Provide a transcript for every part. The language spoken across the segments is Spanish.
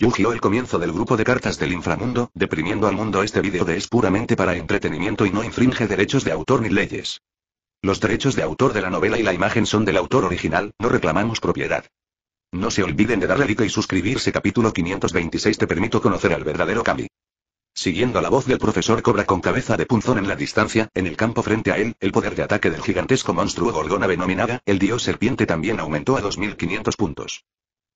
yu El comienzo del grupo de cartas del inframundo, deprimiendo al mundo este vídeo de es puramente para entretenimiento y no infringe derechos de autor ni leyes. Los derechos de autor de la novela y la imagen son del autor original, no reclamamos propiedad. No se olviden de darle like y suscribirse capítulo 526 te permito conocer al verdadero Kami. Siguiendo la voz del profesor Cobra con cabeza de punzón en la distancia, en el campo frente a él, el poder de ataque del gigantesco monstruo Gorgona denominada, el dios serpiente también aumentó a 2500 puntos.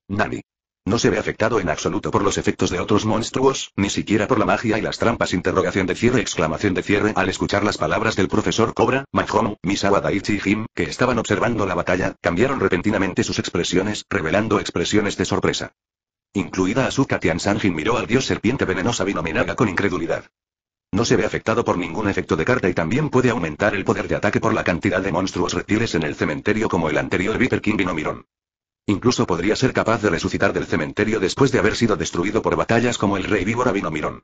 Nani. No se ve afectado en absoluto por los efectos de otros monstruos, ni siquiera por la magia y las trampas. Interrogación de cierre, exclamación de cierre. Al escuchar las palabras del profesor Cobra, Mahomo, Misawa Daichi y Jim, que estaban observando la batalla, cambiaron repentinamente sus expresiones, revelando expresiones de sorpresa. Incluida Asuka Tiansanjin miró al dios serpiente venenosa Binominaga con incredulidad. No se ve afectado por ningún efecto de carta y también puede aumentar el poder de ataque por la cantidad de monstruos reptiles en el cementerio como el anterior Viper King Binomirón. Incluso podría ser capaz de resucitar del cementerio después de haber sido destruido por batallas como el rey víbora Binomirón.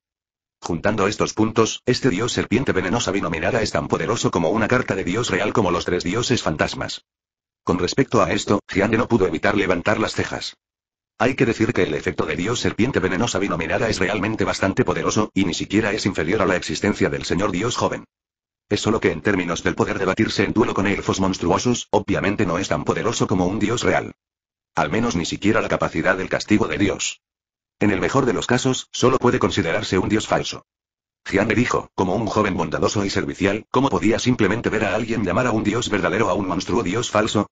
Juntando estos puntos, este dios serpiente venenosa binominada es tan poderoso como una carta de dios real como los tres dioses fantasmas. Con respecto a esto, Gianni no pudo evitar levantar las cejas. Hay que decir que el efecto de dios serpiente venenosa binominada es realmente bastante poderoso, y ni siquiera es inferior a la existencia del señor dios joven. Es solo que en términos del poder de batirse en duelo con elfos monstruosos, obviamente no es tan poderoso como un dios real. Al menos ni siquiera la capacidad del castigo de Dios. En el mejor de los casos, solo puede considerarse un Dios falso. Jian le dijo, como un joven bondadoso y servicial, ¿cómo podía simplemente ver a alguien llamar a un Dios verdadero a un monstruo Dios falso?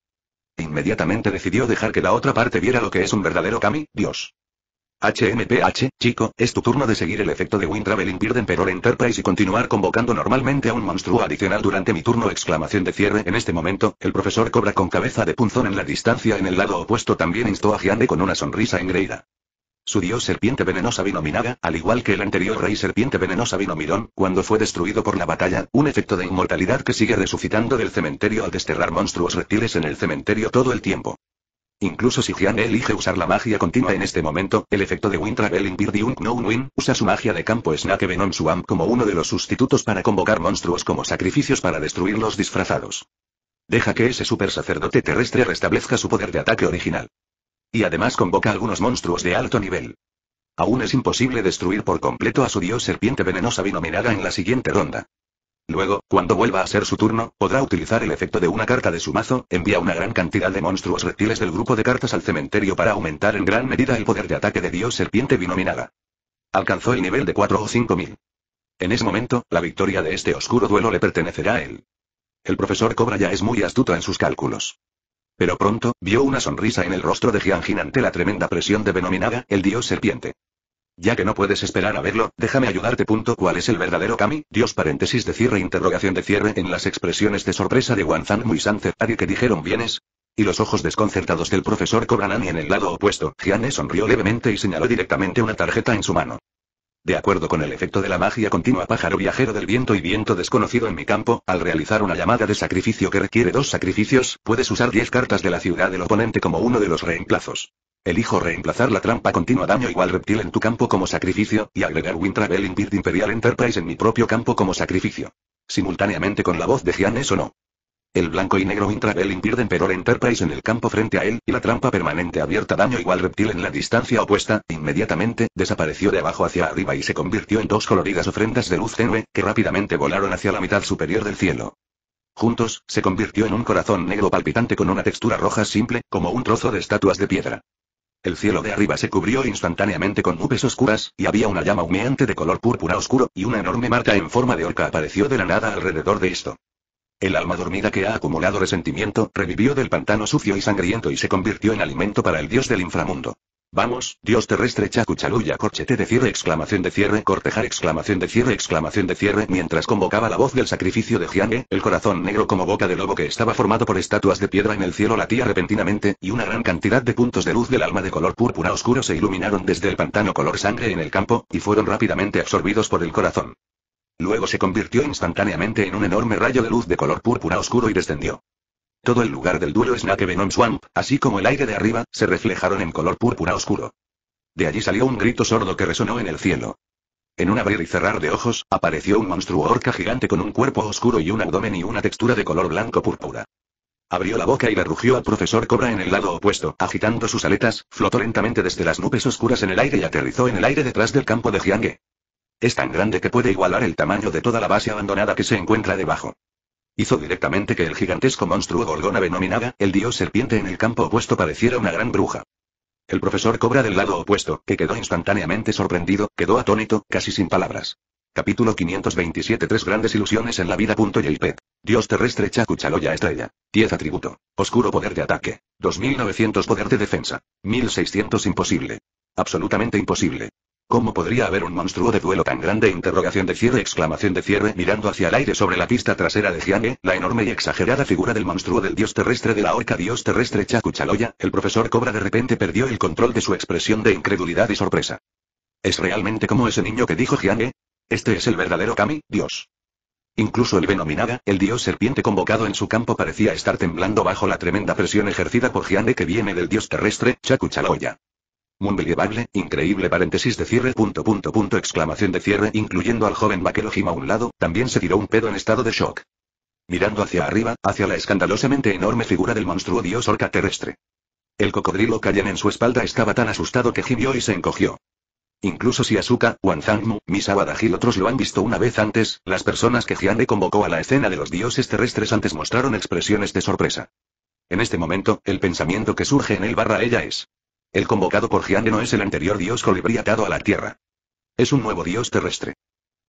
Inmediatamente decidió dejar que la otra parte viera lo que es un verdadero Kami, Dios. HMPH, chico, es tu turno de seguir el efecto de Wind Travel pierden Emperor Enterprise y continuar convocando normalmente a un monstruo adicional durante mi turno exclamación de cierre. En este momento, el profesor Cobra con cabeza de punzón en la distancia en el lado opuesto también instó a Giande con una sonrisa engreída. Su dios serpiente venenosa Minaga, al igual que el anterior rey serpiente venenosa Mirón, cuando fue destruido por la batalla, un efecto de inmortalidad que sigue resucitando del cementerio al desterrar monstruos reptiles en el cementerio todo el tiempo. Incluso si Jian elige usar la magia continua en este momento, el efecto de Wind Traveling Win, usa su magia de campo Snake Venom Swamp como uno de los sustitutos para convocar monstruos como sacrificios para destruirlos disfrazados. Deja que ese super sacerdote terrestre restablezca su poder de ataque original. Y además convoca algunos monstruos de alto nivel. Aún es imposible destruir por completo a su dios serpiente venenosa binominada en la siguiente ronda. Luego, cuando vuelva a ser su turno, podrá utilizar el efecto de una carta de su mazo, envía una gran cantidad de monstruos reptiles del grupo de cartas al cementerio para aumentar en gran medida el poder de ataque de Dios Serpiente Binominada. Alcanzó el nivel de 4 o 5 mil. En ese momento, la victoria de este oscuro duelo le pertenecerá a él. El profesor Cobra ya es muy astuto en sus cálculos. Pero pronto, vio una sonrisa en el rostro de Giangin ante la tremenda presión de Benominada, el dios serpiente. Ya que no puedes esperar a verlo, déjame ayudarte. Punto. ¿Cuál es el verdadero Kami? Dios paréntesis de cierre interrogación de cierre en las expresiones de sorpresa de Wanzan muy Santer, que dijeron bienes Y los ojos desconcertados del profesor Kobranani en el lado opuesto. Jiane sonrió levemente y señaló directamente una tarjeta en su mano. De acuerdo con el efecto de la magia continua pájaro viajero del viento y viento desconocido en mi campo, al realizar una llamada de sacrificio que requiere dos sacrificios, puedes usar 10 cartas de la ciudad del oponente como uno de los reemplazos. Elijo reemplazar la trampa continua daño igual reptil en tu campo como sacrificio, y agregar Wind Traveling Imperial Enterprise en mi propio campo como sacrificio. Simultáneamente con la voz de es o no. El blanco y negro intravel pierden Peror Enterprise en el campo frente a él, y la trampa permanente abierta daño igual reptil en la distancia opuesta, inmediatamente, desapareció de abajo hacia arriba y se convirtió en dos coloridas ofrendas de luz tenue, que rápidamente volaron hacia la mitad superior del cielo. Juntos, se convirtió en un corazón negro palpitante con una textura roja simple, como un trozo de estatuas de piedra. El cielo de arriba se cubrió instantáneamente con nubes oscuras, y había una llama humeante de color púrpura oscuro, y una enorme marca en forma de orca apareció de la nada alrededor de esto. El alma dormida que ha acumulado resentimiento revivió del pantano sucio y sangriento y se convirtió en alimento para el dios del inframundo. Vamos, Dios terrestre chacuchaluya corchete de cierre exclamación de cierre cortejar exclamación de cierre exclamación de cierre mientras convocaba la voz del sacrificio de jiangue el corazón negro como boca de lobo que estaba formado por estatuas de piedra en el cielo latía repentinamente, y una gran cantidad de puntos de luz del alma de color púrpura oscuro se iluminaron desde el pantano color sangre en el campo, y fueron rápidamente absorbidos por el corazón. Luego se convirtió instantáneamente en un enorme rayo de luz de color púrpura oscuro y descendió. Todo el lugar del duelo Snake Venom Swamp, así como el aire de arriba, se reflejaron en color púrpura oscuro. De allí salió un grito sordo que resonó en el cielo. En un abrir y cerrar de ojos, apareció un monstruo orca gigante con un cuerpo oscuro y un abdomen y una textura de color blanco púrpura. Abrió la boca y le rugió al profesor Cobra en el lado opuesto, agitando sus aletas, flotó lentamente desde las nubes oscuras en el aire y aterrizó en el aire detrás del campo de Jiangue. Es tan grande que puede igualar el tamaño de toda la base abandonada que se encuentra debajo. Hizo directamente que el gigantesco monstruo Gorgona denominada el dios serpiente en el campo opuesto pareciera una gran bruja. El profesor Cobra del lado opuesto, que quedó instantáneamente sorprendido, quedó atónito, casi sin palabras. Capítulo 527 Tres grandes ilusiones en la vida. pet Dios terrestre Chacuchaloya estrella. 10 atributo. Oscuro poder de ataque. 2900 poder de defensa. 1600 imposible. Absolutamente imposible. ¿Cómo podría haber un monstruo de duelo tan grande? Interrogación de cierre, exclamación de cierre, mirando hacia el aire sobre la pista trasera de Jiane, la enorme y exagerada figura del monstruo del dios terrestre de la orca dios terrestre Chacuchaloya, el profesor Cobra de repente perdió el control de su expresión de incredulidad y sorpresa. ¿Es realmente como ese niño que dijo Jiane? Este es el verdadero Kami, dios. Incluso el Venominada, el dios serpiente convocado en su campo parecía estar temblando bajo la tremenda presión ejercida por de que viene del dios terrestre, Chacuchaloya. Unbelievable, increíble paréntesis de cierre exclamación de cierre incluyendo al joven vaquero Jim a un lado, también se tiró un pedo en estado de shock. Mirando hacia arriba, hacia la escandalosamente enorme figura del monstruo dios orca terrestre. El cocodrilo cayen en su espalda estaba tan asustado que gimió y se encogió. Incluso si Asuka, Wanzangmu, Misawa y otros lo han visto una vez antes, las personas que le convocó a la escena de los dioses terrestres antes mostraron expresiones de sorpresa. En este momento, el pensamiento que surge en él barra ella es. El convocado por Giane no es el anterior dios colibrí atado a la tierra. Es un nuevo dios terrestre.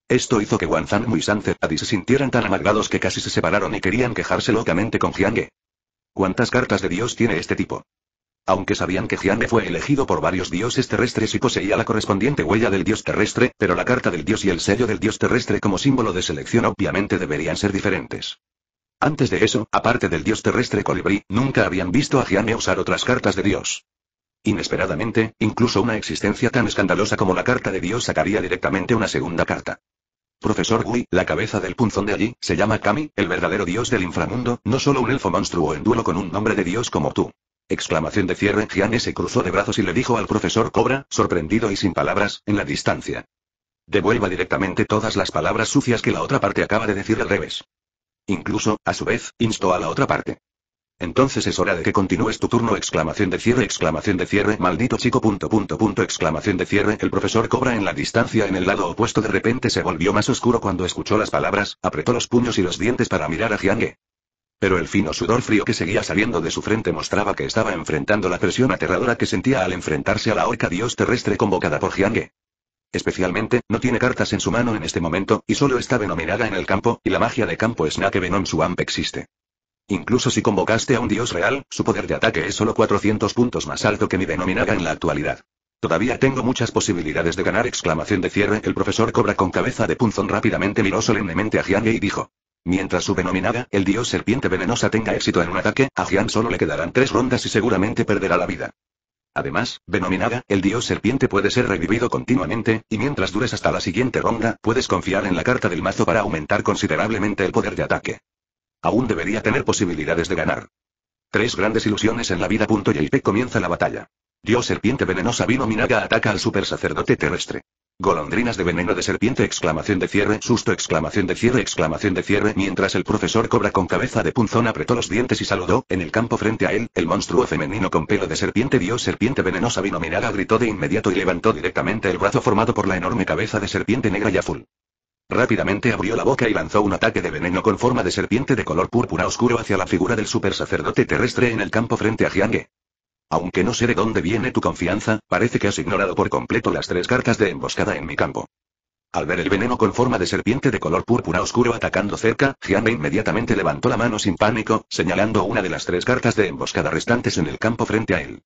Esto hizo que Wanzanmu y Sanzetadi se sintieran tan amargados que casi se separaron y querían quejarse locamente con Jiange. ¿Cuántas cartas de dios tiene este tipo? Aunque sabían que Jiange fue elegido por varios dioses terrestres y poseía la correspondiente huella del dios terrestre, pero la carta del dios y el sello del dios terrestre como símbolo de selección obviamente deberían ser diferentes. Antes de eso, aparte del dios terrestre colibrí, nunca habían visto a Jiange usar otras cartas de dios. Inesperadamente, incluso una existencia tan escandalosa como la carta de Dios sacaría directamente una segunda carta. Profesor Gui, la cabeza del punzón de allí, se llama Kami, el verdadero dios del inframundo, no solo un elfo monstruo en duelo con un nombre de dios como tú. Exclamación de cierre, Gianne se cruzó de brazos y le dijo al profesor Cobra, sorprendido y sin palabras, en la distancia. Devuelva directamente todas las palabras sucias que la otra parte acaba de decir al revés. Incluso, a su vez, instó a la otra parte. Entonces es hora de que continúes tu turno exclamación de cierre exclamación de cierre maldito chico punto punto punto exclamación de cierre el profesor cobra en la distancia en el lado opuesto de repente se volvió más oscuro cuando escuchó las palabras, apretó los puños y los dientes para mirar a Jiang pero el fino sudor frío que seguía saliendo de su frente mostraba que estaba enfrentando la presión aterradora que sentía al enfrentarse a la orca dios terrestre convocada por Jiang. Especialmente, no tiene cartas en su mano en este momento, y solo está denominada en el campo, y la magia de campo es que Venom existe. Incluso si convocaste a un dios real, su poder de ataque es solo 400 puntos más alto que mi denominada en la actualidad. Todavía tengo muchas posibilidades de ganar. Exclamación de cierre. El profesor Cobra con cabeza de punzón rápidamente miró solemnemente a Jiang y dijo. Mientras su denominada, el dios serpiente venenosa tenga éxito en un ataque, a Jiang solo le quedarán tres rondas y seguramente perderá la vida. Además, denominada, el dios serpiente puede ser revivido continuamente, y mientras dures hasta la siguiente ronda, puedes confiar en la carta del mazo para aumentar considerablemente el poder de ataque. Aún debería tener posibilidades de ganar. Tres grandes ilusiones en la vida. JP comienza la batalla. Dios serpiente venenosa vino ataca al super sacerdote terrestre. Golondrinas de veneno de serpiente exclamación de cierre susto exclamación de cierre exclamación de cierre mientras el profesor cobra con cabeza de punzón apretó los dientes y saludó, en el campo frente a él, el monstruo femenino con pelo de serpiente dios serpiente venenosa vino gritó de inmediato y levantó directamente el brazo formado por la enorme cabeza de serpiente negra y azul. Rápidamente abrió la boca y lanzó un ataque de veneno con forma de serpiente de color púrpura oscuro hacia la figura del super sacerdote terrestre en el campo frente a Jiang Aunque no sé de dónde viene tu confianza, parece que has ignorado por completo las tres cartas de emboscada en mi campo. Al ver el veneno con forma de serpiente de color púrpura oscuro atacando cerca, Jiange inmediatamente levantó la mano sin pánico, señalando una de las tres cartas de emboscada restantes en el campo frente a él.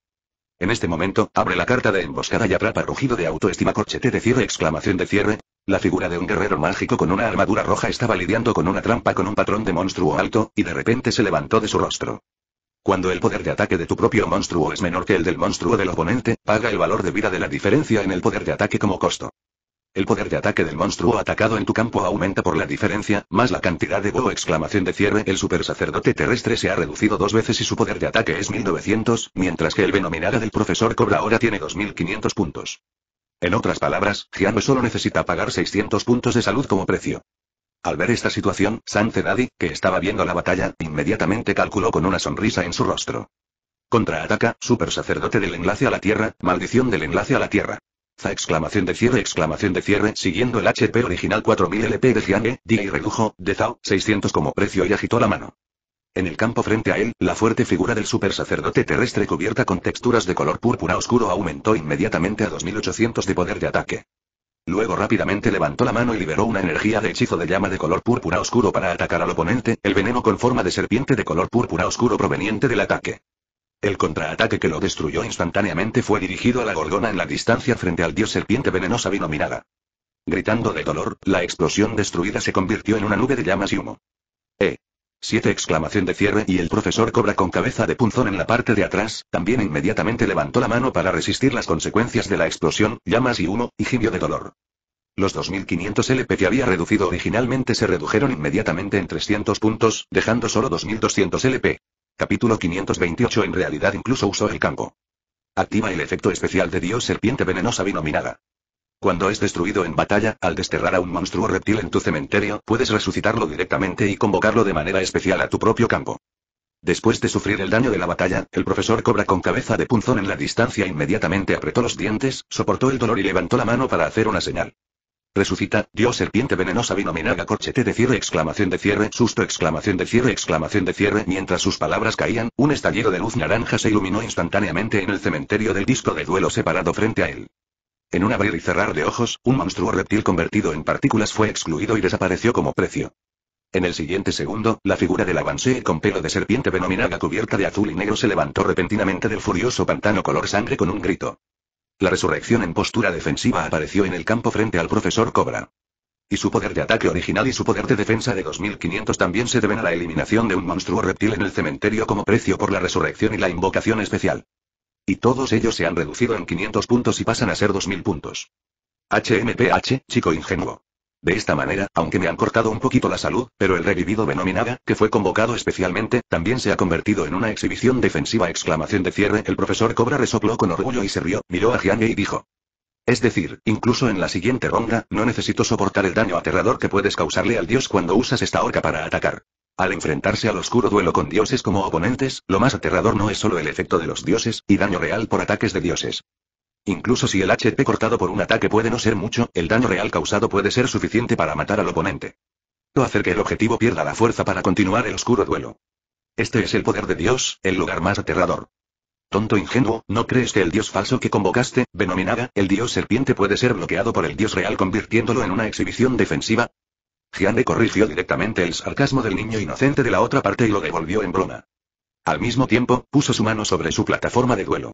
En este momento, abre la carta de emboscada y atrapa rugido de autoestima corchete de cierre exclamación de cierre, la figura de un guerrero mágico con una armadura roja estaba lidiando con una trampa con un patrón de monstruo alto, y de repente se levantó de su rostro. Cuando el poder de ataque de tu propio monstruo es menor que el del monstruo del oponente, paga el valor de vida de la diferencia en el poder de ataque como costo. El poder de ataque del monstruo atacado en tu campo aumenta por la diferencia, más la cantidad de bo exclamación de cierre. El super sacerdote terrestre se ha reducido dos veces y su poder de ataque es 1900, mientras que el benominada del profesor Cobra ahora tiene 2500 puntos. En otras palabras, Giano solo necesita pagar 600 puntos de salud como precio. Al ver esta situación, San Sancedadi, que estaba viendo la batalla, inmediatamente calculó con una sonrisa en su rostro. Contraataca, super sacerdote del enlace a la tierra, maldición del enlace a la tierra. Za exclamación de cierre, exclamación de cierre, siguiendo el HP original 4000 LP de Jiang, y redujo, de Zao, 600 como precio y agitó la mano. En el campo frente a él, la fuerte figura del super sacerdote terrestre cubierta con texturas de color púrpura oscuro aumentó inmediatamente a 2800 de poder de ataque. Luego rápidamente levantó la mano y liberó una energía de hechizo de llama de color púrpura oscuro para atacar al oponente, el veneno con forma de serpiente de color púrpura oscuro proveniente del ataque. El contraataque que lo destruyó instantáneamente fue dirigido a la gorgona en la distancia frente al dios serpiente venenosa binominada. Gritando de dolor, la explosión destruida se convirtió en una nube de llamas y humo. Siete exclamación de cierre y el profesor Cobra con cabeza de punzón en la parte de atrás, también inmediatamente levantó la mano para resistir las consecuencias de la explosión, llamas y uno y gimió de dolor. Los 2500 LP que había reducido originalmente se redujeron inmediatamente en 300 puntos, dejando solo 2200 LP. Capítulo 528 En realidad incluso usó el campo. Activa el efecto especial de Dios Serpiente Venenosa Binominada. Cuando es destruido en batalla, al desterrar a un monstruo reptil en tu cementerio, puedes resucitarlo directamente y convocarlo de manera especial a tu propio campo. Después de sufrir el daño de la batalla, el profesor Cobra con cabeza de punzón en la distancia inmediatamente apretó los dientes, soportó el dolor y levantó la mano para hacer una señal. Resucita, dios serpiente venenosa binominaga corchete de cierre exclamación de cierre susto exclamación de cierre exclamación de cierre mientras sus palabras caían, un estallido de luz naranja se iluminó instantáneamente en el cementerio del disco de duelo separado frente a él. En un abrir y cerrar de ojos, un monstruo reptil convertido en partículas fue excluido y desapareció como precio. En el siguiente segundo, la figura del avance con pelo de serpiente venominada cubierta de azul y negro se levantó repentinamente del furioso pantano color sangre con un grito. La resurrección en postura defensiva apareció en el campo frente al profesor Cobra. Y su poder de ataque original y su poder de defensa de 2500 también se deben a la eliminación de un monstruo reptil en el cementerio como precio por la resurrección y la invocación especial. Y todos ellos se han reducido en 500 puntos y pasan a ser 2000 puntos. HMPH, chico ingenuo. De esta manera, aunque me han cortado un poquito la salud, pero el revivido Benominaga, que fue convocado especialmente, también se ha convertido en una exhibición defensiva. Exclamación de cierre. El profesor Cobra resopló con orgullo y se rió, miró a Jiang y dijo. Es decir, incluso en la siguiente ronda, no necesito soportar el daño aterrador que puedes causarle al dios cuando usas esta orca para atacar. Al enfrentarse al oscuro duelo con dioses como oponentes, lo más aterrador no es solo el efecto de los dioses, y daño real por ataques de dioses. Incluso si el HP cortado por un ataque puede no ser mucho, el daño real causado puede ser suficiente para matar al oponente. O hacer que el objetivo pierda la fuerza para continuar el oscuro duelo. Este es el poder de Dios, el lugar más aterrador. Tonto ingenuo, ¿no crees que el dios falso que convocaste, denominada, el dios serpiente puede ser bloqueado por el dios real convirtiéndolo en una exhibición defensiva? Gianne corrigió directamente el sarcasmo del niño inocente de la otra parte y lo devolvió en broma. Al mismo tiempo, puso su mano sobre su plataforma de duelo.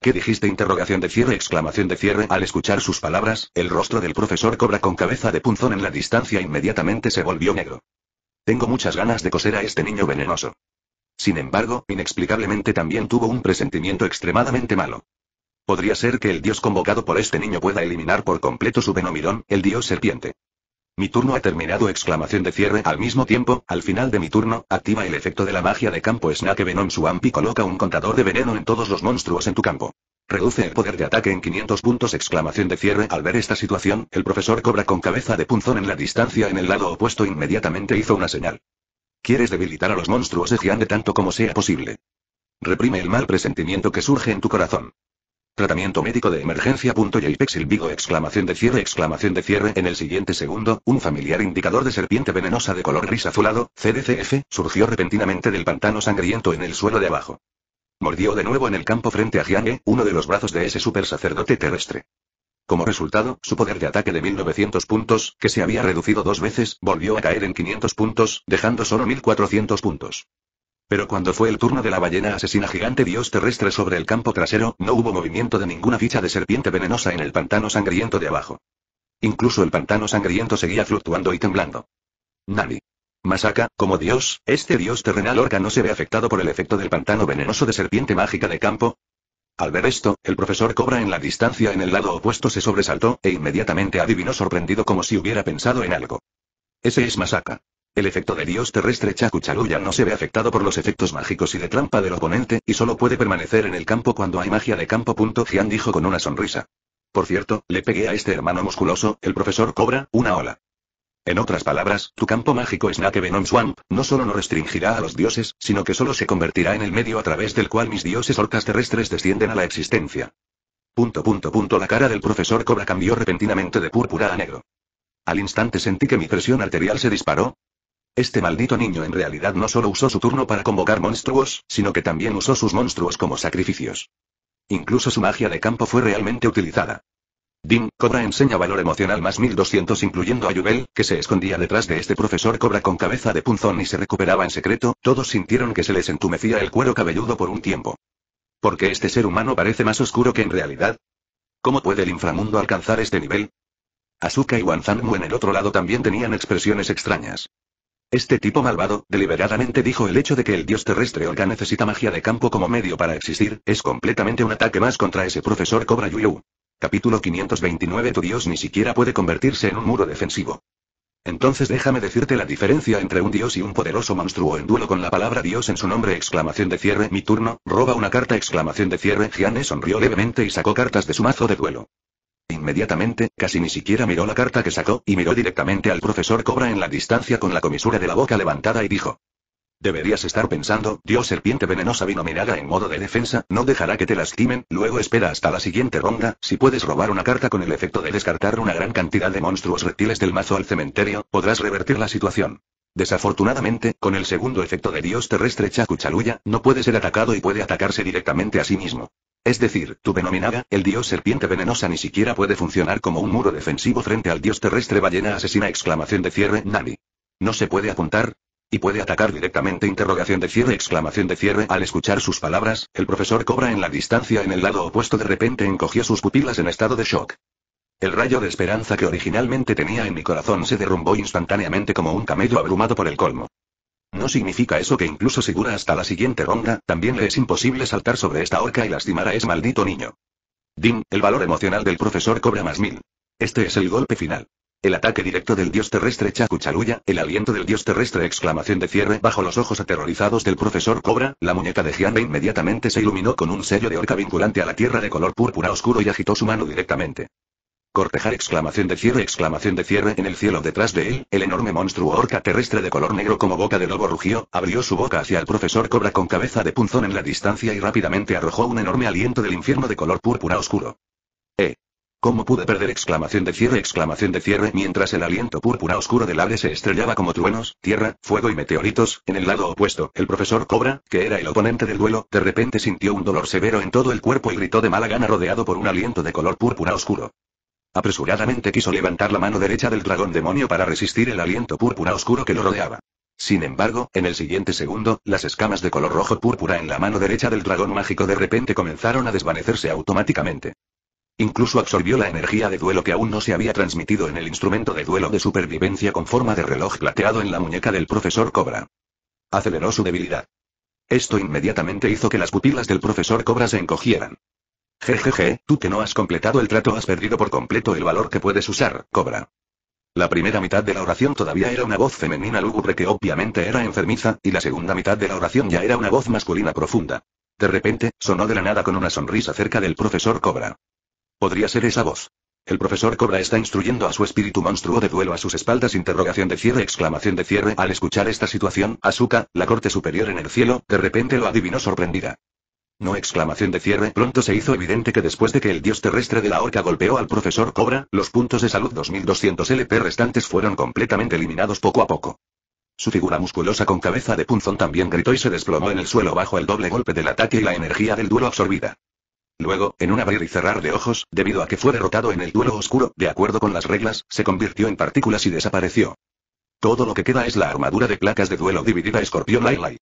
¿Qué dijiste? Interrogación de cierre, exclamación de cierre. Al escuchar sus palabras, el rostro del profesor Cobra con cabeza de punzón en la distancia inmediatamente se volvió negro. Tengo muchas ganas de coser a este niño venenoso. Sin embargo, inexplicablemente también tuvo un presentimiento extremadamente malo. Podría ser que el dios convocado por este niño pueda eliminar por completo su venomirón, el dios serpiente. Mi turno ha terminado exclamación de cierre al mismo tiempo, al final de mi turno, activa el efecto de la magia de campo Snake Venom Swamp y coloca un contador de veneno en todos los monstruos en tu campo. Reduce el poder de ataque en 500 puntos exclamación de cierre al ver esta situación, el profesor cobra con cabeza de punzón en la distancia en el lado opuesto inmediatamente hizo una señal. Quieres debilitar a los monstruos de Giande tanto como sea posible. Reprime el mal presentimiento que surge en tu corazón. Tratamiento médico de emergencia. exclamación de cierre exclamación de cierre en el siguiente segundo, un familiar indicador de serpiente venenosa de color gris azulado, CDCF, surgió repentinamente del pantano sangriento en el suelo de abajo. Mordió de nuevo en el campo frente a Jiang, uno de los brazos de ese super sacerdote terrestre. Como resultado, su poder de ataque de 1900 puntos, que se había reducido dos veces, volvió a caer en 500 puntos, dejando solo 1400 puntos. Pero cuando fue el turno de la ballena asesina gigante dios terrestre sobre el campo trasero, no hubo movimiento de ninguna ficha de serpiente venenosa en el pantano sangriento de abajo. Incluso el pantano sangriento seguía fluctuando y temblando. Nani. Masaka, como dios, este dios terrenal orca no se ve afectado por el efecto del pantano venenoso de serpiente mágica de campo. Al ver esto, el profesor Cobra en la distancia en el lado opuesto se sobresaltó, e inmediatamente adivinó sorprendido como si hubiera pensado en algo. Ese es Masaka. El efecto de dios terrestre Chaluya no se ve afectado por los efectos mágicos y de trampa del oponente, y solo puede permanecer en el campo cuando hay magia de campo. Gian dijo con una sonrisa. Por cierto, le pegué a este hermano musculoso, el profesor Cobra, una ola. En otras palabras, tu campo mágico Snake Venom Swamp, no solo no restringirá a los dioses, sino que solo se convertirá en el medio a través del cual mis dioses orcas terrestres descienden a la existencia. la cara del profesor Cobra cambió repentinamente de púrpura a negro. Al instante sentí que mi presión arterial se disparó, este maldito niño en realidad no solo usó su turno para convocar monstruos, sino que también usó sus monstruos como sacrificios. Incluso su magia de campo fue realmente utilizada. Dim Cobra enseña valor emocional más 1200 incluyendo a Yubel, que se escondía detrás de este profesor Cobra con cabeza de punzón y se recuperaba en secreto, todos sintieron que se les entumecía el cuero cabelludo por un tiempo. ¿Por qué este ser humano parece más oscuro que en realidad? ¿Cómo puede el inframundo alcanzar este nivel? Asuka y Wanzanmu en el otro lado también tenían expresiones extrañas. Este tipo malvado, deliberadamente dijo el hecho de que el dios terrestre Olga necesita magia de campo como medio para existir, es completamente un ataque más contra ese profesor Cobra Yuyu. Capítulo 529 Tu dios ni siquiera puede convertirse en un muro defensivo. Entonces déjame decirte la diferencia entre un dios y un poderoso monstruo en duelo con la palabra dios en su nombre exclamación de cierre mi turno, roba una carta exclamación de cierre Gianne sonrió levemente y sacó cartas de su mazo de duelo. Inmediatamente, casi ni siquiera miró la carta que sacó, y miró directamente al profesor Cobra en la distancia con la comisura de la boca levantada y dijo. Deberías estar pensando, Dios serpiente venenosa binominada en modo de defensa, no dejará que te lastimen, luego espera hasta la siguiente ronda, si puedes robar una carta con el efecto de descartar una gran cantidad de monstruos reptiles del mazo al cementerio, podrás revertir la situación. Desafortunadamente, con el segundo efecto de Dios terrestre Chakuchaluya, no puede ser atacado y puede atacarse directamente a sí mismo. Es decir, tu denominada, el dios serpiente venenosa ni siquiera puede funcionar como un muro defensivo frente al dios terrestre ballena asesina exclamación de cierre Nani. No se puede apuntar, y puede atacar directamente interrogación de cierre exclamación de cierre al escuchar sus palabras, el profesor Cobra en la distancia en el lado opuesto de repente encogió sus pupilas en estado de shock. El rayo de esperanza que originalmente tenía en mi corazón se derrumbó instantáneamente como un camello abrumado por el colmo. ¿No significa eso que incluso segura hasta la siguiente ronda, también le es imposible saltar sobre esta horca y lastimar a ese maldito niño? Dim, el valor emocional del profesor cobra más mil. Este es el golpe final. El ataque directo del dios terrestre Chacuchaluya, el aliento del dios terrestre exclamación de cierre bajo los ojos aterrorizados del profesor Cobra, la muñeca de Gianbe inmediatamente se iluminó con un sello de orca vinculante a la tierra de color púrpura oscuro y agitó su mano directamente. Cortejar exclamación de cierre exclamación de cierre en el cielo detrás de él, el enorme monstruo orca terrestre de color negro como boca de lobo rugió, abrió su boca hacia el profesor cobra con cabeza de punzón en la distancia y rápidamente arrojó un enorme aliento del infierno de color púrpura oscuro. Eh. ¿Cómo pude perder exclamación de cierre exclamación de cierre mientras el aliento púrpura oscuro del aire se estrellaba como truenos, tierra, fuego y meteoritos? En el lado opuesto, el profesor Cobra, que era el oponente del duelo, de repente sintió un dolor severo en todo el cuerpo y gritó de mala gana rodeado por un aliento de color púrpura oscuro. Apresuradamente quiso levantar la mano derecha del dragón demonio para resistir el aliento púrpura oscuro que lo rodeaba. Sin embargo, en el siguiente segundo, las escamas de color rojo púrpura en la mano derecha del dragón mágico de repente comenzaron a desvanecerse automáticamente. Incluso absorbió la energía de duelo que aún no se había transmitido en el instrumento de duelo de supervivencia con forma de reloj plateado en la muñeca del profesor Cobra. Aceleró su debilidad. Esto inmediatamente hizo que las pupilas del profesor Cobra se encogieran. Jejeje, tú que no has completado el trato has perdido por completo el valor que puedes usar, cobra. La primera mitad de la oración todavía era una voz femenina lúgubre que obviamente era enfermiza, y la segunda mitad de la oración ya era una voz masculina profunda. De repente, sonó de la nada con una sonrisa cerca del profesor Cobra. Podría ser esa voz. El profesor Cobra está instruyendo a su espíritu monstruo de duelo a sus espaldas. Interrogación de cierre, exclamación de cierre. Al escuchar esta situación, Asuka, la corte superior en el cielo, de repente lo adivinó sorprendida. No exclamación de cierre. Pronto se hizo evidente que después de que el dios terrestre de la horca golpeó al profesor Cobra, los puntos de salud 2200 LP restantes fueron completamente eliminados poco a poco. Su figura musculosa con cabeza de punzón también gritó y se desplomó en el suelo bajo el doble golpe del ataque y la energía del duelo absorbida. Luego, en un abrir y cerrar de ojos, debido a que fue derrotado en el duelo oscuro, de acuerdo con las reglas, se convirtió en partículas y desapareció. Todo lo que queda es la armadura de placas de duelo dividida Escorpión Lai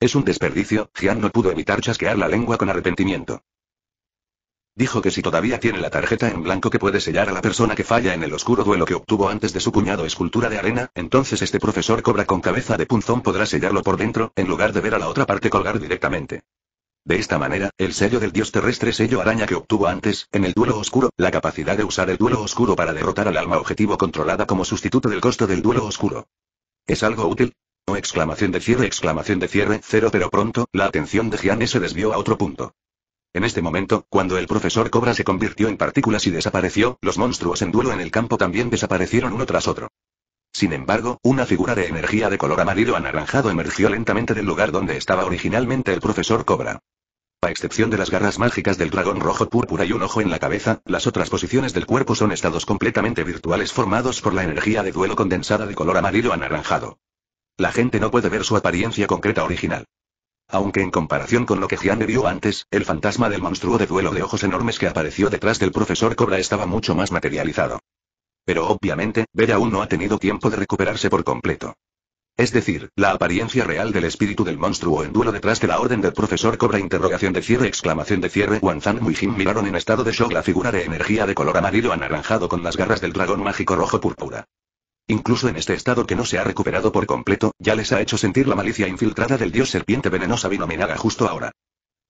es un desperdicio, Jian no pudo evitar chasquear la lengua con arrepentimiento. Dijo que si todavía tiene la tarjeta en blanco que puede sellar a la persona que falla en el oscuro duelo que obtuvo antes de su cuñado escultura de arena, entonces este profesor cobra con cabeza de punzón podrá sellarlo por dentro, en lugar de ver a la otra parte colgar directamente. De esta manera, el sello del dios terrestre sello araña que obtuvo antes, en el duelo oscuro, la capacidad de usar el duelo oscuro para derrotar al alma objetivo controlada como sustituto del costo del duelo oscuro. ¿Es algo útil? No exclamación de cierre, exclamación de cierre, cero, pero pronto, la atención de Gianni se desvió a otro punto. En este momento, cuando el profesor Cobra se convirtió en partículas y desapareció, los monstruos en duelo en el campo también desaparecieron uno tras otro. Sin embargo, una figura de energía de color amarillo anaranjado emergió lentamente del lugar donde estaba originalmente el profesor Cobra. A excepción de las garras mágicas del dragón rojo púrpura y un ojo en la cabeza, las otras posiciones del cuerpo son estados completamente virtuales formados por la energía de duelo condensada de color amarillo anaranjado. La gente no puede ver su apariencia concreta original. Aunque en comparación con lo que Gianne vio antes, el fantasma del monstruo de duelo de ojos enormes que apareció detrás del profesor Cobra estaba mucho más materializado. Pero obviamente, Ver aún no ha tenido tiempo de recuperarse por completo. Es decir, la apariencia real del espíritu del monstruo en duelo detrás de la orden del profesor Cobra interrogación de cierre exclamación de cierre Wanzan y Jim miraron en estado de shock la figura de energía de color amarillo anaranjado con las garras del dragón mágico rojo púrpura. Incluso en este estado que no se ha recuperado por completo, ya les ha hecho sentir la malicia infiltrada del dios serpiente venenosa binominada justo ahora.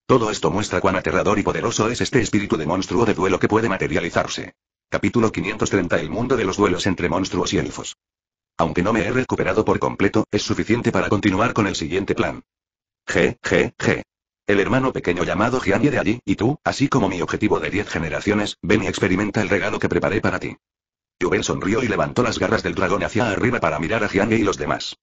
Todo esto muestra cuán aterrador y poderoso es este espíritu de monstruo de duelo que puede materializarse. Capítulo 530 El mundo de los duelos entre monstruos y elfos. Aunque no me he recuperado por completo, es suficiente para continuar con el siguiente plan. G, G, G. El hermano pequeño llamado Gianni de allí, y tú, así como mi objetivo de 10 generaciones, ven y experimenta el regalo que preparé para ti. Yuben sonrió y levantó las garras del dragón hacia arriba para mirar a Jiange y los demás.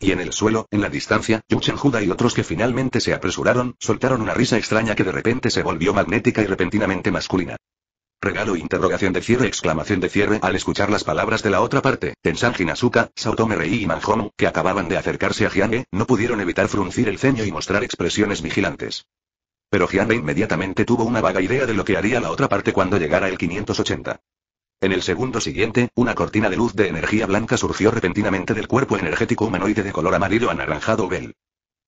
Y en el suelo, en la distancia, Yu y otros que finalmente se apresuraron, soltaron una risa extraña que de repente se volvió magnética y repentinamente masculina. Regalo e interrogación de cierre exclamación de cierre al escuchar las palabras de la otra parte, Tensan Hinazuka, Saotome Rei y Manjomu, que acababan de acercarse a Jiang, no pudieron evitar fruncir el ceño y mostrar expresiones vigilantes. Pero Jiang inmediatamente tuvo una vaga idea de lo que haría la otra parte cuando llegara el 580. En el segundo siguiente, una cortina de luz de energía blanca surgió repentinamente del cuerpo energético humanoide de color amarillo anaranjado Bell.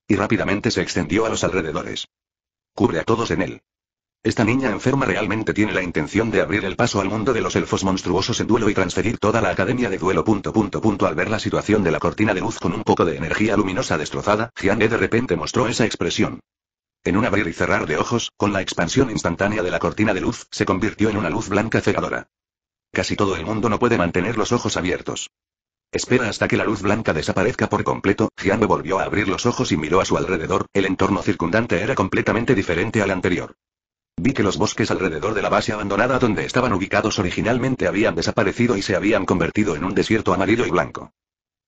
Y rápidamente se extendió a los alrededores. Cubre a todos en él. Esta niña enferma realmente tiene la intención de abrir el paso al mundo de los elfos monstruosos en duelo y transferir toda la academia de duelo. Al ver la situación de la cortina de luz con un poco de energía luminosa destrozada, Jiane de repente mostró esa expresión. En un abrir y cerrar de ojos, con la expansión instantánea de la cortina de luz, se convirtió en una luz blanca cegadora. Casi todo el mundo no puede mantener los ojos abiertos. Espera hasta que la luz blanca desaparezca por completo. Gianbe volvió a abrir los ojos y miró a su alrededor. El entorno circundante era completamente diferente al anterior. Vi que los bosques alrededor de la base abandonada donde estaban ubicados originalmente habían desaparecido y se habían convertido en un desierto amarillo y blanco.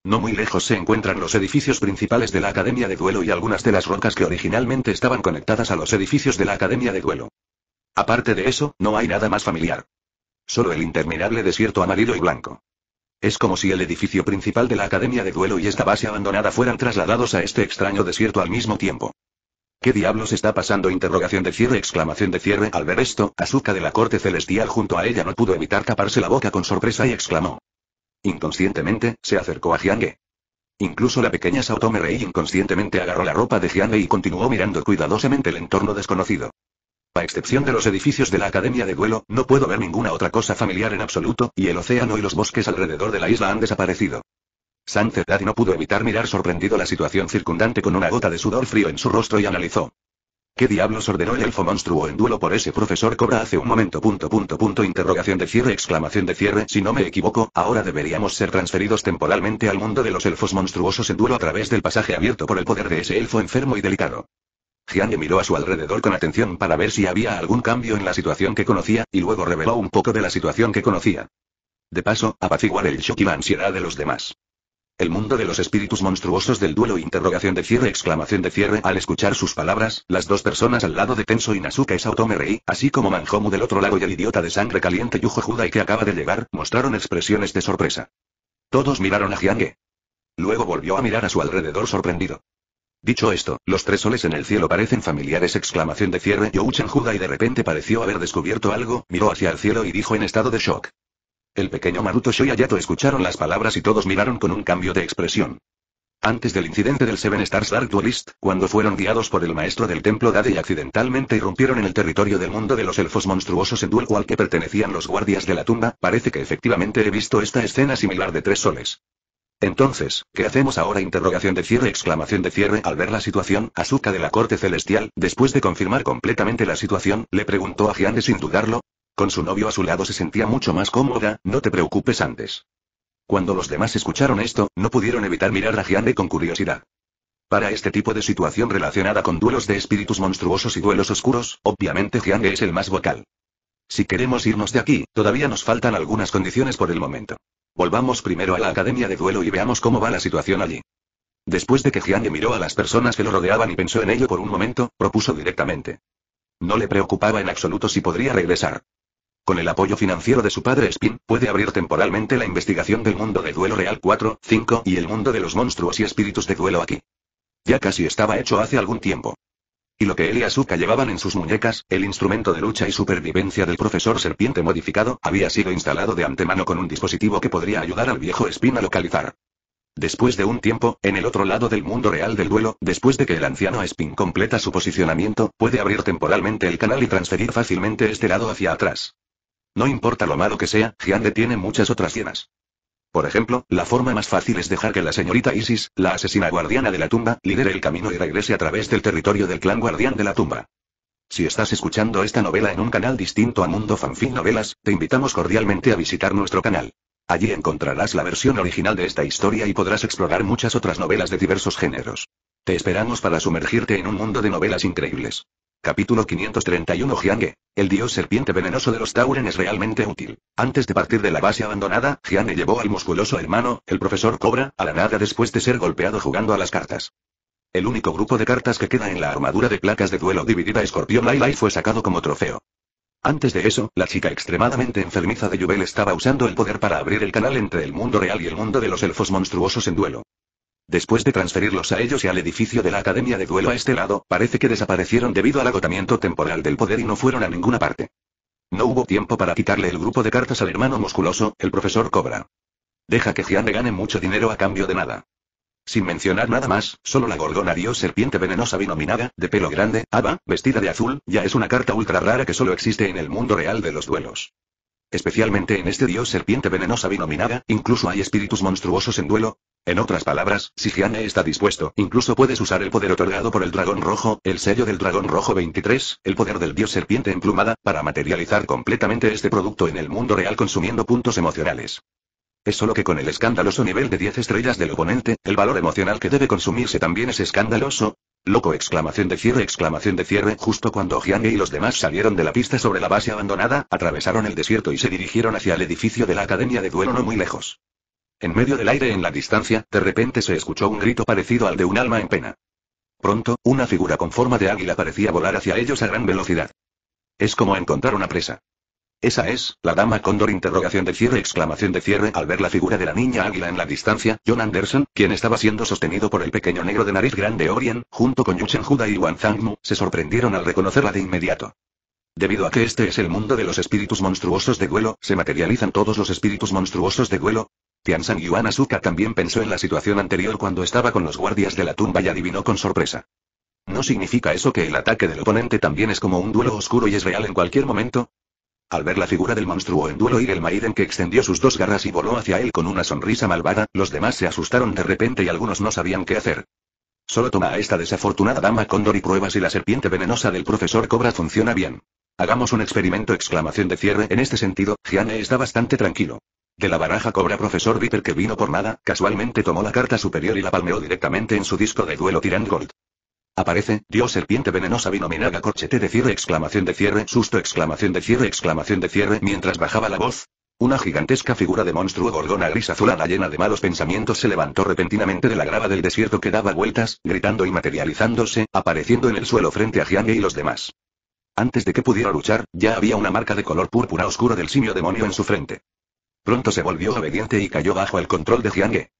No muy lejos se encuentran los edificios principales de la Academia de Duelo y algunas de las rocas que originalmente estaban conectadas a los edificios de la Academia de Duelo. Aparte de eso, no hay nada más familiar. Solo el interminable desierto amarillo y blanco. Es como si el edificio principal de la Academia de Duelo y esta base abandonada fueran trasladados a este extraño desierto al mismo tiempo. ¿Qué diablos está pasando? Interrogación de cierre, exclamación de cierre. Al ver esto, Azuka de la corte celestial junto a ella no pudo evitar taparse la boca con sorpresa y exclamó. Inconscientemente, se acercó a Jiange. Incluso la pequeña Saotome Rei inconscientemente agarró la ropa de Jiange y continuó mirando cuidadosamente el entorno desconocido a excepción de los edificios de la Academia de Duelo, no puedo ver ninguna otra cosa familiar en absoluto, y el océano y los bosques alrededor de la isla han desaparecido. Sancedad no pudo evitar mirar sorprendido la situación circundante con una gota de sudor frío en su rostro y analizó. ¿Qué diablos ordenó el elfo monstruo en duelo por ese profesor Cobra hace un momento? Punto, punto, punto, interrogación de cierre, exclamación de cierre. Si no me equivoco, ahora deberíamos ser transferidos temporalmente al mundo de los elfos monstruosos en duelo a través del pasaje abierto por el poder de ese elfo enfermo y delicado. Jiang miró a su alrededor con atención para ver si había algún cambio en la situación que conocía, y luego reveló un poco de la situación que conocía. De paso, apaciguar el shock y la ansiedad de los demás. El mundo de los espíritus monstruosos del duelo interrogación de cierre exclamación de cierre al escuchar sus palabras, las dos personas al lado de Tenso y Nasuka y Saotome Rei, así como Manjomu del otro lado y el idiota de sangre caliente Yujo y que acaba de llegar, mostraron expresiones de sorpresa. Todos miraron a Jiange. Luego volvió a mirar a su alrededor sorprendido. Dicho esto, los tres soles en el cielo parecen familiares. Exclamación de cierre. Youchen Juda y de repente pareció haber descubierto algo, miró hacia el cielo y dijo en estado de shock. El pequeño Maruto Shoya y escucharon las palabras y todos miraron con un cambio de expresión. Antes del incidente del Seven Stars Dark Duelist, cuando fueron guiados por el maestro del templo Dade y accidentalmente irrumpieron en el territorio del mundo de los elfos monstruosos en duelo cual que pertenecían los guardias de la tumba, parece que efectivamente he visto esta escena similar de tres soles. Entonces, ¿qué hacemos ahora? Interrogación de cierre, exclamación de cierre. Al ver la situación, Azuka de la corte celestial, después de confirmar completamente la situación, le preguntó a Giande sin dudarlo. Con su novio a su lado se sentía mucho más cómoda, no te preocupes antes. Cuando los demás escucharon esto, no pudieron evitar mirar a Giande con curiosidad. Para este tipo de situación relacionada con duelos de espíritus monstruosos y duelos oscuros, obviamente Giande es el más vocal. Si queremos irnos de aquí, todavía nos faltan algunas condiciones por el momento. Volvamos primero a la Academia de Duelo y veamos cómo va la situación allí. Después de que Jiang miró a las personas que lo rodeaban y pensó en ello por un momento, propuso directamente. No le preocupaba en absoluto si podría regresar. Con el apoyo financiero de su padre Spin, puede abrir temporalmente la investigación del mundo de duelo real 4, 5 y el mundo de los monstruos y espíritus de duelo aquí. Ya casi estaba hecho hace algún tiempo. Y lo que él y Asuka llevaban en sus muñecas, el instrumento de lucha y supervivencia del profesor serpiente modificado, había sido instalado de antemano con un dispositivo que podría ayudar al viejo Spin a localizar. Después de un tiempo, en el otro lado del mundo real del duelo, después de que el anciano Spin completa su posicionamiento, puede abrir temporalmente el canal y transferir fácilmente este lado hacia atrás. No importa lo malo que sea, Giande tiene muchas otras llenas. Por ejemplo, la forma más fácil es dejar que la señorita Isis, la asesina guardiana de la tumba, lidere el camino y regrese a través del territorio del clan guardián de la tumba. Si estás escuchando esta novela en un canal distinto a Mundo Fanfic Novelas, te invitamos cordialmente a visitar nuestro canal. Allí encontrarás la versión original de esta historia y podrás explorar muchas otras novelas de diversos géneros. Te esperamos para sumergirte en un mundo de novelas increíbles. Capítulo 531 Jiange. El dios serpiente venenoso de los Tauren es realmente útil. Antes de partir de la base abandonada, Jiange llevó al musculoso hermano, el profesor Cobra, a la nada después de ser golpeado jugando a las cartas. El único grupo de cartas que queda en la armadura de placas de duelo dividida Escorpión Lai fue sacado como trofeo. Antes de eso, la chica extremadamente enfermiza de Yubel estaba usando el poder para abrir el canal entre el mundo real y el mundo de los elfos monstruosos en duelo. Después de transferirlos a ellos y al edificio de la Academia de Duelo a este lado, parece que desaparecieron debido al agotamiento temporal del poder y no fueron a ninguna parte. No hubo tiempo para quitarle el grupo de cartas al hermano musculoso, el profesor Cobra. Deja que le gane mucho dinero a cambio de nada. Sin mencionar nada más, solo la gorgona dios serpiente venenosa binominada, de pelo grande, Ava, vestida de azul, ya es una carta ultra rara que solo existe en el mundo real de los duelos. Especialmente en este dios serpiente venenosa binominada, incluso hay espíritus monstruosos en duelo, en otras palabras, si Giane está dispuesto, incluso puedes usar el poder otorgado por el dragón rojo, el sello del dragón rojo 23, el poder del dios serpiente emplumada, para materializar completamente este producto en el mundo real consumiendo puntos emocionales. Es solo que con el escandaloso nivel de 10 estrellas del oponente, el valor emocional que debe consumirse también es escandaloso. Loco exclamación de cierre exclamación de cierre justo cuando Gianni y los demás salieron de la pista sobre la base abandonada, atravesaron el desierto y se dirigieron hacia el edificio de la Academia de Duelo no muy lejos. En medio del aire en la distancia, de repente se escuchó un grito parecido al de un alma en pena. Pronto, una figura con forma de águila parecía volar hacia ellos a gran velocidad. Es como encontrar una presa. Esa es, la dama cóndor interrogación de cierre exclamación de cierre al ver la figura de la niña águila en la distancia, John Anderson, quien estaba siendo sostenido por el pequeño negro de nariz grande Orien, junto con Yuchen Huda y Mu, se sorprendieron al reconocerla de inmediato. Debido a que este es el mundo de los espíritus monstruosos de duelo, ¿se materializan todos los espíritus monstruosos de duelo? Tian San Yuan Azuka también pensó en la situación anterior cuando estaba con los guardias de la tumba y adivinó con sorpresa. ¿No significa eso que el ataque del oponente también es como un duelo oscuro y es real en cualquier momento? Al ver la figura del monstruo en duelo y el Maiden que extendió sus dos garras y voló hacia él con una sonrisa malvada, los demás se asustaron de repente y algunos no sabían qué hacer. Solo toma a esta desafortunada dama cóndor y prueba si la serpiente venenosa del profesor Cobra funciona bien. Hagamos un experimento exclamación de cierre en este sentido, Jiane está bastante tranquilo. De la baraja cobra profesor Viper que vino por nada, casualmente tomó la carta superior y la palmeó directamente en su disco de duelo Tyrant gold. Aparece, Dios serpiente venenosa binominaga corchete de cierre exclamación de cierre susto exclamación de cierre exclamación de cierre mientras bajaba la voz. Una gigantesca figura de monstruo gorgona gris azulada llena de malos pensamientos se levantó repentinamente de la grava del desierto que daba vueltas, gritando y materializándose, apareciendo en el suelo frente a Jiang y los demás. Antes de que pudiera luchar, ya había una marca de color púrpura oscuro del simio demonio en su frente. Pronto se volvió obediente y cayó bajo el control de Jiangue.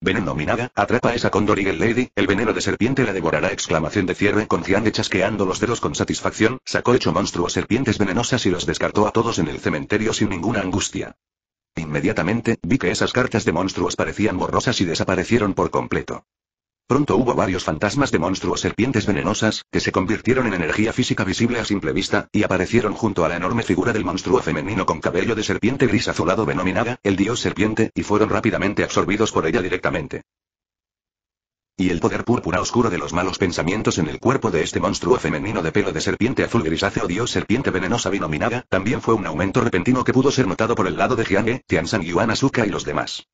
Veneno minada, atrapa esa Condor el Lady, el veneno de serpiente la devorará. Exclamación de cierre con Jiangue chasqueando los dedos con satisfacción, sacó hecho monstruos serpientes venenosas y los descartó a todos en el cementerio sin ninguna angustia. Inmediatamente, vi que esas cartas de monstruos parecían borrosas y desaparecieron por completo. Pronto hubo varios fantasmas de monstruos serpientes venenosas, que se convirtieron en energía física visible a simple vista, y aparecieron junto a la enorme figura del monstruo femenino con cabello de serpiente gris azulado denominada, el dios serpiente, y fueron rápidamente absorbidos por ella directamente. Y el poder púrpura oscuro de los malos pensamientos en el cuerpo de este monstruo femenino de pelo de serpiente azul grisáceo dios serpiente venenosa binominada, también fue un aumento repentino que pudo ser notado por el lado de Tian San Yuan Azuka y los demás.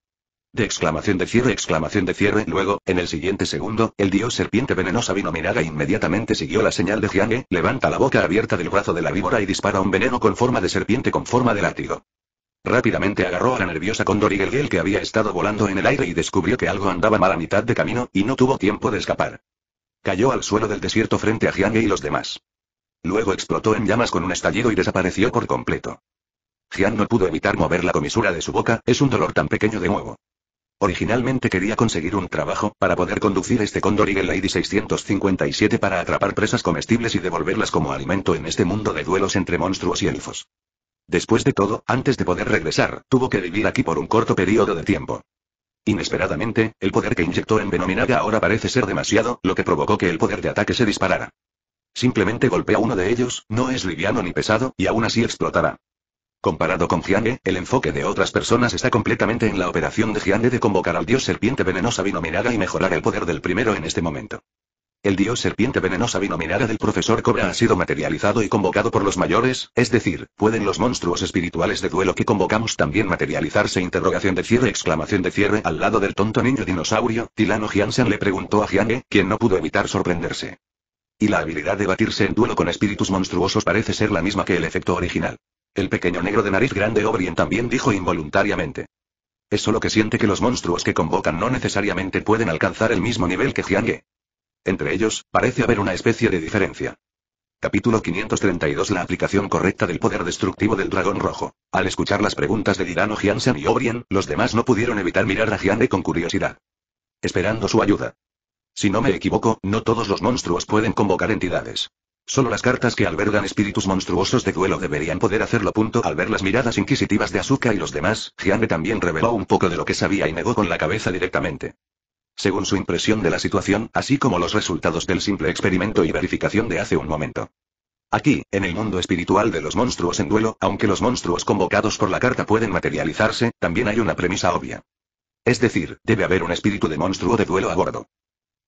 De exclamación de cierre, exclamación de cierre. Luego, en el siguiente segundo, el dios serpiente venenosa Binominaga e inmediatamente siguió la señal de Jiange, levanta la boca abierta del brazo de la víbora y dispara un veneno con forma de serpiente con forma de látigo. Rápidamente agarró a la nerviosa Condor que había estado volando en el aire y descubrió que algo andaba mal a mitad de camino, y no tuvo tiempo de escapar. Cayó al suelo del desierto frente a Jiange y los demás. Luego explotó en llamas con un estallido y desapareció por completo. Jiang no pudo evitar mover la comisura de su boca, es un dolor tan pequeño de nuevo. Originalmente quería conseguir un trabajo, para poder conducir este Condor Eagle Lady 657 para atrapar presas comestibles y devolverlas como alimento en este mundo de duelos entre monstruos y elfos. Después de todo, antes de poder regresar, tuvo que vivir aquí por un corto periodo de tiempo. Inesperadamente, el poder que inyectó en Venominaga ahora parece ser demasiado, lo que provocó que el poder de ataque se disparara. Simplemente golpea uno de ellos, no es liviano ni pesado, y aún así explotará. Comparado con Jiande, el enfoque de otras personas está completamente en la operación de Jiande de convocar al dios serpiente venenosa binominada y mejorar el poder del primero en este momento. El dios serpiente venenosa binominada del profesor Cobra ha sido materializado y convocado por los mayores, es decir, ¿pueden los monstruos espirituales de duelo que convocamos también materializarse? Interrogación de cierre, exclamación de cierre al lado del tonto niño dinosaurio, Tilano Jiansen le preguntó a Giange, quien no pudo evitar sorprenderse. Y la habilidad de batirse en duelo con espíritus monstruosos parece ser la misma que el efecto original. El pequeño negro de nariz grande O'Brien también dijo involuntariamente. Es solo que siente que los monstruos que convocan no necesariamente pueden alcanzar el mismo nivel que Jiangue. Entre ellos, parece haber una especie de diferencia. Capítulo 532 La aplicación correcta del poder destructivo del dragón rojo. Al escuchar las preguntas de Dirano Jiansen y O'Brien, los demás no pudieron evitar mirar a Jiangue con curiosidad. Esperando su ayuda. Si no me equivoco, no todos los monstruos pueden convocar entidades. Solo las cartas que albergan espíritus monstruosos de duelo deberían poder hacerlo. Punto. Al ver las miradas inquisitivas de Asuka y los demás, Jianbe también reveló un poco de lo que sabía y negó con la cabeza directamente. Según su impresión de la situación, así como los resultados del simple experimento y verificación de hace un momento. Aquí, en el mundo espiritual de los monstruos en duelo, aunque los monstruos convocados por la carta pueden materializarse, también hay una premisa obvia. Es decir, debe haber un espíritu de monstruo de duelo a bordo.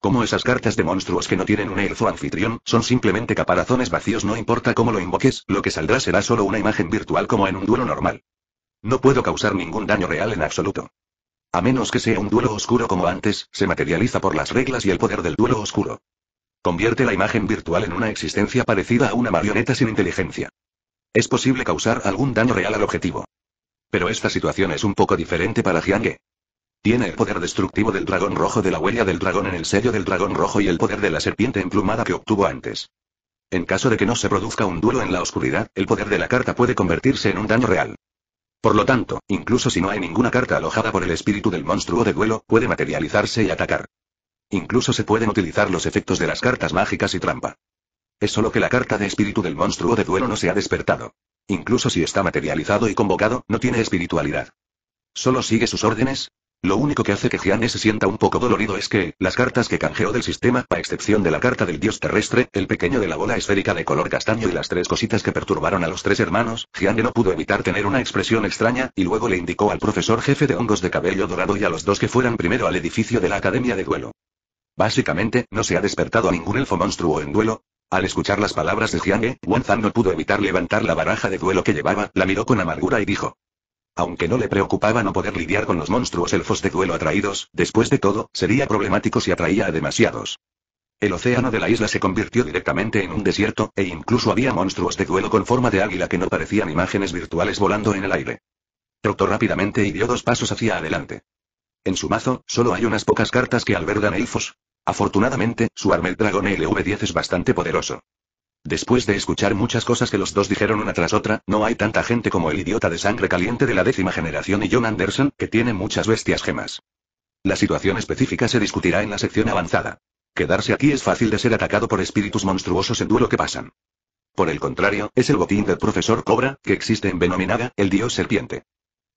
Como esas cartas de monstruos que no tienen un elfo anfitrión, son simplemente caparazones vacíos no importa cómo lo invoques, lo que saldrá será solo una imagen virtual como en un duelo normal. No puedo causar ningún daño real en absoluto. A menos que sea un duelo oscuro como antes, se materializa por las reglas y el poder del duelo oscuro. Convierte la imagen virtual en una existencia parecida a una marioneta sin inteligencia. Es posible causar algún daño real al objetivo. Pero esta situación es un poco diferente para Jiange. Tiene el poder destructivo del dragón rojo de la huella del dragón en el sello del dragón rojo y el poder de la serpiente emplumada que obtuvo antes. En caso de que no se produzca un duelo en la oscuridad, el poder de la carta puede convertirse en un daño real. Por lo tanto, incluso si no hay ninguna carta alojada por el espíritu del monstruo de duelo, puede materializarse y atacar. Incluso se pueden utilizar los efectos de las cartas mágicas y trampa. Es solo que la carta de espíritu del monstruo de duelo no se ha despertado. Incluso si está materializado y convocado, no tiene espiritualidad. Solo sigue sus órdenes, lo único que hace que Jiane se sienta un poco dolorido es que, las cartas que canjeó del sistema, a excepción de la carta del dios terrestre, el pequeño de la bola esférica de color castaño y las tres cositas que perturbaron a los tres hermanos, Jiane no pudo evitar tener una expresión extraña, y luego le indicó al profesor jefe de hongos de cabello dorado y a los dos que fueran primero al edificio de la Academia de Duelo. Básicamente, no se ha despertado a ningún elfo monstruo en duelo, al escuchar las palabras de Jiang, Wanzan no pudo evitar levantar la baraja de duelo que llevaba, la miró con amargura y dijo. Aunque no le preocupaba no poder lidiar con los monstruos elfos de duelo atraídos, después de todo, sería problemático si atraía a demasiados. El océano de la isla se convirtió directamente en un desierto, e incluso había monstruos de duelo con forma de águila que no parecían imágenes virtuales volando en el aire. Trotó rápidamente y dio dos pasos hacia adelante. En su mazo, solo hay unas pocas cartas que albergan elfos. Afortunadamente, su Armel dragón LV-10 es bastante poderoso. Después de escuchar muchas cosas que los dos dijeron una tras otra, no hay tanta gente como el idiota de sangre caliente de la décima generación y John Anderson, que tiene muchas bestias gemas. La situación específica se discutirá en la sección avanzada. Quedarse aquí es fácil de ser atacado por espíritus monstruosos en duelo que pasan. Por el contrario, es el botín del profesor Cobra, que existe en Benominada, el dios serpiente.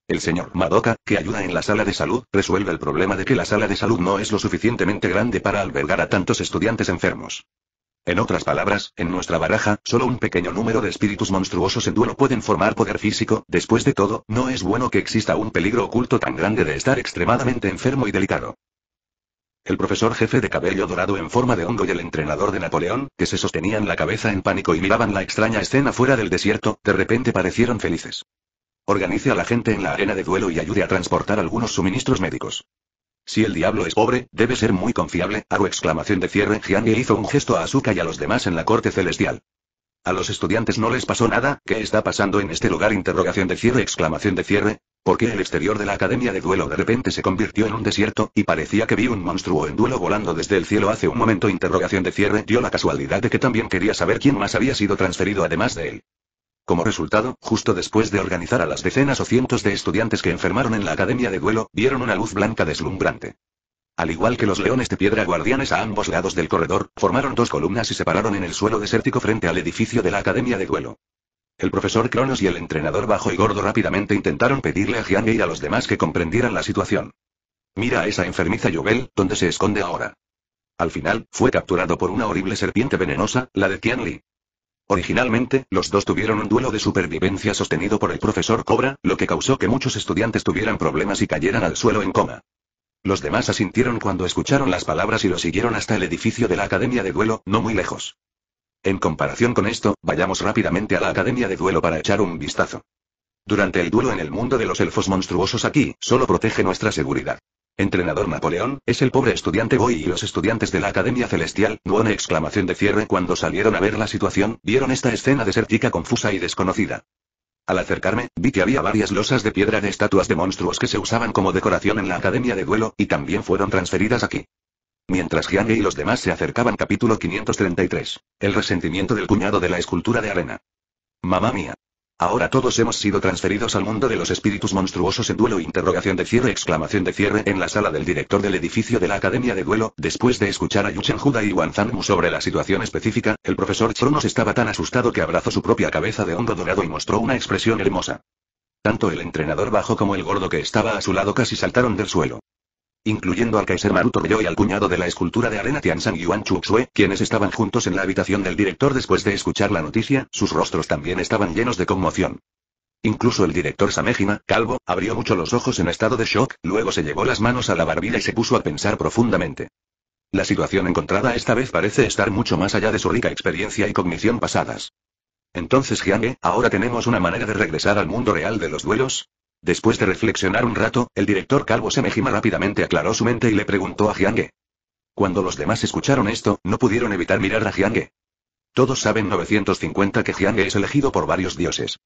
El señor Madoka, que ayuda en la sala de salud, resuelve el problema de que la sala de salud no es lo suficientemente grande para albergar a tantos estudiantes enfermos. En otras palabras, en nuestra baraja, solo un pequeño número de espíritus monstruosos en duelo pueden formar poder físico, después de todo, no es bueno que exista un peligro oculto tan grande de estar extremadamente enfermo y delicado. El profesor jefe de cabello dorado en forma de hongo y el entrenador de Napoleón, que se sostenían la cabeza en pánico y miraban la extraña escena fuera del desierto, de repente parecieron felices. Organice a la gente en la arena de duelo y ayude a transportar algunos suministros médicos. Si el diablo es pobre, debe ser muy confiable, Aru exclamación de cierre. Jianye hizo un gesto a Azuka y a los demás en la corte celestial. A los estudiantes no les pasó nada, ¿qué está pasando en este lugar? Interrogación de cierre, exclamación de cierre. ¿Por qué el exterior de la Academia de Duelo de repente se convirtió en un desierto, y parecía que vi un monstruo en duelo volando desde el cielo hace un momento? Interrogación de cierre, dio la casualidad de que también quería saber quién más había sido transferido además de él. Como resultado, justo después de organizar a las decenas o cientos de estudiantes que enfermaron en la Academia de Duelo, vieron una luz blanca deslumbrante. Al igual que los leones de piedra guardianes a ambos lados del corredor, formaron dos columnas y se pararon en el suelo desértico frente al edificio de la Academia de Duelo. El profesor Cronos y el entrenador bajo y gordo rápidamente intentaron pedirle a Jiang y a los demás que comprendieran la situación. Mira a esa enfermiza Yubel, donde se esconde ahora. Al final, fue capturado por una horrible serpiente venenosa, la de Tianli. Originalmente, los dos tuvieron un duelo de supervivencia sostenido por el profesor Cobra, lo que causó que muchos estudiantes tuvieran problemas y cayeran al suelo en coma. Los demás asintieron cuando escucharon las palabras y lo siguieron hasta el edificio de la Academia de Duelo, no muy lejos. En comparación con esto, vayamos rápidamente a la Academia de Duelo para echar un vistazo. Durante el duelo en el mundo de los elfos monstruosos aquí, solo protege nuestra seguridad. Entrenador Napoleón, es el pobre estudiante Boy y los estudiantes de la Academia Celestial, ¡Buena exclamación de cierre cuando salieron a ver la situación, vieron esta escena de ser chica confusa y desconocida. Al acercarme, vi que había varias losas de piedra de estatuas de monstruos que se usaban como decoración en la Academia de Duelo, y también fueron transferidas aquí. Mientras Gianni y los demás se acercaban capítulo 533. El resentimiento del cuñado de la escultura de arena. Mamá mía. Ahora todos hemos sido transferidos al mundo de los espíritus monstruosos en duelo interrogación de cierre exclamación de cierre en la sala del director del edificio de la Academia de Duelo, después de escuchar a Yuchen Huda y Wanzanmu sobre la situación específica, el profesor Chronos estaba tan asustado que abrazó su propia cabeza de hondo dorado y mostró una expresión hermosa. Tanto el entrenador bajo como el gordo que estaba a su lado casi saltaron del suelo incluyendo al Kaiser Maruto Ryo y al cuñado de la escultura de arena Tianzan Yuan Chuxue, quienes estaban juntos en la habitación del director después de escuchar la noticia, sus rostros también estaban llenos de conmoción. Incluso el director Samejima, calvo, abrió mucho los ojos en estado de shock, luego se llevó las manos a la barbilla y se puso a pensar profundamente. La situación encontrada esta vez parece estar mucho más allá de su rica experiencia y cognición pasadas. Entonces Jiang, ¿ahora tenemos una manera de regresar al mundo real de los duelos? Después de reflexionar un rato, el director Calvo Semejima rápidamente aclaró su mente y le preguntó a Jiangue. Cuando los demás escucharon esto, no pudieron evitar mirar a Jiangue. Todos saben 950 que Jiangue es elegido por varios dioses.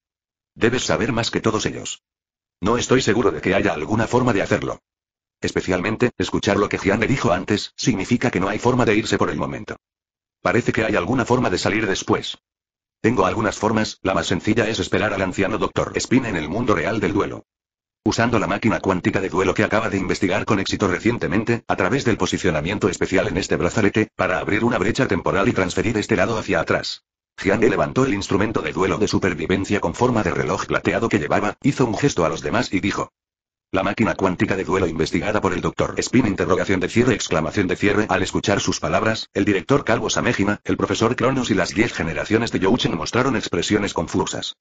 Debes saber más que todos ellos. No estoy seguro de que haya alguna forma de hacerlo. Especialmente, escuchar lo que Jiangue dijo antes, significa que no hay forma de irse por el momento. Parece que hay alguna forma de salir después. Tengo algunas formas, la más sencilla es esperar al anciano Dr. Spin en el mundo real del duelo. Usando la máquina cuántica de duelo que acaba de investigar con éxito recientemente, a través del posicionamiento especial en este brazalete, para abrir una brecha temporal y transferir este lado hacia atrás. Jiang levantó el instrumento de duelo de supervivencia con forma de reloj plateado que llevaba, hizo un gesto a los demás y dijo. La máquina cuántica de duelo investigada por el doctor Spin interrogación de cierre exclamación de cierre al escuchar sus palabras, el director Calvo Samejina, el profesor Cronos y las diez generaciones de Youchen mostraron expresiones confusas.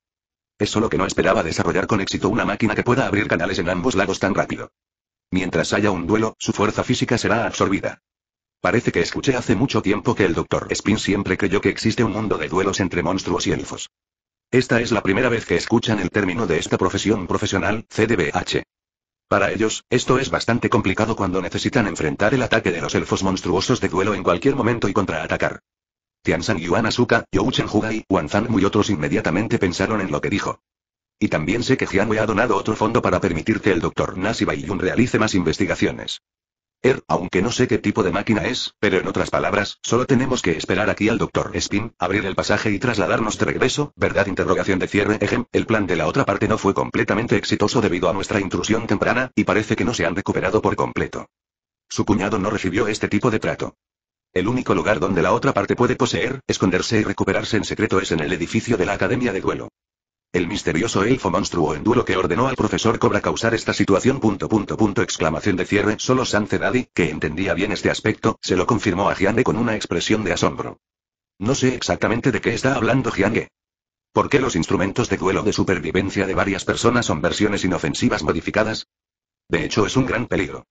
Es solo que no esperaba desarrollar con éxito una máquina que pueda abrir canales en ambos lados tan rápido. Mientras haya un duelo, su fuerza física será absorbida. Parece que escuché hace mucho tiempo que el doctor Spin siempre creyó que existe un mundo de duelos entre monstruos y elfos. Esta es la primera vez que escuchan el término de esta profesión profesional, CDBH. Para ellos, esto es bastante complicado cuando necesitan enfrentar el ataque de los elfos monstruosos de duelo en cualquier momento y contraatacar. Tianzan Yuan Asuka, Youchen Hugai, Wanzan y otros inmediatamente pensaron en lo que dijo. Y también sé que Jianwei ha donado otro fondo para permitir que el doctor Nasi Yun realice más investigaciones. Er, aunque no sé qué tipo de máquina es, pero en otras palabras, solo tenemos que esperar aquí al doctor Spin, abrir el pasaje y trasladarnos de regreso, ¿verdad? Interrogación de cierre. Ejem, el plan de la otra parte no fue completamente exitoso debido a nuestra intrusión temprana, y parece que no se han recuperado por completo. Su cuñado no recibió este tipo de trato. El único lugar donde la otra parte puede poseer, esconderse y recuperarse en secreto es en el edificio de la Academia de Duelo. El misterioso elfo monstruo en que ordenó al profesor Cobra causar esta situación. Punto, exclamación de cierre. Solo Cedadi, que entendía bien este aspecto, se lo confirmó a Jiange con una expresión de asombro. No sé exactamente de qué está hablando Jiange. ¿Por qué los instrumentos de duelo de supervivencia de varias personas son versiones inofensivas modificadas? De hecho, es un gran peligro.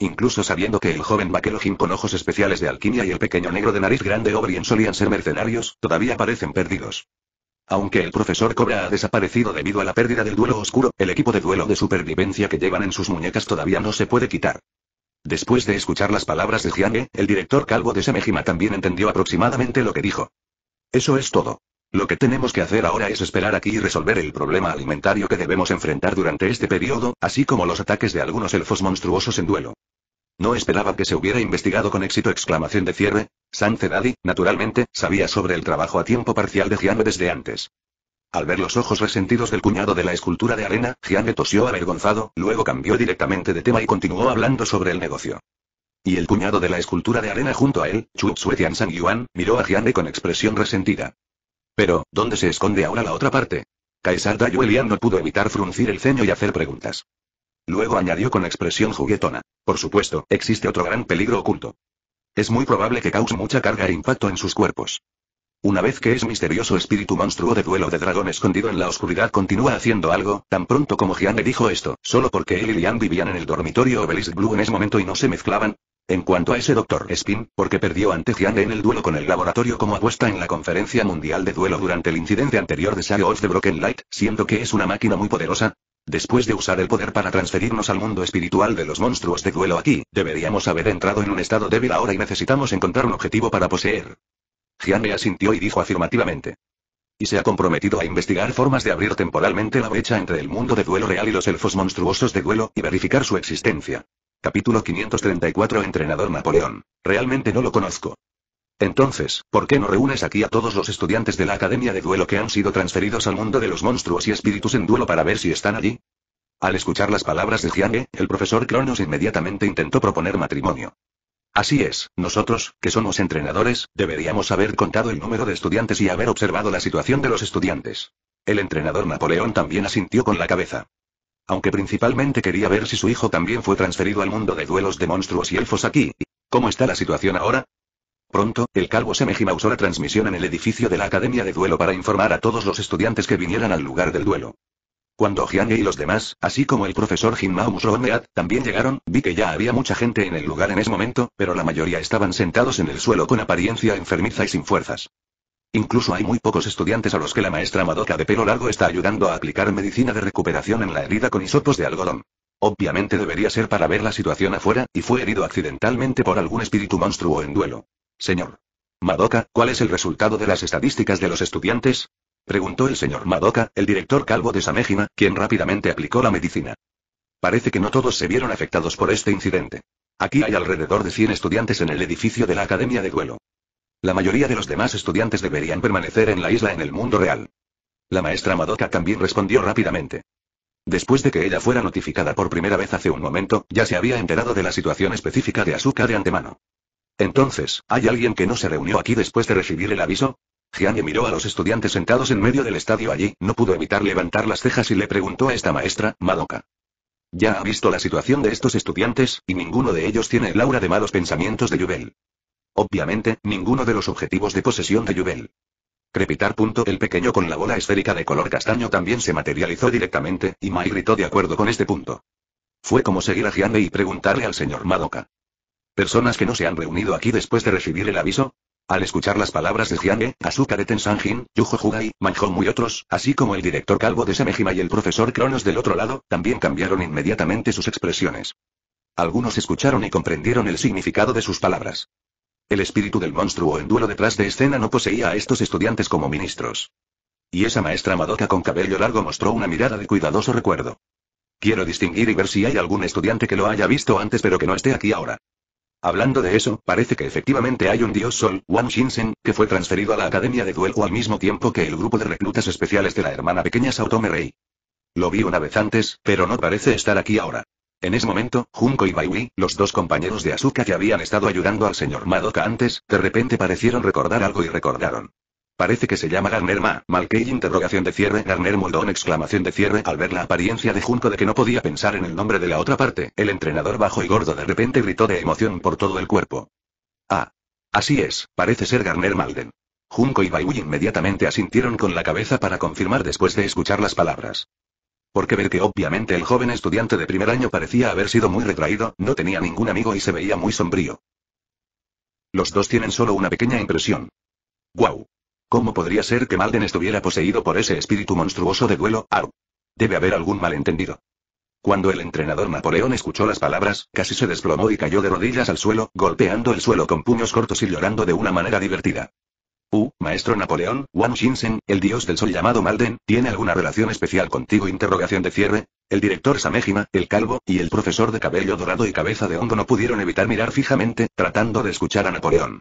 Incluso sabiendo que el joven Makelojin con ojos especiales de alquimia y el pequeño negro de nariz grande Obrien solían ser mercenarios, todavía parecen perdidos. Aunque el profesor Cobra ha desaparecido debido a la pérdida del duelo oscuro, el equipo de duelo de supervivencia que llevan en sus muñecas todavía no se puede quitar. Después de escuchar las palabras de Jiang, el director calvo de Semejima también entendió aproximadamente lo que dijo. Eso es todo. Lo que tenemos que hacer ahora es esperar aquí y resolver el problema alimentario que debemos enfrentar durante este periodo, así como los ataques de algunos elfos monstruosos en duelo. No esperaba que se hubiera investigado con éxito. Exclamación de cierre. Sancedadi, naturalmente, sabía sobre el trabajo a tiempo parcial de jian desde antes. Al ver los ojos resentidos del cuñado de la escultura de arena, Gianne tosió avergonzado, luego cambió directamente de tema y continuó hablando sobre el negocio. Y el cuñado de la escultura de arena junto a él, Chu Tian San Yuan, miró a jian con expresión resentida. Pero, ¿dónde se esconde ahora la otra parte? Kaisar Dayuelian no pudo evitar fruncir el ceño y hacer preguntas. Luego añadió con expresión juguetona. Por supuesto, existe otro gran peligro oculto. Es muy probable que cause mucha carga e impacto en sus cuerpos. Una vez que ese misterioso espíritu monstruo de duelo de dragón escondido en la oscuridad continúa haciendo algo, tan pronto como Gian dijo esto, solo porque él y Lian vivían en el dormitorio Obelisk Blue en ese momento y no se mezclaban. En cuanto a ese doctor Spin, porque perdió ante Gian en el duelo con el laboratorio como apuesta en la conferencia mundial de duelo durante el incidente anterior de of the Broken Light, siendo que es una máquina muy poderosa, Después de usar el poder para transferirnos al mundo espiritual de los monstruos de duelo aquí, deberíamos haber entrado en un estado débil ahora y necesitamos encontrar un objetivo para poseer. Jian me asintió y dijo afirmativamente. Y se ha comprometido a investigar formas de abrir temporalmente la brecha entre el mundo de duelo real y los elfos monstruosos de duelo, y verificar su existencia. Capítulo 534 Entrenador Napoleón. Realmente no lo conozco. Entonces, ¿por qué no reúnes aquí a todos los estudiantes de la Academia de Duelo que han sido transferidos al mundo de los monstruos y espíritus en duelo para ver si están allí? Al escuchar las palabras de Jiange, el profesor Cronos inmediatamente intentó proponer matrimonio. Así es, nosotros, que somos entrenadores, deberíamos haber contado el número de estudiantes y haber observado la situación de los estudiantes. El entrenador Napoleón también asintió con la cabeza. Aunque principalmente quería ver si su hijo también fue transferido al mundo de duelos de monstruos y elfos aquí. ¿Cómo está la situación ahora? Pronto, el calvo Semejima usó la transmisión en el edificio de la Academia de Duelo para informar a todos los estudiantes que vinieran al lugar del duelo. Cuando Jiange y los demás, así como el profesor Jinmao Musromeat, también llegaron, vi que ya había mucha gente en el lugar en ese momento, pero la mayoría estaban sentados en el suelo con apariencia enfermiza y sin fuerzas. Incluso hay muy pocos estudiantes a los que la maestra Madoka de pelo largo está ayudando a aplicar medicina de recuperación en la herida con hisopos de algodón. Obviamente debería ser para ver la situación afuera, y fue herido accidentalmente por algún espíritu monstruo en duelo. Señor. Madoka, ¿cuál es el resultado de las estadísticas de los estudiantes? Preguntó el señor Madoka, el director calvo de Samejima, quien rápidamente aplicó la medicina. Parece que no todos se vieron afectados por este incidente. Aquí hay alrededor de 100 estudiantes en el edificio de la Academia de Duelo. La mayoría de los demás estudiantes deberían permanecer en la isla en el mundo real. La maestra Madoka también respondió rápidamente. Después de que ella fuera notificada por primera vez hace un momento, ya se había enterado de la situación específica de Azuka de antemano. Entonces, ¿hay alguien que no se reunió aquí después de recibir el aviso? Gianni miró a los estudiantes sentados en medio del estadio allí, no pudo evitar levantar las cejas y le preguntó a esta maestra, Madoka. Ya ha visto la situación de estos estudiantes, y ninguno de ellos tiene el aura de malos pensamientos de Jubel. Obviamente, ninguno de los objetivos de posesión de Jubel. Crepitar. Punto, el pequeño con la bola esférica de color castaño también se materializó directamente, y Mai gritó de acuerdo con este punto. Fue como seguir a Gianni y preguntarle al señor Madoka. Personas que no se han reunido aquí después de recibir el aviso. Al escuchar las palabras de Jiange, Azuka de Tensanjin, Yujo Hugai, Manjong y otros, así como el director calvo de Semejima y el profesor Cronos del otro lado, también cambiaron inmediatamente sus expresiones. Algunos escucharon y comprendieron el significado de sus palabras. El espíritu del monstruo en duelo detrás de escena no poseía a estos estudiantes como ministros. Y esa maestra Madoka con cabello largo mostró una mirada de cuidadoso recuerdo. Quiero distinguir y ver si hay algún estudiante que lo haya visto antes pero que no esté aquí ahora. Hablando de eso, parece que efectivamente hay un dios Sol, Wang Shinsen, que fue transferido a la Academia de Duelo al mismo tiempo que el grupo de reclutas especiales de la hermana pequeña Saotome Rei. Lo vi una vez antes, pero no parece estar aquí ahora. En ese momento, Junko y Baiwi, los dos compañeros de Asuka que habían estado ayudando al señor Madoka antes, de repente parecieron recordar algo y recordaron. Parece que se llama Garner Ma, Malkey interrogación de cierre Garner Moldón exclamación de cierre al ver la apariencia de Junko de que no podía pensar en el nombre de la otra parte, el entrenador bajo y gordo de repente gritó de emoción por todo el cuerpo. Ah. Así es, parece ser Garner Malden. Junko y Baiwi inmediatamente asintieron con la cabeza para confirmar después de escuchar las palabras. Porque ver que obviamente el joven estudiante de primer año parecía haber sido muy retraído, no tenía ningún amigo y se veía muy sombrío. Los dos tienen solo una pequeña impresión. ¡Guau! ¿Cómo podría ser que Malden estuviera poseído por ese espíritu monstruoso de duelo? Arp. Ah, debe haber algún malentendido. Cuando el entrenador Napoleón escuchó las palabras, casi se desplomó y cayó de rodillas al suelo, golpeando el suelo con puños cortos y llorando de una manera divertida. ¿U, uh, maestro Napoleón, Wang Shinsen, el dios del sol llamado Malden, ¿tiene alguna relación especial contigo? Interrogación de cierre. El director Saméjima, el calvo, y el profesor de cabello dorado y cabeza de hongo no pudieron evitar mirar fijamente, tratando de escuchar a Napoleón.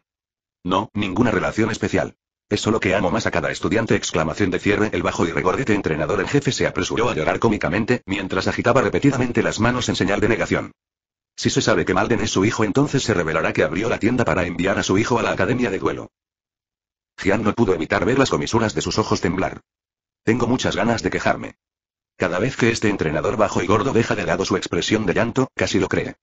No, ninguna relación especial. Eso lo que amo más a cada estudiante exclamación de cierre el bajo y regordete entrenador en jefe se apresuró a llorar cómicamente mientras agitaba repetidamente las manos en señal de negación. Si se sabe que Malden es su hijo entonces se revelará que abrió la tienda para enviar a su hijo a la academia de duelo. Gian no pudo evitar ver las comisuras de sus ojos temblar. Tengo muchas ganas de quejarme. Cada vez que este entrenador bajo y gordo deja de lado su expresión de llanto, casi lo cree.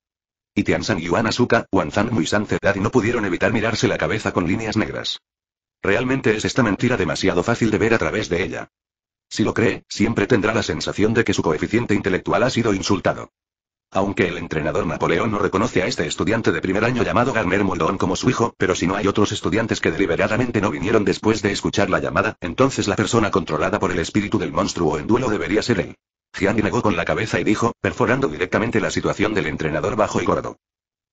Y Tianzan Yuan Asuka, Wanzan Muisan Zedad no pudieron evitar mirarse la cabeza con líneas negras. Realmente es esta mentira demasiado fácil de ver a través de ella. Si lo cree, siempre tendrá la sensación de que su coeficiente intelectual ha sido insultado. Aunque el entrenador Napoleón no reconoce a este estudiante de primer año llamado Garner Moldón como su hijo, pero si no hay otros estudiantes que deliberadamente no vinieron después de escuchar la llamada, entonces la persona controlada por el espíritu del monstruo en duelo debería ser él. Gianni negó con la cabeza y dijo, perforando directamente la situación del entrenador bajo y gordo.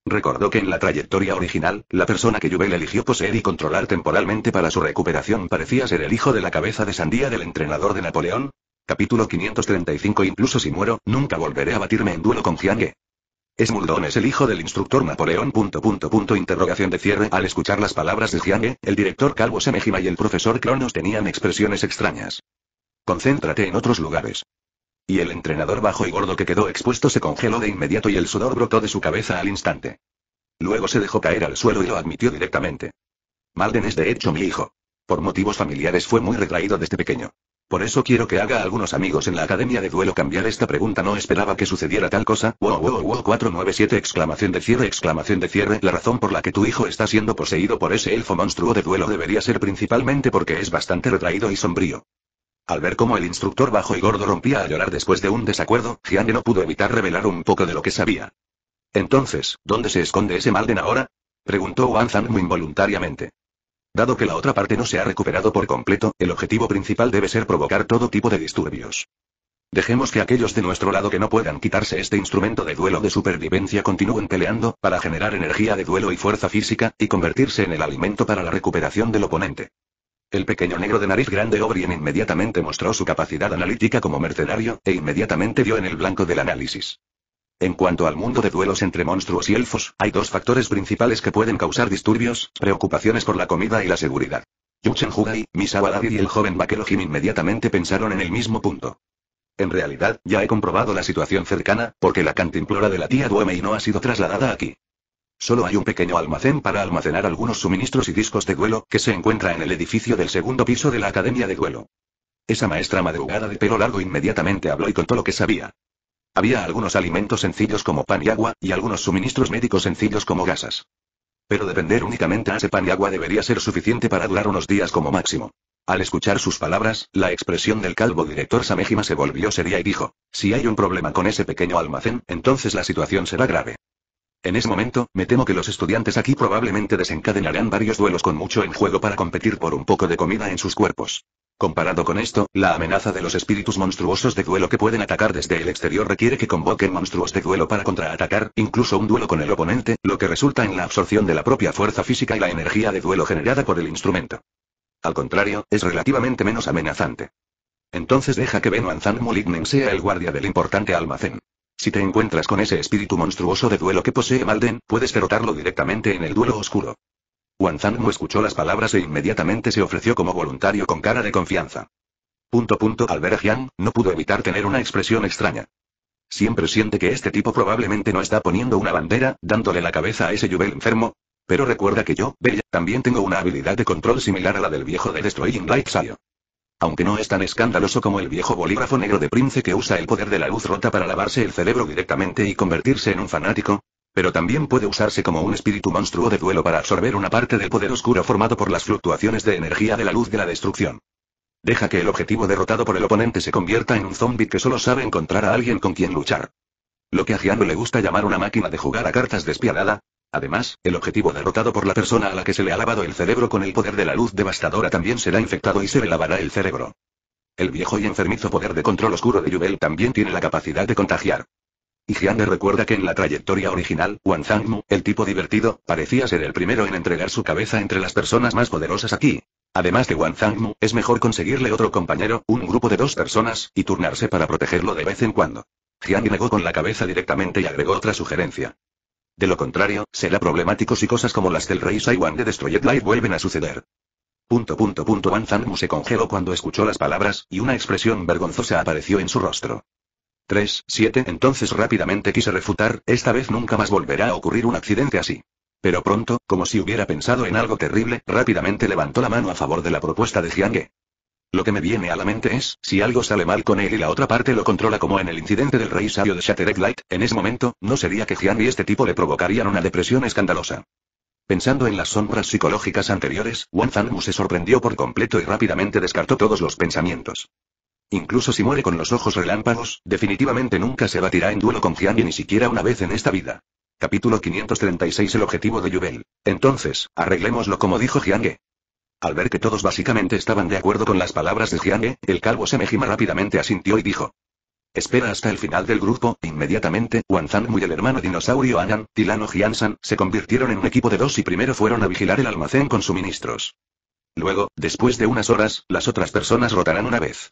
Recordó que en la trayectoria original, la persona que Yubel eligió poseer y controlar temporalmente para su recuperación parecía ser el hijo de la cabeza de sandía del entrenador de Napoleón. Capítulo 535 Incluso si muero, nunca volveré a batirme en duelo con Jiang Muldon es el hijo del instructor Napoleón. interrogación de cierre. Al escuchar las palabras de Jiang, el director Calvo Semejima y el profesor Cronos tenían expresiones extrañas. Concéntrate en otros lugares. Y el entrenador bajo y gordo que quedó expuesto se congeló de inmediato y el sudor brotó de su cabeza al instante. Luego se dejó caer al suelo y lo admitió directamente. Malden es de hecho mi hijo. Por motivos familiares fue muy retraído desde pequeño. Por eso quiero que haga algunos amigos en la academia de duelo cambiar esta pregunta. No esperaba que sucediera tal cosa. Wow, wow, wow, 497 exclamación de cierre, exclamación de cierre. La razón por la que tu hijo está siendo poseído por ese elfo monstruo de duelo debería ser principalmente porque es bastante retraído y sombrío. Al ver cómo el instructor bajo y gordo rompía a llorar después de un desacuerdo, Gianni no pudo evitar revelar un poco de lo que sabía. Entonces, ¿dónde se esconde ese Malden ahora? preguntó Wan-Zang muy involuntariamente. Dado que la otra parte no se ha recuperado por completo, el objetivo principal debe ser provocar todo tipo de disturbios. Dejemos que aquellos de nuestro lado que no puedan quitarse este instrumento de duelo de supervivencia continúen peleando, para generar energía de duelo y fuerza física, y convertirse en el alimento para la recuperación del oponente. El pequeño negro de nariz grande O'Brien inmediatamente mostró su capacidad analítica como mercenario, e inmediatamente dio en el blanco del análisis. En cuanto al mundo de duelos entre monstruos y elfos, hay dos factores principales que pueden causar disturbios, preocupaciones por la comida y la seguridad. Yuchen Hugai, Misawa David y el joven vaquero Jim inmediatamente pensaron en el mismo punto. En realidad, ya he comprobado la situación cercana, porque la cantimplora de la tía dueme y no ha sido trasladada aquí. Solo hay un pequeño almacén para almacenar algunos suministros y discos de duelo, que se encuentra en el edificio del segundo piso de la Academia de Duelo. Esa maestra madrugada de pelo largo inmediatamente habló y contó lo que sabía. Había algunos alimentos sencillos como pan y agua, y algunos suministros médicos sencillos como gasas. Pero depender únicamente a ese pan y agua debería ser suficiente para durar unos días como máximo. Al escuchar sus palabras, la expresión del calvo director Samejima se volvió seria y dijo, si hay un problema con ese pequeño almacén, entonces la situación será grave. En ese momento, me temo que los estudiantes aquí probablemente desencadenarán varios duelos con mucho en juego para competir por un poco de comida en sus cuerpos. Comparado con esto, la amenaza de los espíritus monstruosos de duelo que pueden atacar desde el exterior requiere que convoquen monstruos de duelo para contraatacar, incluso un duelo con el oponente, lo que resulta en la absorción de la propia fuerza física y la energía de duelo generada por el instrumento. Al contrario, es relativamente menos amenazante. Entonces deja que Anzan Mulignen sea el guardia del importante almacén. Si te encuentras con ese espíritu monstruoso de duelo que posee Malden, puedes derrotarlo directamente en el duelo oscuro. no escuchó las palabras e inmediatamente se ofreció como voluntario con cara de confianza. Punto punto al ver a no pudo evitar tener una expresión extraña. Siempre siente que este tipo probablemente no está poniendo una bandera, dándole la cabeza a ese yubel enfermo. Pero recuerda que yo, Bella, también tengo una habilidad de control similar a la del viejo de Destroying Light aunque no es tan escandaloso como el viejo bolígrafo negro de Prince que usa el poder de la luz rota para lavarse el cerebro directamente y convertirse en un fanático, pero también puede usarse como un espíritu monstruo de duelo para absorber una parte del poder oscuro formado por las fluctuaciones de energía de la luz de la destrucción. Deja que el objetivo derrotado por el oponente se convierta en un zombie que solo sabe encontrar a alguien con quien luchar. Lo que a Giano le gusta llamar una máquina de jugar a cartas despiadada, Además, el objetivo derrotado por la persona a la que se le ha lavado el cerebro con el poder de la luz devastadora también será infectado y se le lavará el cerebro. El viejo y enfermizo poder de control oscuro de Yubel también tiene la capacidad de contagiar. Y Jiande recuerda que en la trayectoria original, Wan Zangmu, el tipo divertido, parecía ser el primero en entregar su cabeza entre las personas más poderosas aquí. Además de Wan Zangmu, es mejor conseguirle otro compañero, un grupo de dos personas, y turnarse para protegerlo de vez en cuando. Jiang negó con la cabeza directamente y agregó otra sugerencia. De lo contrario, será problemático si cosas como las del rey Saiwan de Destroyed Life vuelven a suceder. Punto punto punto Wan se congeló cuando escuchó las palabras, y una expresión vergonzosa apareció en su rostro. 3, 7 Entonces rápidamente quise refutar, esta vez nunca más volverá a ocurrir un accidente así. Pero pronto, como si hubiera pensado en algo terrible, rápidamente levantó la mano a favor de la propuesta de Ge. Lo que me viene a la mente es, si algo sale mal con él y la otra parte lo controla como en el incidente del rey sabio de Shattered Light, en ese momento, no sería que Jian y este tipo le provocarían una depresión escandalosa. Pensando en las sombras psicológicas anteriores, Wan Zalmu se sorprendió por completo y rápidamente descartó todos los pensamientos. Incluso si muere con los ojos relámpagos, definitivamente nunca se batirá en duelo con Jian y ni siquiera una vez en esta vida. Capítulo 536 El objetivo de Yuvel Entonces, lo como dijo Jiange. Al ver que todos básicamente estaban de acuerdo con las palabras de Jiang, el calvo se mejima rápidamente asintió y dijo. Espera hasta el final del grupo, inmediatamente, Wanzang y el hermano dinosaurio Anan, Tilano Jiansan, se convirtieron en un equipo de dos y primero fueron a vigilar el almacén con suministros. Luego, después de unas horas, las otras personas rotarán una vez.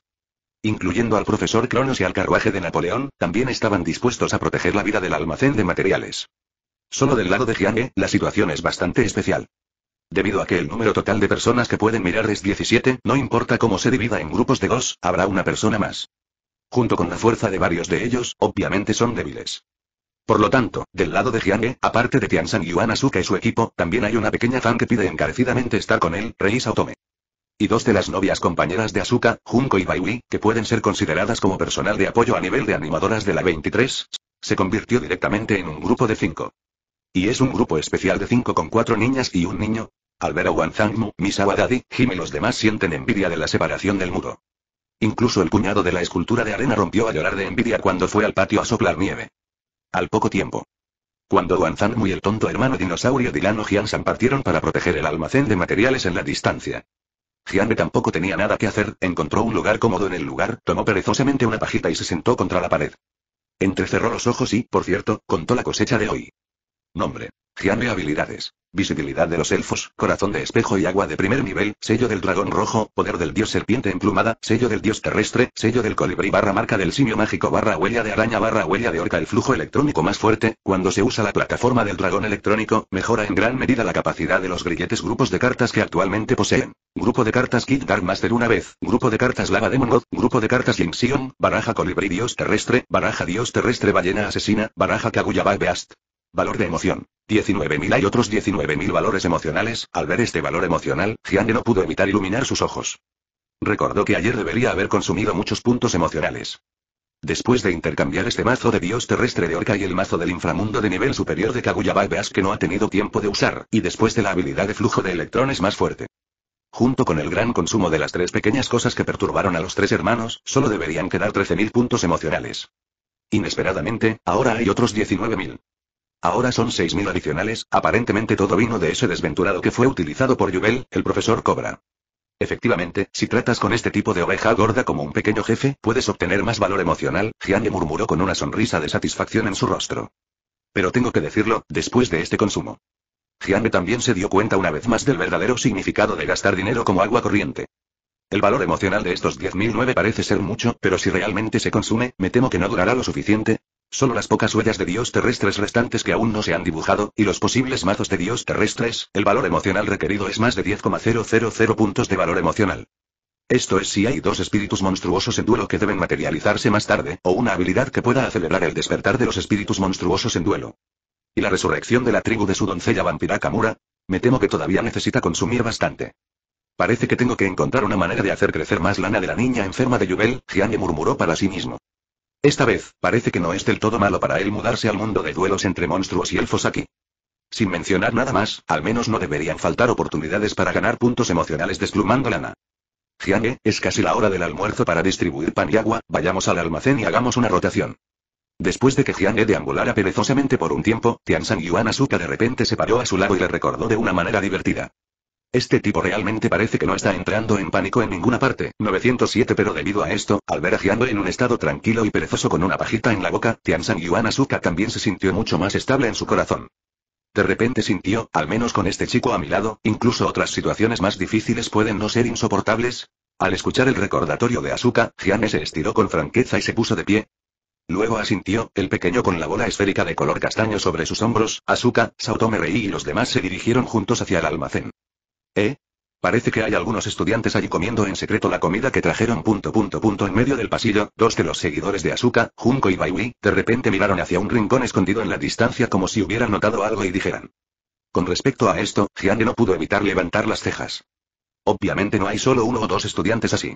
Incluyendo al profesor Cronos y al carruaje de Napoleón, también estaban dispuestos a proteger la vida del almacén de materiales. Solo del lado de Jiang, la situación es bastante especial. Debido a que el número total de personas que pueden mirar es 17, no importa cómo se divida en grupos de dos, habrá una persona más. Junto con la fuerza de varios de ellos, obviamente son débiles. Por lo tanto, del lado de Jiange, aparte de san Yuan Asuka y su equipo, también hay una pequeña fan que pide encarecidamente estar con él, Rei Saotome. Y dos de las novias compañeras de Asuka, Junko y Baiwi, que pueden ser consideradas como personal de apoyo a nivel de animadoras de la 23, se convirtió directamente en un grupo de cinco. Y es un grupo especial de cinco con cuatro niñas y un niño. Al ver a Wanzangmu, Misawa Daddy, Jim y los demás sienten envidia de la separación del muro. Incluso el cuñado de la escultura de arena rompió a llorar de envidia cuando fue al patio a soplar nieve. Al poco tiempo. Cuando Wanzangmu y el tonto hermano dinosaurio Dilano Jiang-san partieron para proteger el almacén de materiales en la distancia. Jianbe tampoco tenía nada que hacer, encontró un lugar cómodo en el lugar, tomó perezosamente una pajita y se sentó contra la pared. Entrecerró los ojos y, por cierto, contó la cosecha de hoy. Nombre. de habilidades. Visibilidad de los elfos, corazón de espejo y agua de primer nivel, sello del dragón rojo, poder del dios serpiente emplumada, sello del dios terrestre, sello del colibrí barra marca del simio mágico barra huella de araña barra huella de orca el flujo electrónico más fuerte, cuando se usa la plataforma del dragón electrónico, mejora en gran medida la capacidad de los grilletes grupos de cartas que actualmente poseen. Grupo de cartas Kid Dark Master una vez, grupo de cartas Lava Demon God, grupo de cartas Jinxion, baraja colibrí dios terrestre, baraja dios terrestre ballena asesina, baraja Kaguya Beast. Valor de emoción. 19.000 Hay otros 19.000 valores emocionales. Al ver este valor emocional, Jiang no pudo evitar iluminar sus ojos. Recordó que ayer debería haber consumido muchos puntos emocionales. Después de intercambiar este mazo de dios terrestre de Orca y el mazo del inframundo de nivel superior de Kaguya veas que no ha tenido tiempo de usar, y después de la habilidad de flujo de electrones más fuerte. Junto con el gran consumo de las tres pequeñas cosas que perturbaron a los tres hermanos, solo deberían quedar 13.000 puntos emocionales. Inesperadamente, ahora hay otros 19.000. Ahora son 6.000 adicionales, aparentemente todo vino de ese desventurado que fue utilizado por Jubel, el profesor Cobra. Efectivamente, si tratas con este tipo de oveja gorda como un pequeño jefe, puedes obtener más valor emocional, jianne murmuró con una sonrisa de satisfacción en su rostro. Pero tengo que decirlo, después de este consumo. jianne también se dio cuenta una vez más del verdadero significado de gastar dinero como agua corriente. El valor emocional de estos 10.009 parece ser mucho, pero si realmente se consume, me temo que no durará lo suficiente, Solo las pocas huellas de Dios terrestres restantes que aún no se han dibujado, y los posibles mazos de Dios terrestres, el valor emocional requerido es más de 10,000 puntos de valor emocional. Esto es si hay dos espíritus monstruosos en duelo que deben materializarse más tarde, o una habilidad que pueda acelerar el despertar de los espíritus monstruosos en duelo. ¿Y la resurrección de la tribu de su doncella vampira Kamura? Me temo que todavía necesita consumir bastante. Parece que tengo que encontrar una manera de hacer crecer más lana de la niña enferma de Yubel, Gianni murmuró para sí mismo. Esta vez, parece que no es del todo malo para él mudarse al mundo de duelos entre monstruos y elfos aquí. Sin mencionar nada más, al menos no deberían faltar oportunidades para ganar puntos emocionales desplumando lana. Jiange, es casi la hora del almuerzo para distribuir pan y agua, vayamos al almacén y hagamos una rotación. Después de que Jiange deambulara perezosamente por un tiempo, Tian San Yuan Asuka de repente se paró a su lado y le recordó de una manera divertida. Este tipo realmente parece que no está entrando en pánico en ninguna parte. 907 Pero debido a esto, al ver a en un estado tranquilo y perezoso con una pajita en la boca, San Yuan Asuka también se sintió mucho más estable en su corazón. De repente sintió, al menos con este chico a mi lado, incluso otras situaciones más difíciles pueden no ser insoportables. Al escuchar el recordatorio de Asuka, Jiane se estiró con franqueza y se puso de pie. Luego asintió, el pequeño con la bola esférica de color castaño sobre sus hombros, Asuka, Saotome Rei y los demás se dirigieron juntos hacia el almacén. ¿Eh? Parece que hay algunos estudiantes allí comiendo en secreto la comida que trajeron. Punto punto punto en medio del pasillo, dos de los seguidores de Asuka, Junko y Baiwi, de repente miraron hacia un rincón escondido en la distancia como si hubieran notado algo y dijeran. Con respecto a esto, Giande no pudo evitar levantar las cejas. Obviamente no hay solo uno o dos estudiantes así.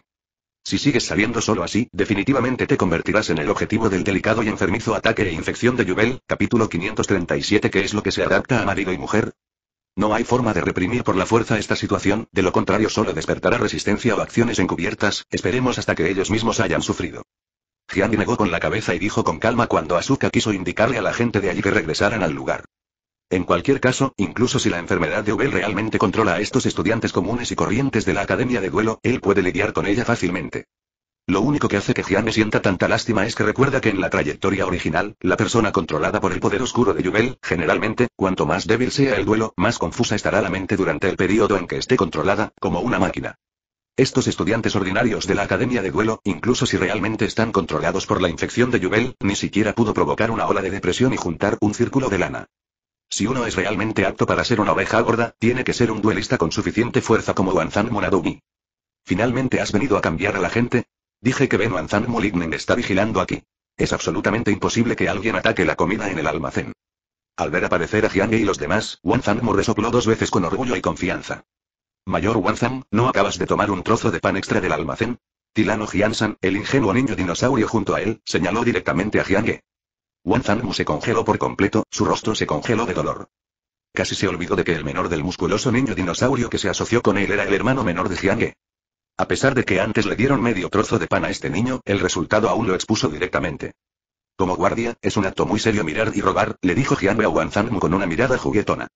Si sigues saliendo solo así, definitivamente te convertirás en el objetivo del delicado y enfermizo ataque e infección de Jubel, capítulo 537 que es lo que se adapta a marido y mujer, no hay forma de reprimir por la fuerza esta situación, de lo contrario solo despertará resistencia o acciones encubiertas, esperemos hasta que ellos mismos hayan sufrido. Gianni negó con la cabeza y dijo con calma cuando Asuka quiso indicarle a la gente de allí que regresaran al lugar. En cualquier caso, incluso si la enfermedad de Ubel realmente controla a estos estudiantes comunes y corrientes de la Academia de Duelo, él puede lidiar con ella fácilmente. Lo único que hace que me sienta tanta lástima es que recuerda que en la trayectoria original, la persona controlada por el poder oscuro de Yubel, generalmente, cuanto más débil sea el duelo, más confusa estará la mente durante el periodo en que esté controlada, como una máquina. Estos estudiantes ordinarios de la Academia de Duelo, incluso si realmente están controlados por la infección de Yubel, ni siquiera pudo provocar una ola de depresión y juntar un círculo de lana. Si uno es realmente apto para ser una oveja gorda, tiene que ser un duelista con suficiente fuerza como Wanzan Monadumi. ¿Finalmente has venido a cambiar a la gente? Dije que Ben Van Molignen está vigilando aquí. Es absolutamente imposible que alguien ataque la comida en el almacén. Al ver aparecer a Jiang y los demás, Wanzanmu resopló dos veces con orgullo y confianza. Mayor Wanzan, ¿no acabas de tomar un trozo de pan extra del almacén? Tilano San, el ingenuo niño dinosaurio junto a él, señaló directamente a Jiang. Mu se congeló por completo, su rostro se congeló de dolor. Casi se olvidó de que el menor del musculoso niño dinosaurio que se asoció con él era el hermano menor de Jiang. A pesar de que antes le dieron medio trozo de pan a este niño, el resultado aún lo expuso directamente. Como guardia, es un acto muy serio mirar y robar, le dijo Jian a Wanzanmu con una mirada juguetona.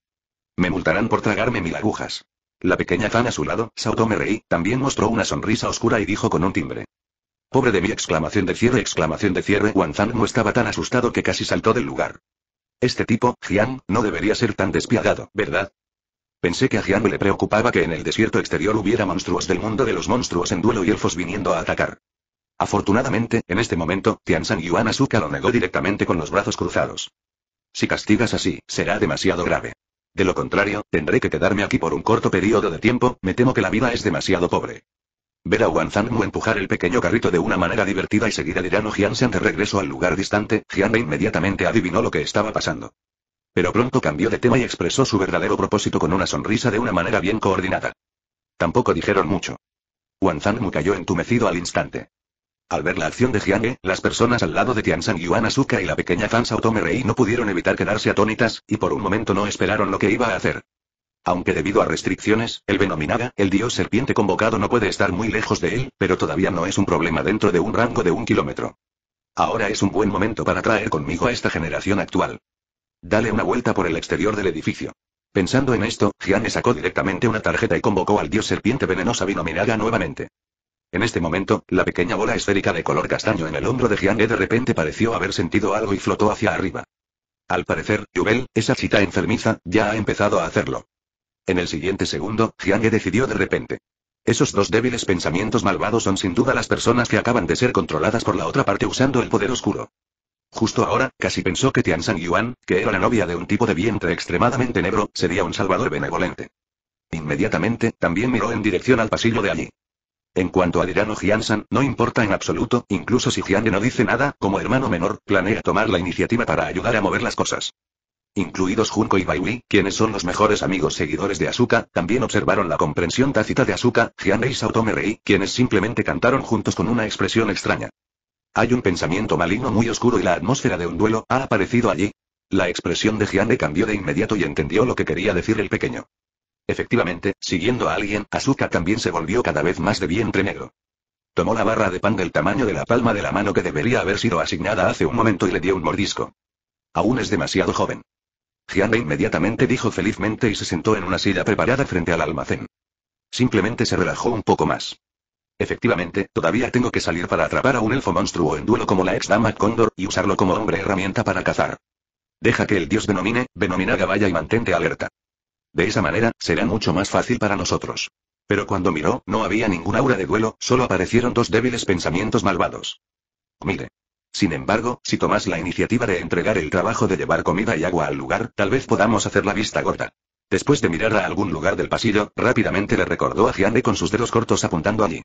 Me multarán por tragarme mil agujas. La pequeña Zan a su lado, Sao me también mostró una sonrisa oscura y dijo con un timbre. Pobre de mí, exclamación de cierre, exclamación de cierre, Wanzanmu estaba tan asustado que casi saltó del lugar. Este tipo, Jian, no debería ser tan despiadado, ¿verdad? Pensé que a le preocupaba que en el desierto exterior hubiera monstruos del mundo de los monstruos en duelo y elfos viniendo a atacar. Afortunadamente, en este momento, y Yuan Asuka lo negó directamente con los brazos cruzados. Si castigas así, será demasiado grave. De lo contrario, tendré que quedarme aquí por un corto periodo de tiempo, me temo que la vida es demasiado pobre. Ver a Wan empujar el pequeño carrito de una manera divertida y seguir al Irano oh, san de regreso al lugar distante, Jian inmediatamente adivinó lo que estaba pasando. Pero pronto cambió de tema y expresó su verdadero propósito con una sonrisa de una manera bien coordinada. Tampoco dijeron mucho. Mu cayó entumecido al instante. Al ver la acción de Jiang, las personas al lado de San Yuan Asuka y la pequeña Fan Otome Rei no pudieron evitar quedarse atónitas, y por un momento no esperaron lo que iba a hacer. Aunque debido a restricciones, el venominada, el dios serpiente convocado no puede estar muy lejos de él, pero todavía no es un problema dentro de un rango de un kilómetro. Ahora es un buen momento para traer conmigo a esta generación actual. Dale una vuelta por el exterior del edificio. Pensando en esto, Gianne sacó directamente una tarjeta y convocó al dios serpiente venenosa Binominaga nuevamente. En este momento, la pequeña bola esférica de color castaño en el hombro de Gianne de repente pareció haber sentido algo y flotó hacia arriba. Al parecer, Jubel, esa chita enfermiza, ya ha empezado a hacerlo. En el siguiente segundo, Gianne decidió de repente. Esos dos débiles pensamientos malvados son sin duda las personas que acaban de ser controladas por la otra parte usando el poder oscuro. Justo ahora, casi pensó que Tian San Yuan, que era la novia de un tipo de vientre extremadamente negro, sería un salvador benevolente. Inmediatamente, también miró en dirección al pasillo de allí. En cuanto a Dirano San, no importa en absoluto, incluso si Jian no dice nada, como hermano menor, planea tomar la iniciativa para ayudar a mover las cosas. Incluidos Junko y Baiwi, quienes son los mejores amigos seguidores de Asuka, también observaron la comprensión tácita de Asuka, Jian y Saotome quienes simplemente cantaron juntos con una expresión extraña. Hay un pensamiento maligno muy oscuro y la atmósfera de un duelo ha aparecido allí. La expresión de Gianne cambió de inmediato y entendió lo que quería decir el pequeño. Efectivamente, siguiendo a alguien, Azuka también se volvió cada vez más de vientre negro. Tomó la barra de pan del tamaño de la palma de la mano que debería haber sido asignada hace un momento y le dio un mordisco. Aún es demasiado joven. Gianne inmediatamente dijo felizmente y se sentó en una silla preparada frente al almacén. Simplemente se relajó un poco más. Efectivamente, todavía tengo que salir para atrapar a un elfo monstruo en duelo como la ex dama Cóndor y usarlo como hombre herramienta para cazar. Deja que el dios denomine, denomina vaya y mantente alerta. De esa manera, será mucho más fácil para nosotros. Pero cuando miró, no había ningún aura de duelo, solo aparecieron dos débiles pensamientos malvados. Mire. Sin embargo, si tomas la iniciativa de entregar el trabajo de llevar comida y agua al lugar, tal vez podamos hacer la vista gorda. Después de mirar a algún lugar del pasillo, rápidamente le recordó a Gianne con sus dedos cortos apuntando allí.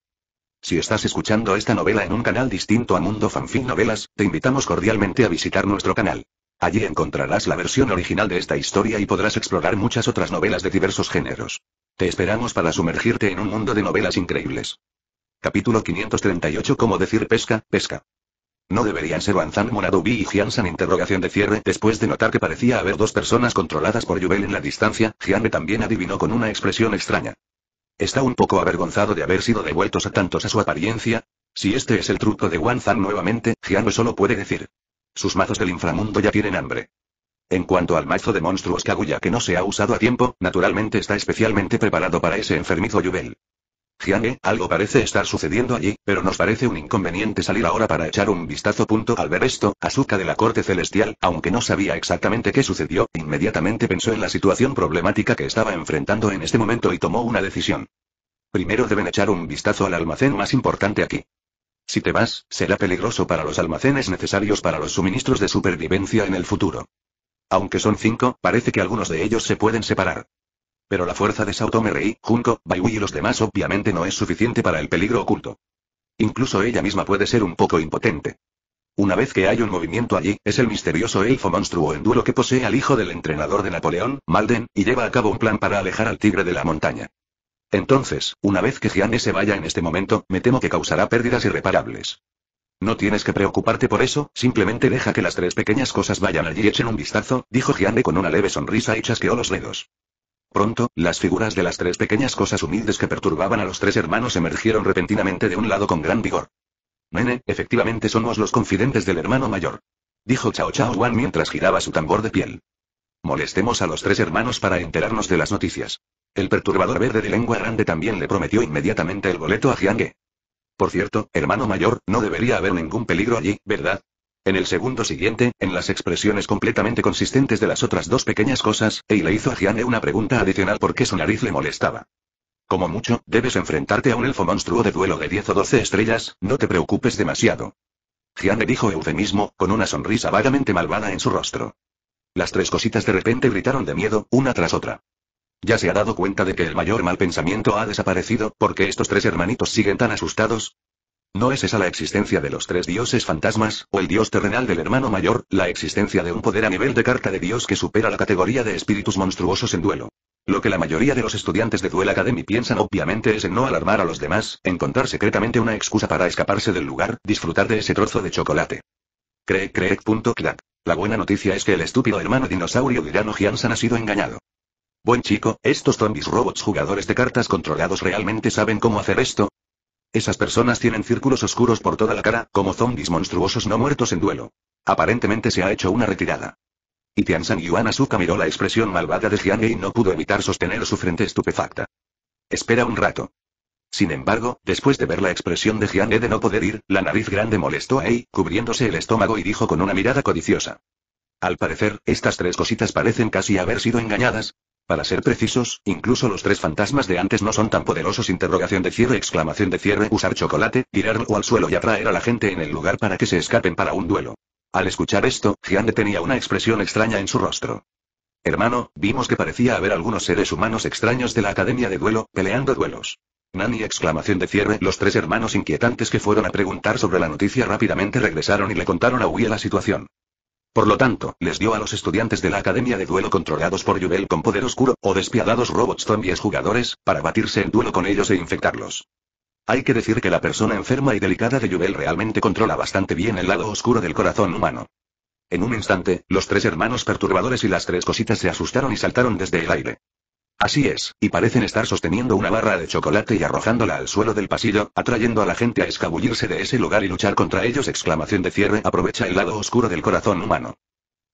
Si estás escuchando esta novela en un canal distinto a Mundo Fanfic Novelas, te invitamos cordialmente a visitar nuestro canal. Allí encontrarás la versión original de esta historia y podrás explorar muchas otras novelas de diversos géneros. Te esperamos para sumergirte en un mundo de novelas increíbles. Capítulo 538 Cómo decir pesca, pesca. ¿No deberían ser Wanzan Monadubi y Jian-San Interrogación de cierre. Después de notar que parecía haber dos personas controladas por Yuvel en la distancia, Jian-Me también adivinó con una expresión extraña. ¿Está un poco avergonzado de haber sido devueltos a tantos a su apariencia? Si este es el truco de Wan nuevamente, no solo puede decir. Sus mazos del inframundo ya tienen hambre. En cuanto al mazo de monstruos Kaguya que no se ha usado a tiempo, naturalmente está especialmente preparado para ese enfermizo Yubel algo parece estar sucediendo allí, pero nos parece un inconveniente salir ahora para echar un vistazo. Punto. Al ver esto, Azuka de la corte celestial, aunque no sabía exactamente qué sucedió, inmediatamente pensó en la situación problemática que estaba enfrentando en este momento y tomó una decisión. Primero deben echar un vistazo al almacén más importante aquí. Si te vas, será peligroso para los almacenes necesarios para los suministros de supervivencia en el futuro. Aunque son cinco, parece que algunos de ellos se pueden separar. Pero la fuerza de Saotome Rei, Junko, Baiwei y los demás obviamente no es suficiente para el peligro oculto. Incluso ella misma puede ser un poco impotente. Una vez que hay un movimiento allí, es el misterioso elfo monstruo en que posee al hijo del entrenador de Napoleón, Malden, y lleva a cabo un plan para alejar al tigre de la montaña. Entonces, una vez que Giande se vaya en este momento, me temo que causará pérdidas irreparables. No tienes que preocuparte por eso, simplemente deja que las tres pequeñas cosas vayan allí y echen un vistazo, dijo Giane con una leve sonrisa y chasqueó los dedos. Pronto, las figuras de las tres pequeñas cosas humildes que perturbaban a los tres hermanos emergieron repentinamente de un lado con gran vigor. Nene, efectivamente somos los confidentes del hermano mayor. Dijo Chao Chao Wan mientras giraba su tambor de piel. Molestemos a los tres hermanos para enterarnos de las noticias. El perturbador verde de lengua grande también le prometió inmediatamente el boleto a Jiangue. Por cierto, hermano mayor, no debería haber ningún peligro allí, ¿verdad? En el segundo siguiente, en las expresiones completamente consistentes de las otras dos pequeñas cosas, Ei le hizo a Gianne una pregunta adicional porque su nariz le molestaba. Como mucho, debes enfrentarte a un elfo monstruo de duelo de 10 o 12 estrellas, no te preocupes demasiado. Gianne dijo eufemismo, con una sonrisa vagamente malvada en su rostro. Las tres cositas de repente gritaron de miedo, una tras otra. Ya se ha dado cuenta de que el mayor mal pensamiento ha desaparecido, porque estos tres hermanitos siguen tan asustados. ¿No es esa la existencia de los tres dioses fantasmas, o el dios terrenal del hermano mayor, la existencia de un poder a nivel de carta de dios que supera la categoría de espíritus monstruosos en duelo? Lo que la mayoría de los estudiantes de Duel Academy piensan obviamente es en no alarmar a los demás, encontrar secretamente una excusa para escaparse del lugar, disfrutar de ese trozo de chocolate. Cree, cree, punto, La buena noticia es que el estúpido hermano dinosaurio de Jano ha sido engañado. Buen chico, estos zombies robots jugadores de cartas controlados realmente saben cómo hacer esto, esas personas tienen círculos oscuros por toda la cara, como zombis monstruosos no muertos en duelo. Aparentemente se ha hecho una retirada. Y Tian Yuan Asuka miró la expresión malvada de Jiang y no pudo evitar sostener su frente estupefacta. Espera un rato. Sin embargo, después de ver la expresión de Jiang de no poder ir, la nariz grande molestó a Ei, cubriéndose el estómago y dijo con una mirada codiciosa. Al parecer, estas tres cositas parecen casi haber sido engañadas, para ser precisos, incluso los tres fantasmas de antes no son tan poderosos. Interrogación de cierre, exclamación de cierre, usar chocolate, tirarlo al suelo y atraer a la gente en el lugar para que se escapen para un duelo. Al escuchar esto, Giande tenía una expresión extraña en su rostro. Hermano, vimos que parecía haber algunos seres humanos extraños de la Academia de Duelo, peleando duelos. Nani exclamación de cierre, los tres hermanos inquietantes que fueron a preguntar sobre la noticia rápidamente regresaron y le contaron a a la situación. Por lo tanto, les dio a los estudiantes de la Academia de Duelo controlados por Yubel con poder oscuro, o despiadados robots zombies jugadores, para batirse en duelo con ellos e infectarlos. Hay que decir que la persona enferma y delicada de Yubel realmente controla bastante bien el lado oscuro del corazón humano. En un instante, los tres hermanos perturbadores y las tres cositas se asustaron y saltaron desde el aire. Así es, y parecen estar sosteniendo una barra de chocolate y arrojándola al suelo del pasillo, atrayendo a la gente a escabullirse de ese lugar y luchar contra ellos. Exclamación de cierre aprovecha el lado oscuro del corazón humano.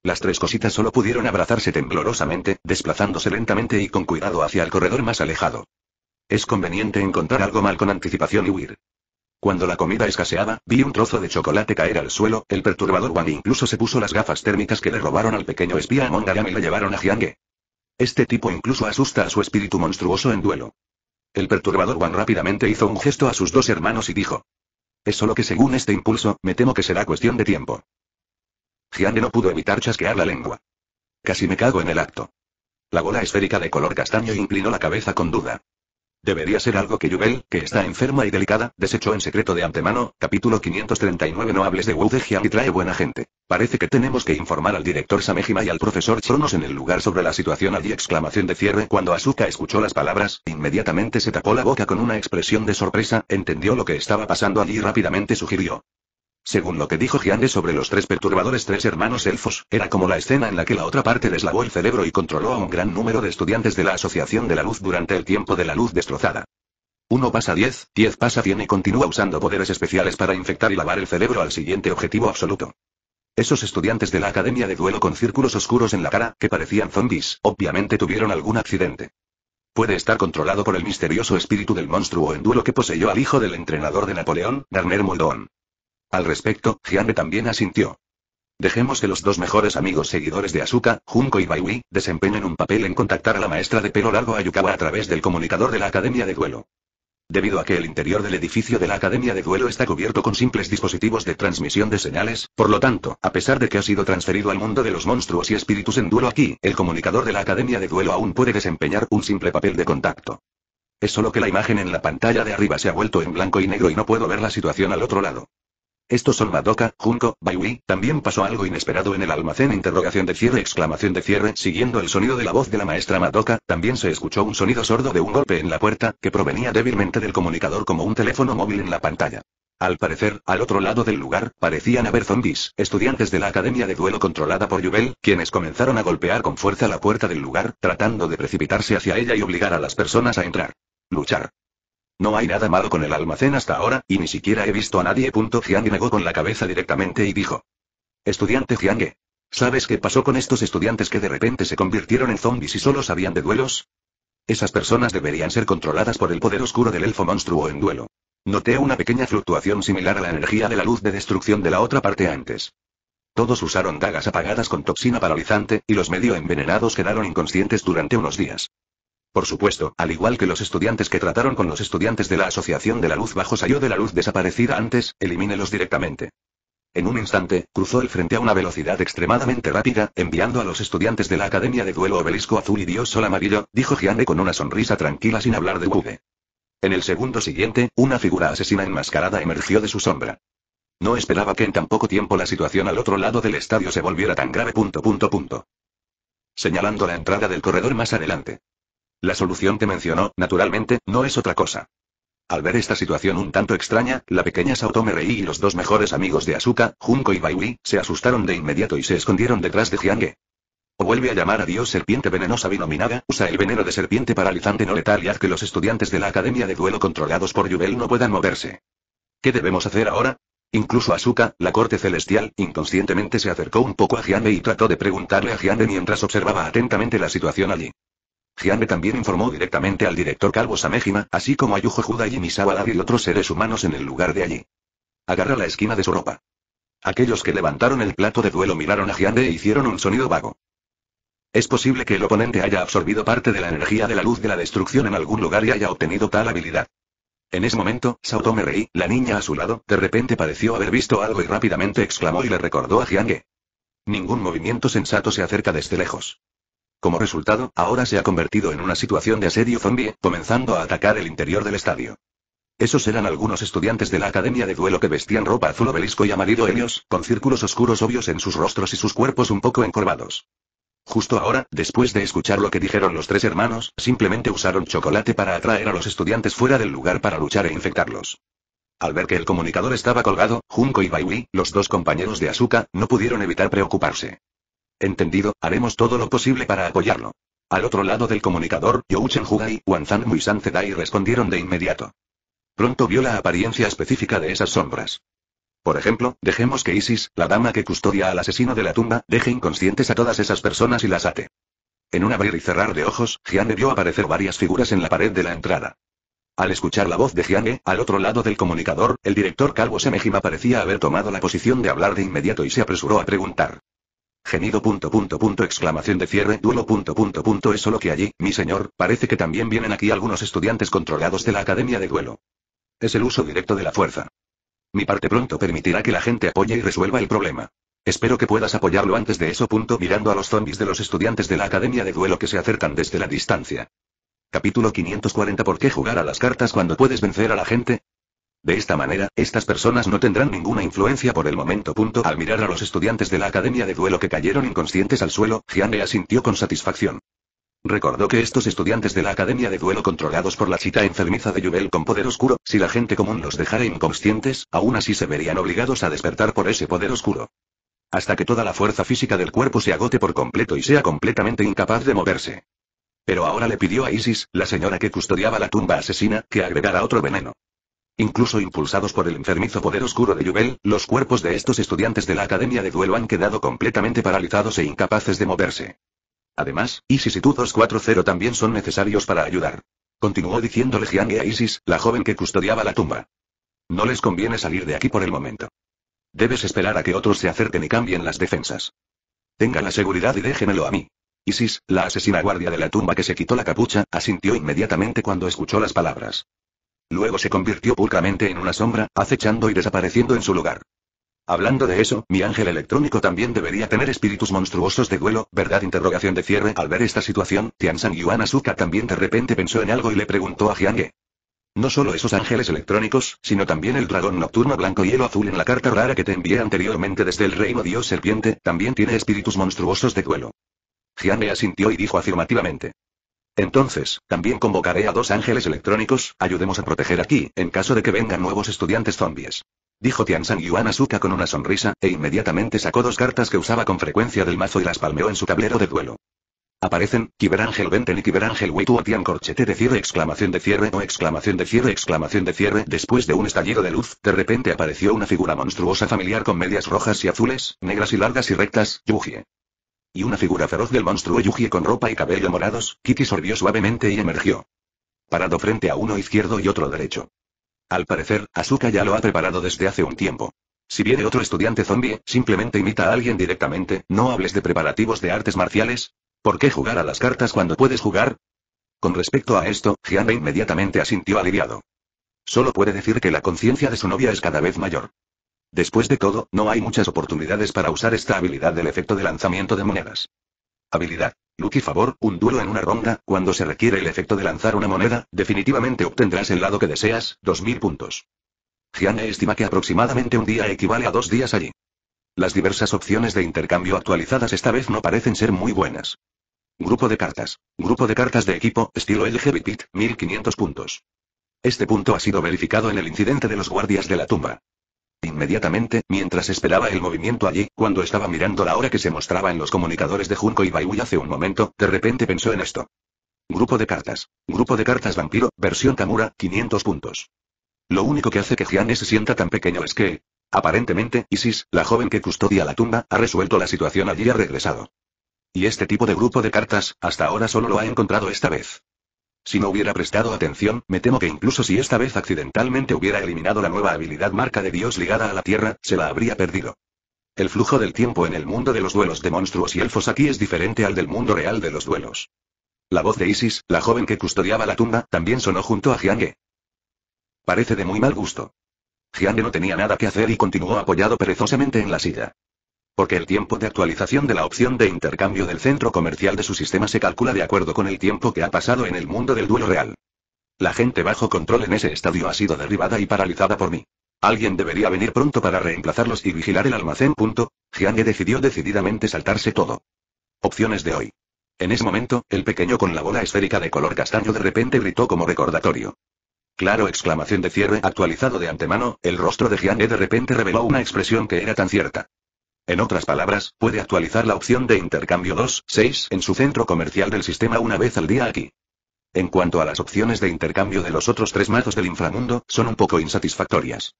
Las tres cositas solo pudieron abrazarse temblorosamente, desplazándose lentamente y con cuidado hacia el corredor más alejado. Es conveniente encontrar algo mal con anticipación y huir. Cuando la comida escaseaba, vi un trozo de chocolate caer al suelo, el perturbador Wang incluso se puso las gafas térmicas que le robaron al pequeño espía a y le llevaron a Jiangue. Este tipo incluso asusta a su espíritu monstruoso en duelo. El perturbador Juan rápidamente hizo un gesto a sus dos hermanos y dijo. Es solo que según este impulso, me temo que será cuestión de tiempo. Giande no pudo evitar chasquear la lengua. Casi me cago en el acto. La bola esférica de color castaño inclinó la cabeza con duda. Debería ser algo que Jubel, que está enferma y delicada, desechó en secreto de antemano. Capítulo 539 No hables de Jiang y trae buena gente. Parece que tenemos que informar al director Samejima y al profesor Chonos en el lugar sobre la situación allí. Exclamación de cierre. Cuando Asuka escuchó las palabras, inmediatamente se tapó la boca con una expresión de sorpresa, entendió lo que estaba pasando allí y rápidamente sugirió. Según lo que dijo Giande sobre los tres perturbadores tres hermanos elfos, era como la escena en la que la otra parte les el cerebro y controló a un gran número de estudiantes de la Asociación de la Luz durante el tiempo de la luz destrozada. Uno pasa 10, 10 pasa 100 y continúa usando poderes especiales para infectar y lavar el cerebro al siguiente objetivo absoluto. Esos estudiantes de la Academia de Duelo con círculos oscuros en la cara, que parecían zombies, obviamente tuvieron algún accidente. Puede estar controlado por el misterioso espíritu del monstruo en duelo que poseyó al hijo del entrenador de Napoleón, Garner Moldón. Al respecto, Gianne también asintió. Dejemos que los dos mejores amigos seguidores de Asuka, Junko y Baiwi, desempeñen un papel en contactar a la maestra de pelo largo Ayukawa a través del comunicador de la Academia de Duelo. Debido a que el interior del edificio de la Academia de Duelo está cubierto con simples dispositivos de transmisión de señales, por lo tanto, a pesar de que ha sido transferido al mundo de los monstruos y espíritus en duelo aquí, el comunicador de la Academia de Duelo aún puede desempeñar un simple papel de contacto. Es solo que la imagen en la pantalla de arriba se ha vuelto en blanco y negro y no puedo ver la situación al otro lado. Estos son Madoka, Junko, Baiwi. También pasó algo inesperado en el almacén. Interrogación de cierre, exclamación de cierre. Siguiendo el sonido de la voz de la maestra Madoka, también se escuchó un sonido sordo de un golpe en la puerta, que provenía débilmente del comunicador como un teléfono móvil en la pantalla. Al parecer, al otro lado del lugar, parecían haber zombies, estudiantes de la Academia de Duelo controlada por Yubel, quienes comenzaron a golpear con fuerza la puerta del lugar, tratando de precipitarse hacia ella y obligar a las personas a entrar. Luchar. No hay nada malo con el almacén hasta ahora, y ni siquiera he visto a nadie. Jiang negó con la cabeza directamente y dijo. Estudiante Jiang. ¿Sabes qué pasó con estos estudiantes que de repente se convirtieron en zombies y solo sabían de duelos? Esas personas deberían ser controladas por el poder oscuro del elfo monstruo en duelo. Noté una pequeña fluctuación similar a la energía de la luz de destrucción de la otra parte antes. Todos usaron dagas apagadas con toxina paralizante, y los medio envenenados quedaron inconscientes durante unos días. Por supuesto, al igual que los estudiantes que trataron con los estudiantes de la Asociación de la Luz bajo salió de la Luz desaparecida antes, elimínelos directamente. En un instante, cruzó el frente a una velocidad extremadamente rápida, enviando a los estudiantes de la Academia de Duelo Obelisco Azul y Dios Sol Amarillo, dijo Gianne con una sonrisa tranquila sin hablar de Uve. En el segundo siguiente, una figura asesina enmascarada emergió de su sombra. No esperaba que en tan poco tiempo la situación al otro lado del estadio se volviera tan grave. Punto, punto, punto. Señalando la entrada del corredor más adelante. La solución que mencionó, naturalmente, no es otra cosa. Al ver esta situación un tanto extraña, la pequeña Saotome Rei y los dos mejores amigos de Asuka, Junko y Baiwi, se asustaron de inmediato y se escondieron detrás de Jiange. O vuelve a llamar a Dios serpiente venenosa binominada, usa el veneno de serpiente paralizante no letal y haz que los estudiantes de la Academia de Duelo controlados por Yubel no puedan moverse. ¿Qué debemos hacer ahora? Incluso Asuka, la corte celestial, inconscientemente se acercó un poco a Jiange y trató de preguntarle a Jiange mientras observaba atentamente la situación allí también informó directamente al director Calvo Samejima, así como a Yujo Juda y Misawa y otros seres humanos en el lugar de allí. Agarra la esquina de su ropa. Aquellos que levantaron el plato de duelo miraron a Giande e hicieron un sonido vago. Es posible que el oponente haya absorbido parte de la energía de la luz de la destrucción en algún lugar y haya obtenido tal habilidad. En ese momento, Saotome Rei, la niña a su lado, de repente pareció haber visto algo y rápidamente exclamó y le recordó a Giande. Ningún movimiento sensato se acerca desde lejos. Como resultado, ahora se ha convertido en una situación de asedio zombie, comenzando a atacar el interior del estadio. Esos eran algunos estudiantes de la Academia de Duelo que vestían ropa azul obelisco y amarillo helios, con círculos oscuros obvios en sus rostros y sus cuerpos un poco encorvados. Justo ahora, después de escuchar lo que dijeron los tres hermanos, simplemente usaron chocolate para atraer a los estudiantes fuera del lugar para luchar e infectarlos. Al ver que el comunicador estaba colgado, Junko y Baiwi, los dos compañeros de Asuka, no pudieron evitar preocuparse. Entendido, haremos todo lo posible para apoyarlo. Al otro lado del comunicador, Youchen Juga y Wanzan Zedai respondieron de inmediato. Pronto vio la apariencia específica de esas sombras. Por ejemplo, dejemos que Isis, la dama que custodia al asesino de la tumba, deje inconscientes a todas esas personas y las ate. En un abrir y cerrar de ojos, Jiane vio aparecer varias figuras en la pared de la entrada. Al escuchar la voz de Jiane, al otro lado del comunicador, el director Calvo Semejima parecía haber tomado la posición de hablar de inmediato y se apresuró a preguntar. Genido punto punto punto exclamación de cierre duelo punto punto punto es solo que allí, mi señor, parece que también vienen aquí algunos estudiantes controlados de la Academia de Duelo. Es el uso directo de la fuerza. Mi parte pronto permitirá que la gente apoye y resuelva el problema. Espero que puedas apoyarlo antes de eso. mirando a los zombies de los estudiantes de la Academia de Duelo que se acercan desde la distancia. Capítulo 540 ¿Por qué jugar a las cartas cuando puedes vencer a la gente? De esta manera, estas personas no tendrán ninguna influencia por el momento. Punto. Al mirar a los estudiantes de la Academia de Duelo que cayeron inconscientes al suelo, le asintió con satisfacción. Recordó que estos estudiantes de la Academia de Duelo controlados por la chica enfermiza de Yubel con poder oscuro, si la gente común los dejara inconscientes, aún así se verían obligados a despertar por ese poder oscuro. Hasta que toda la fuerza física del cuerpo se agote por completo y sea completamente incapaz de moverse. Pero ahora le pidió a Isis, la señora que custodiaba la tumba asesina, que agregara otro veneno. Incluso impulsados por el enfermizo poder oscuro de Jubel, los cuerpos de estos estudiantes de la Academia de Duelo han quedado completamente paralizados e incapaces de moverse. Además, Isis y Tu-240 también son necesarios para ayudar. Continuó diciéndole Gianni a e Isis, la joven que custodiaba la tumba. No les conviene salir de aquí por el momento. Debes esperar a que otros se acerquen y cambien las defensas. Tenga la seguridad y déjemelo a mí. Isis, la asesina guardia de la tumba que se quitó la capucha, asintió inmediatamente cuando escuchó las palabras. Luego se convirtió pulcamente en una sombra, acechando y desapareciendo en su lugar. Hablando de eso, mi ángel electrónico también debería tener espíritus monstruosos de duelo, ¿verdad? Interrogación de cierre. Al ver esta situación, Tiansan Yuan Azuka también de repente pensó en algo y le preguntó a Jiang: No solo esos ángeles electrónicos, sino también el dragón nocturno blanco y hielo azul en la carta rara que te envié anteriormente desde el reino dios serpiente, también tiene espíritus monstruosos de duelo. Jiang asintió y dijo afirmativamente. Entonces, también convocaré a dos ángeles electrónicos, ayudemos a proteger aquí, en caso de que vengan nuevos estudiantes zombies. Dijo Tian Yuan Azuka con una sonrisa, e inmediatamente sacó dos cartas que usaba con frecuencia del mazo y las palmeó en su tablero de duelo. Aparecen, Kiberángel Benten y Kiberángel a Tian Corchete de cierre exclamación de cierre o exclamación de cierre exclamación de cierre después de un estallido de luz, de repente apareció una figura monstruosa familiar con medias rojas y azules, negras y largas y rectas, Yuji y una figura feroz del monstruo Yuji con ropa y cabello morados, Kitty sorbió suavemente y emergió. Parado frente a uno izquierdo y otro derecho. Al parecer, Asuka ya lo ha preparado desde hace un tiempo. Si viene otro estudiante zombie, simplemente imita a alguien directamente, no hables de preparativos de artes marciales. ¿Por qué jugar a las cartas cuando puedes jugar? Con respecto a esto, Gianna inmediatamente asintió aliviado. Solo puede decir que la conciencia de su novia es cada vez mayor. Después de todo, no hay muchas oportunidades para usar esta habilidad del efecto de lanzamiento de monedas. Habilidad. Lucky favor, un duelo en una ronda, cuando se requiere el efecto de lanzar una moneda, definitivamente obtendrás el lado que deseas, 2000 puntos. Jiane estima que aproximadamente un día equivale a dos días allí. Las diversas opciones de intercambio actualizadas esta vez no parecen ser muy buenas. Grupo de cartas. Grupo de cartas de equipo, estilo LGBT, 1500 puntos. Este punto ha sido verificado en el incidente de los guardias de la tumba. Inmediatamente, mientras esperaba el movimiento allí, cuando estaba mirando la hora que se mostraba en los comunicadores de Junko y Baiwi hace un momento, de repente pensó en esto. Grupo de cartas. Grupo de cartas vampiro, versión Tamura, 500 puntos. Lo único que hace que Gianne se sienta tan pequeño es que, aparentemente, Isis, la joven que custodia la tumba, ha resuelto la situación allí y ha regresado. Y este tipo de grupo de cartas, hasta ahora solo lo ha encontrado esta vez. Si no hubiera prestado atención, me temo que incluso si esta vez accidentalmente hubiera eliminado la nueva habilidad marca de Dios ligada a la Tierra, se la habría perdido. El flujo del tiempo en el mundo de los duelos de monstruos y elfos aquí es diferente al del mundo real de los duelos. La voz de Isis, la joven que custodiaba la tumba, también sonó junto a Jiange. Parece de muy mal gusto. Jiange no tenía nada que hacer y continuó apoyado perezosamente en la silla. Porque el tiempo de actualización de la opción de intercambio del centro comercial de su sistema se calcula de acuerdo con el tiempo que ha pasado en el mundo del duelo real. La gente bajo control en ese estadio ha sido derribada y paralizada por mí. Alguien debería venir pronto para reemplazarlos y vigilar el almacén. Punto. Jiang decidió decididamente saltarse todo. Opciones de hoy. En ese momento, el pequeño con la bola esférica de color castaño de repente gritó como recordatorio. Claro, exclamación de cierre actualizado de antemano, el rostro de Jiang de repente reveló una expresión que era tan cierta. En otras palabras, puede actualizar la opción de intercambio 2.6 en su centro comercial del sistema una vez al día aquí. En cuanto a las opciones de intercambio de los otros tres mazos del inframundo, son un poco insatisfactorias.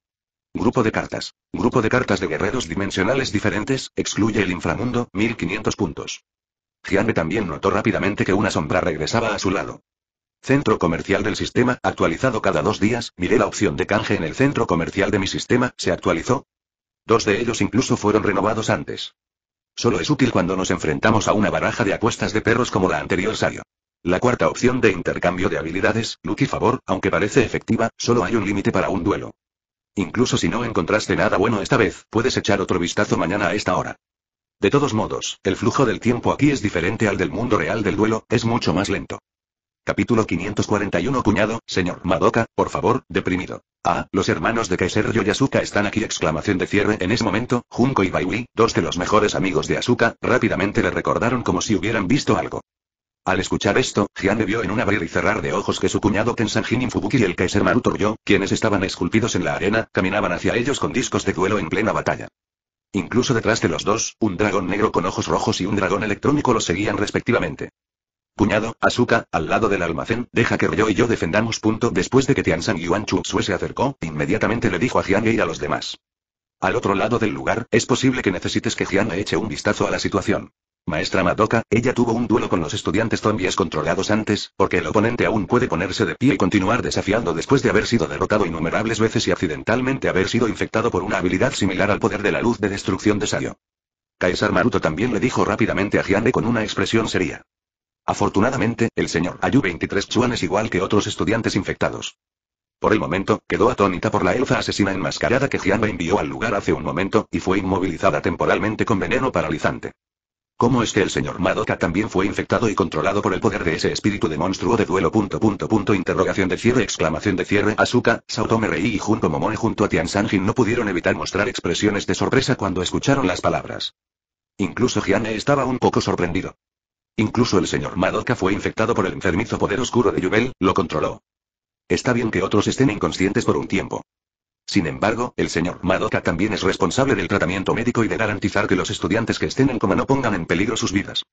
Grupo de cartas. Grupo de cartas de guerreros dimensionales diferentes, excluye el inframundo, 1500 puntos. Gianbe también notó rápidamente que una sombra regresaba a su lado. Centro comercial del sistema, actualizado cada dos días, miré la opción de canje en el centro comercial de mi sistema, se actualizó, Dos de ellos incluso fueron renovados antes. Solo es útil cuando nos enfrentamos a una baraja de apuestas de perros como la anterior salió. La cuarta opción de intercambio de habilidades, Lucky Favor, aunque parece efectiva, solo hay un límite para un duelo. Incluso si no encontraste nada bueno esta vez, puedes echar otro vistazo mañana a esta hora. De todos modos, el flujo del tiempo aquí es diferente al del mundo real del duelo, es mucho más lento. Capítulo 541 Cuñado, señor Madoka, por favor, deprimido. Ah, los hermanos de Kaiser y Asuka están aquí exclamación de cierre en ese momento, Junko y Baiwi, dos de los mejores amigos de Asuka, rápidamente le recordaron como si hubieran visto algo. Al escuchar esto, le vio en un abrir y cerrar de ojos que su cuñado Tensanjin Infubuki y el Kaiser Maruto quienes estaban esculpidos en la arena, caminaban hacia ellos con discos de duelo en plena batalla. Incluso detrás de los dos, un dragón negro con ojos rojos y un dragón electrónico los seguían respectivamente. Cuñado, Asuka, al lado del almacén, deja que Ryo y yo defendamos. Punto. Después de que y Yuan Chuxue se acercó, inmediatamente le dijo a Jiang y a los demás. Al otro lado del lugar, es posible que necesites que Jiang eche un vistazo a la situación. Maestra Madoka, ella tuvo un duelo con los estudiantes zombies controlados antes, porque el oponente aún puede ponerse de pie y continuar desafiando después de haber sido derrotado innumerables veces y accidentalmente haber sido infectado por una habilidad similar al poder de la luz de destrucción de Sayo. Kaisar Maruto también le dijo rápidamente a Jiang con una expresión seria. Afortunadamente, el señor Ayu 23 Chuan es igual que otros estudiantes infectados. Por el momento, quedó atónita por la elfa asesina enmascarada que Jianba envió al lugar hace un momento, y fue inmovilizada temporalmente con veneno paralizante. ¿Cómo es que el señor Madoka también fue infectado y controlado por el poder de ese espíritu de monstruo de duelo? interrogación de cierre, exclamación de cierre. Asuka, Saotome Rei y junto Momone junto a Tian Sanjin no pudieron evitar mostrar expresiones de sorpresa cuando escucharon las palabras. Incluso Giane estaba un poco sorprendido. Incluso el señor Madoka fue infectado por el enfermizo poder oscuro de Yubel, lo controló. Está bien que otros estén inconscientes por un tiempo. Sin embargo, el señor Madoka también es responsable del tratamiento médico y de garantizar que los estudiantes que estén en coma no pongan en peligro sus vidas.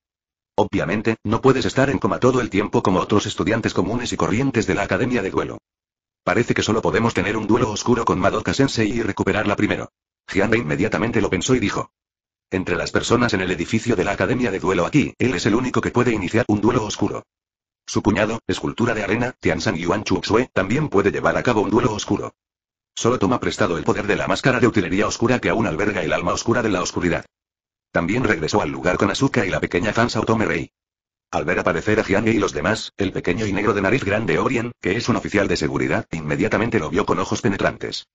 Obviamente, no puedes estar en coma todo el tiempo como otros estudiantes comunes y corrientes de la Academia de Duelo. Parece que solo podemos tener un duelo oscuro con Madoka Sensei y recuperarla primero. Jianbe inmediatamente lo pensó y dijo. Entre las personas en el edificio de la Academia de Duelo aquí, él es el único que puede iniciar un duelo oscuro. Su cuñado, escultura de arena, Tian San Yuan Xue, también puede llevar a cabo un duelo oscuro. Solo toma prestado el poder de la máscara de utilería oscura que aún alberga el alma oscura de la oscuridad. También regresó al lugar con Asuka y la pequeña fansa Otome Rei. Al ver aparecer a Jiang y los demás, el pequeño y negro de nariz grande Orien, que es un oficial de seguridad, inmediatamente lo vio con ojos penetrantes.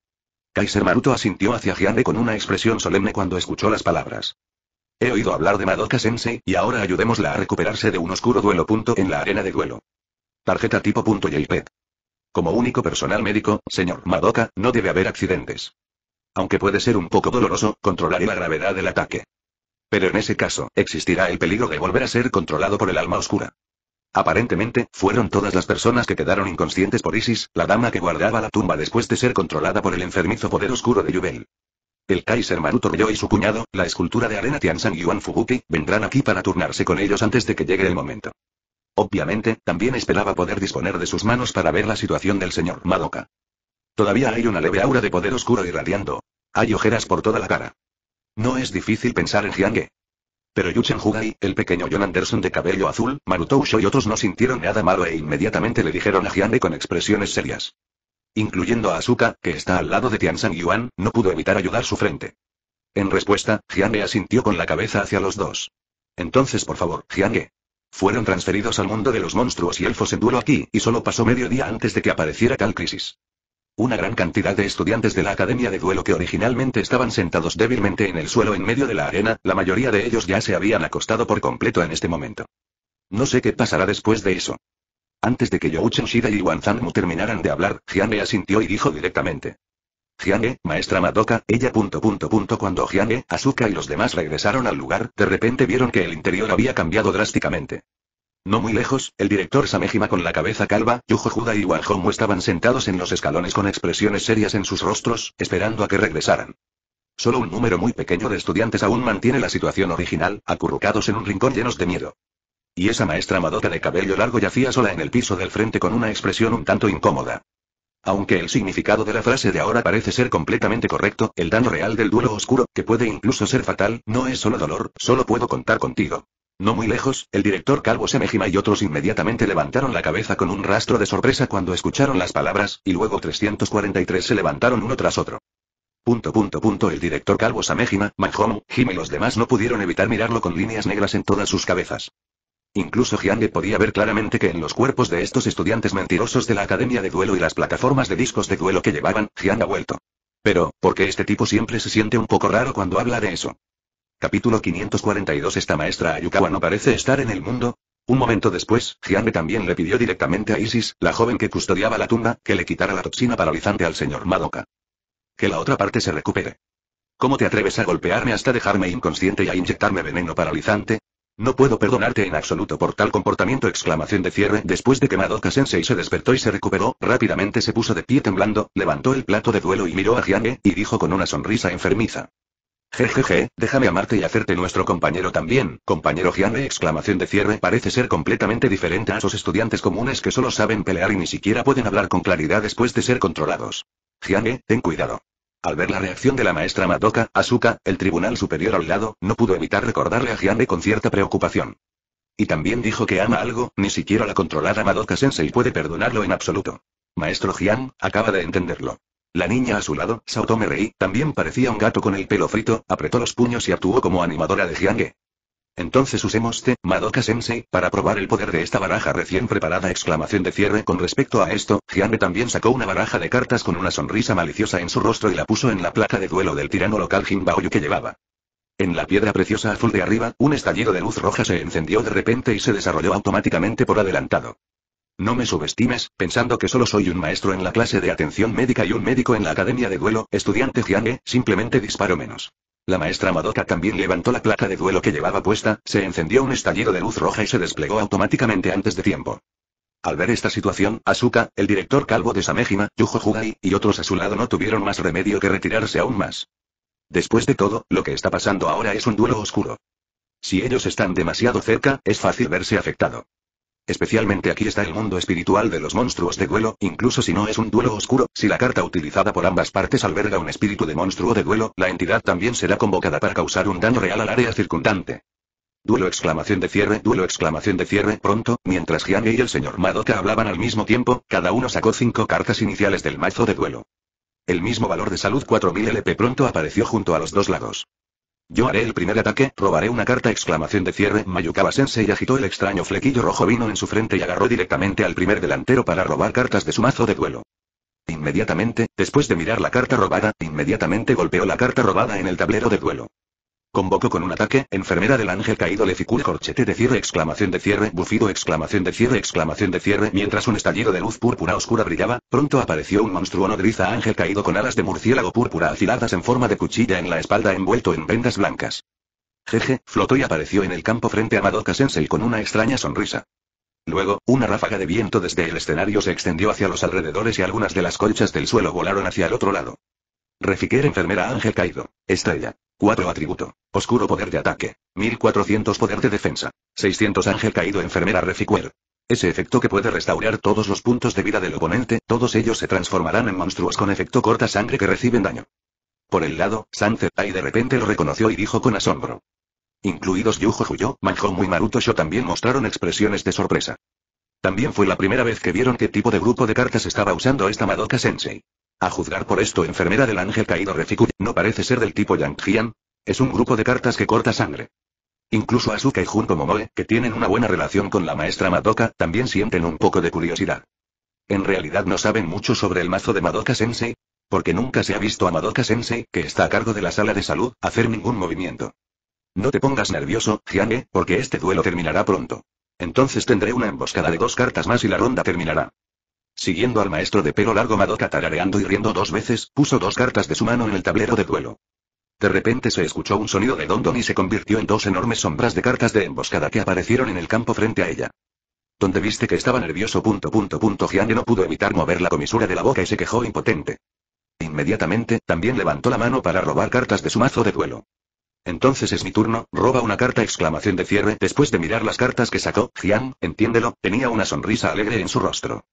Kaiser Maruto asintió hacia Hyande con una expresión solemne cuando escuchó las palabras. He oído hablar de Madoka Sensei, y ahora ayudémosla a recuperarse de un oscuro duelo. Punto en la arena de duelo. Tarjeta tipo punto e Como único personal médico, señor Madoka, no debe haber accidentes. Aunque puede ser un poco doloroso, controlaré la gravedad del ataque. Pero en ese caso, existirá el peligro de volver a ser controlado por el alma oscura. Aparentemente, fueron todas las personas que quedaron inconscientes por Isis, la dama que guardaba la tumba después de ser controlada por el enfermizo poder oscuro de Yubel. El Kaiser Manuto y su cuñado, la escultura de arena y Yuan Fubuki, vendrán aquí para turnarse con ellos antes de que llegue el momento. Obviamente, también esperaba poder disponer de sus manos para ver la situación del señor Madoka. Todavía hay una leve aura de poder oscuro irradiando. Hay ojeras por toda la cara. No es difícil pensar en Jiange. Pero Yuchen Hugai, el pequeño John Anderson de cabello azul, Manutou y otros no sintieron nada malo e inmediatamente le dijeron a Jiane con expresiones serias. Incluyendo a Asuka, que está al lado de Tianzan Yuan, no pudo evitar ayudar su frente. En respuesta, Jiane asintió con la cabeza hacia los dos. Entonces por favor, Jiange. Fueron transferidos al mundo de los monstruos y elfos en duelo aquí, y solo pasó medio día antes de que apareciera tal crisis. Una gran cantidad de estudiantes de la Academia de Duelo que originalmente estaban sentados débilmente en el suelo en medio de la arena, la mayoría de ellos ya se habían acostado por completo en este momento. No sé qué pasará después de eso. Antes de que Youchen Shida y Wanzanmu terminaran de hablar, Jiane asintió y dijo directamente. Jiane, maestra Madoka, ella punto cuando Jiane, Asuka y los demás regresaron al lugar, de repente vieron que el interior había cambiado drásticamente. No muy lejos, el director Samejima con la cabeza calva, Yujo Juda y Wanjomu estaban sentados en los escalones con expresiones serias en sus rostros, esperando a que regresaran. Solo un número muy pequeño de estudiantes aún mantiene la situación original, acurrucados en un rincón llenos de miedo. Y esa maestra madota de cabello largo yacía sola en el piso del frente con una expresión un tanto incómoda. Aunque el significado de la frase de ahora parece ser completamente correcto, el daño real del duelo oscuro, que puede incluso ser fatal, no es solo dolor, solo puedo contar contigo. No muy lejos, el director Calvo Semejima y otros inmediatamente levantaron la cabeza con un rastro de sorpresa cuando escucharon las palabras, y luego 343 se levantaron uno tras otro. Punto punto punto el director Calvo Samejima, Manhomu, Jim y los demás no pudieron evitar mirarlo con líneas negras en todas sus cabezas. Incluso Jiang podía ver claramente que en los cuerpos de estos estudiantes mentirosos de la Academia de Duelo y las plataformas de discos de duelo que llevaban, Jiang ha vuelto. Pero, porque este tipo siempre se siente un poco raro cuando habla de eso? Capítulo 542 Esta maestra Ayukawa no parece estar en el mundo. Un momento después, Giambe también le pidió directamente a Isis, la joven que custodiaba la tumba, que le quitara la toxina paralizante al señor Madoka. Que la otra parte se recupere. ¿Cómo te atreves a golpearme hasta dejarme inconsciente y a inyectarme veneno paralizante? No puedo perdonarte en absoluto por tal comportamiento exclamación de cierre después de que Madoka Sensei se despertó y se recuperó, rápidamente se puso de pie temblando, levantó el plato de duelo y miró a Giambe, y dijo con una sonrisa enfermiza. Jejeje, déjame amarte y hacerte nuestro compañero también, compañero Gianre exclamación de cierre parece ser completamente diferente a esos estudiantes comunes que solo saben pelear y ni siquiera pueden hablar con claridad después de ser controlados. Gianre, ten cuidado. Al ver la reacción de la maestra Madoka, Asuka, el tribunal superior al lado, no pudo evitar recordarle a Gianre con cierta preocupación. Y también dijo que ama algo, ni siquiera la controlada Madoka Sensei puede perdonarlo en absoluto. Maestro Jian, acaba de entenderlo. La niña a su lado, Saotome Rei, también parecía un gato con el pelo frito, apretó los puños y actuó como animadora de Jiangue. Entonces usemos te, Madoka Sensei, para probar el poder de esta baraja recién preparada. Exclamación de cierre con respecto a esto, Jiangue también sacó una baraja de cartas con una sonrisa maliciosa en su rostro y la puso en la placa de duelo del tirano local Jinbaoyu que llevaba. En la piedra preciosa azul de arriba, un estallido de luz roja se encendió de repente y se desarrolló automáticamente por adelantado. No me subestimes, pensando que solo soy un maestro en la clase de atención médica y un médico en la academia de duelo, estudiante Jiange, simplemente disparo menos. La maestra Madoka también levantó la placa de duelo que llevaba puesta, se encendió un estallido de luz roja y se desplegó automáticamente antes de tiempo. Al ver esta situación, Asuka, el director calvo de Samejima, Yujo Hugai, y otros a su lado no tuvieron más remedio que retirarse aún más. Después de todo, lo que está pasando ahora es un duelo oscuro. Si ellos están demasiado cerca, es fácil verse afectado. Especialmente aquí está el mundo espiritual de los monstruos de duelo, incluso si no es un duelo oscuro, si la carta utilizada por ambas partes alberga un espíritu de monstruo de duelo, la entidad también será convocada para causar un daño real al área circundante. Duelo exclamación de cierre, duelo exclamación de cierre, pronto, mientras Gianni y el señor Madoka hablaban al mismo tiempo, cada uno sacó cinco cartas iniciales del mazo de duelo. El mismo valor de salud 4000 LP pronto apareció junto a los dos lados. Yo haré el primer ataque, robaré una carta exclamación de cierre. sense Sensei agitó el extraño flequillo rojo vino en su frente y agarró directamente al primer delantero para robar cartas de su mazo de duelo. Inmediatamente, después de mirar la carta robada, inmediatamente golpeó la carta robada en el tablero de duelo. Convocó con un ataque, enfermera del ángel caído le corchete de cierre exclamación de cierre bufido exclamación de cierre exclamación de cierre mientras un estallido de luz púrpura oscura brillaba, pronto apareció un monstruo nodriza ángel caído con alas de murciélago púrpura afiladas en forma de cuchilla en la espalda envuelto en vendas blancas. Jeje, flotó y apareció en el campo frente a Madoka Sensei con una extraña sonrisa. Luego, una ráfaga de viento desde el escenario se extendió hacia los alrededores y algunas de las colchas del suelo volaron hacia el otro lado. Refiquer enfermera ángel caído. Estrella. 4 atributo. Oscuro poder de ataque. 1400 poder de defensa. 600 ángel caído enfermera reficuer. Ese efecto que puede restaurar todos los puntos de vida del oponente, todos ellos se transformarán en monstruos con efecto corta sangre que reciben daño. Por el lado, San y de repente lo reconoció y dijo con asombro. Incluidos Yujo Juyo, y Maruto Sho también mostraron expresiones de sorpresa. También fue la primera vez que vieron qué tipo de grupo de cartas estaba usando esta Madoka Sensei. A juzgar por esto, enfermera del ángel caído Refiku no parece ser del tipo Yang Jian, Es un grupo de cartas que corta sangre. Incluso Asuka y como Momoe, que tienen una buena relación con la maestra Madoka, también sienten un poco de curiosidad. En realidad no saben mucho sobre el mazo de Madoka Sensei, porque nunca se ha visto a Madoka Sensei, que está a cargo de la sala de salud, hacer ningún movimiento. No te pongas nervioso, Jiane, porque este duelo terminará pronto. Entonces tendré una emboscada de dos cartas más y la ronda terminará. Siguiendo al maestro de pelo largo Madoka tarareando y riendo dos veces, puso dos cartas de su mano en el tablero de duelo. De repente se escuchó un sonido de dondon y se convirtió en dos enormes sombras de cartas de emboscada que aparecieron en el campo frente a ella. Donde viste que estaba nervioso punto punto punto no pudo evitar mover la comisura de la boca y se quejó impotente. Inmediatamente, también levantó la mano para robar cartas de su mazo de duelo. Entonces es mi turno, roba una carta exclamación de cierre después de mirar las cartas que sacó, Gian, entiéndelo, tenía una sonrisa alegre en su rostro.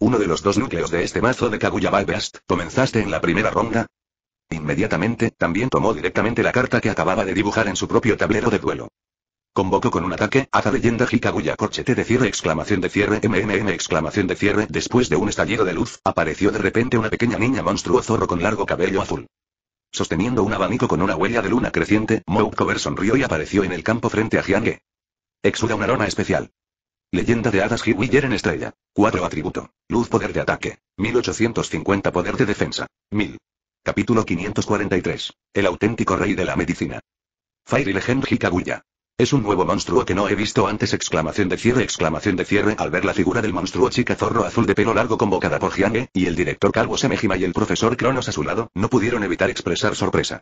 Uno de los dos núcleos de este mazo de Kaguya Blast, comenzaste en la primera ronda. Inmediatamente, también tomó directamente la carta que acababa de dibujar en su propio tablero de duelo. Convocó con un ataque, Aza leyenda Hikaguya corchete de cierre exclamación de cierre MMM exclamación de cierre después de un estallido de luz, apareció de repente una pequeña niña monstruo zorro con largo cabello azul. Sosteniendo un abanico con una huella de luna creciente, Moukover sonrió y apareció en el campo frente a Jiange. Exuda un aroma especial. Leyenda de hadas Willer en estrella. 4 atributo. Luz poder de ataque. 1850 poder de defensa. 1000. Capítulo 543. El auténtico rey de la medicina. Fairy Legend Hikaguya. Es un nuevo monstruo que no he visto antes exclamación de cierre exclamación de cierre al ver la figura del monstruo chica zorro azul de pelo largo convocada por Jiange, y el director Calvo Semejima y el profesor Cronos a su lado, no pudieron evitar expresar sorpresa.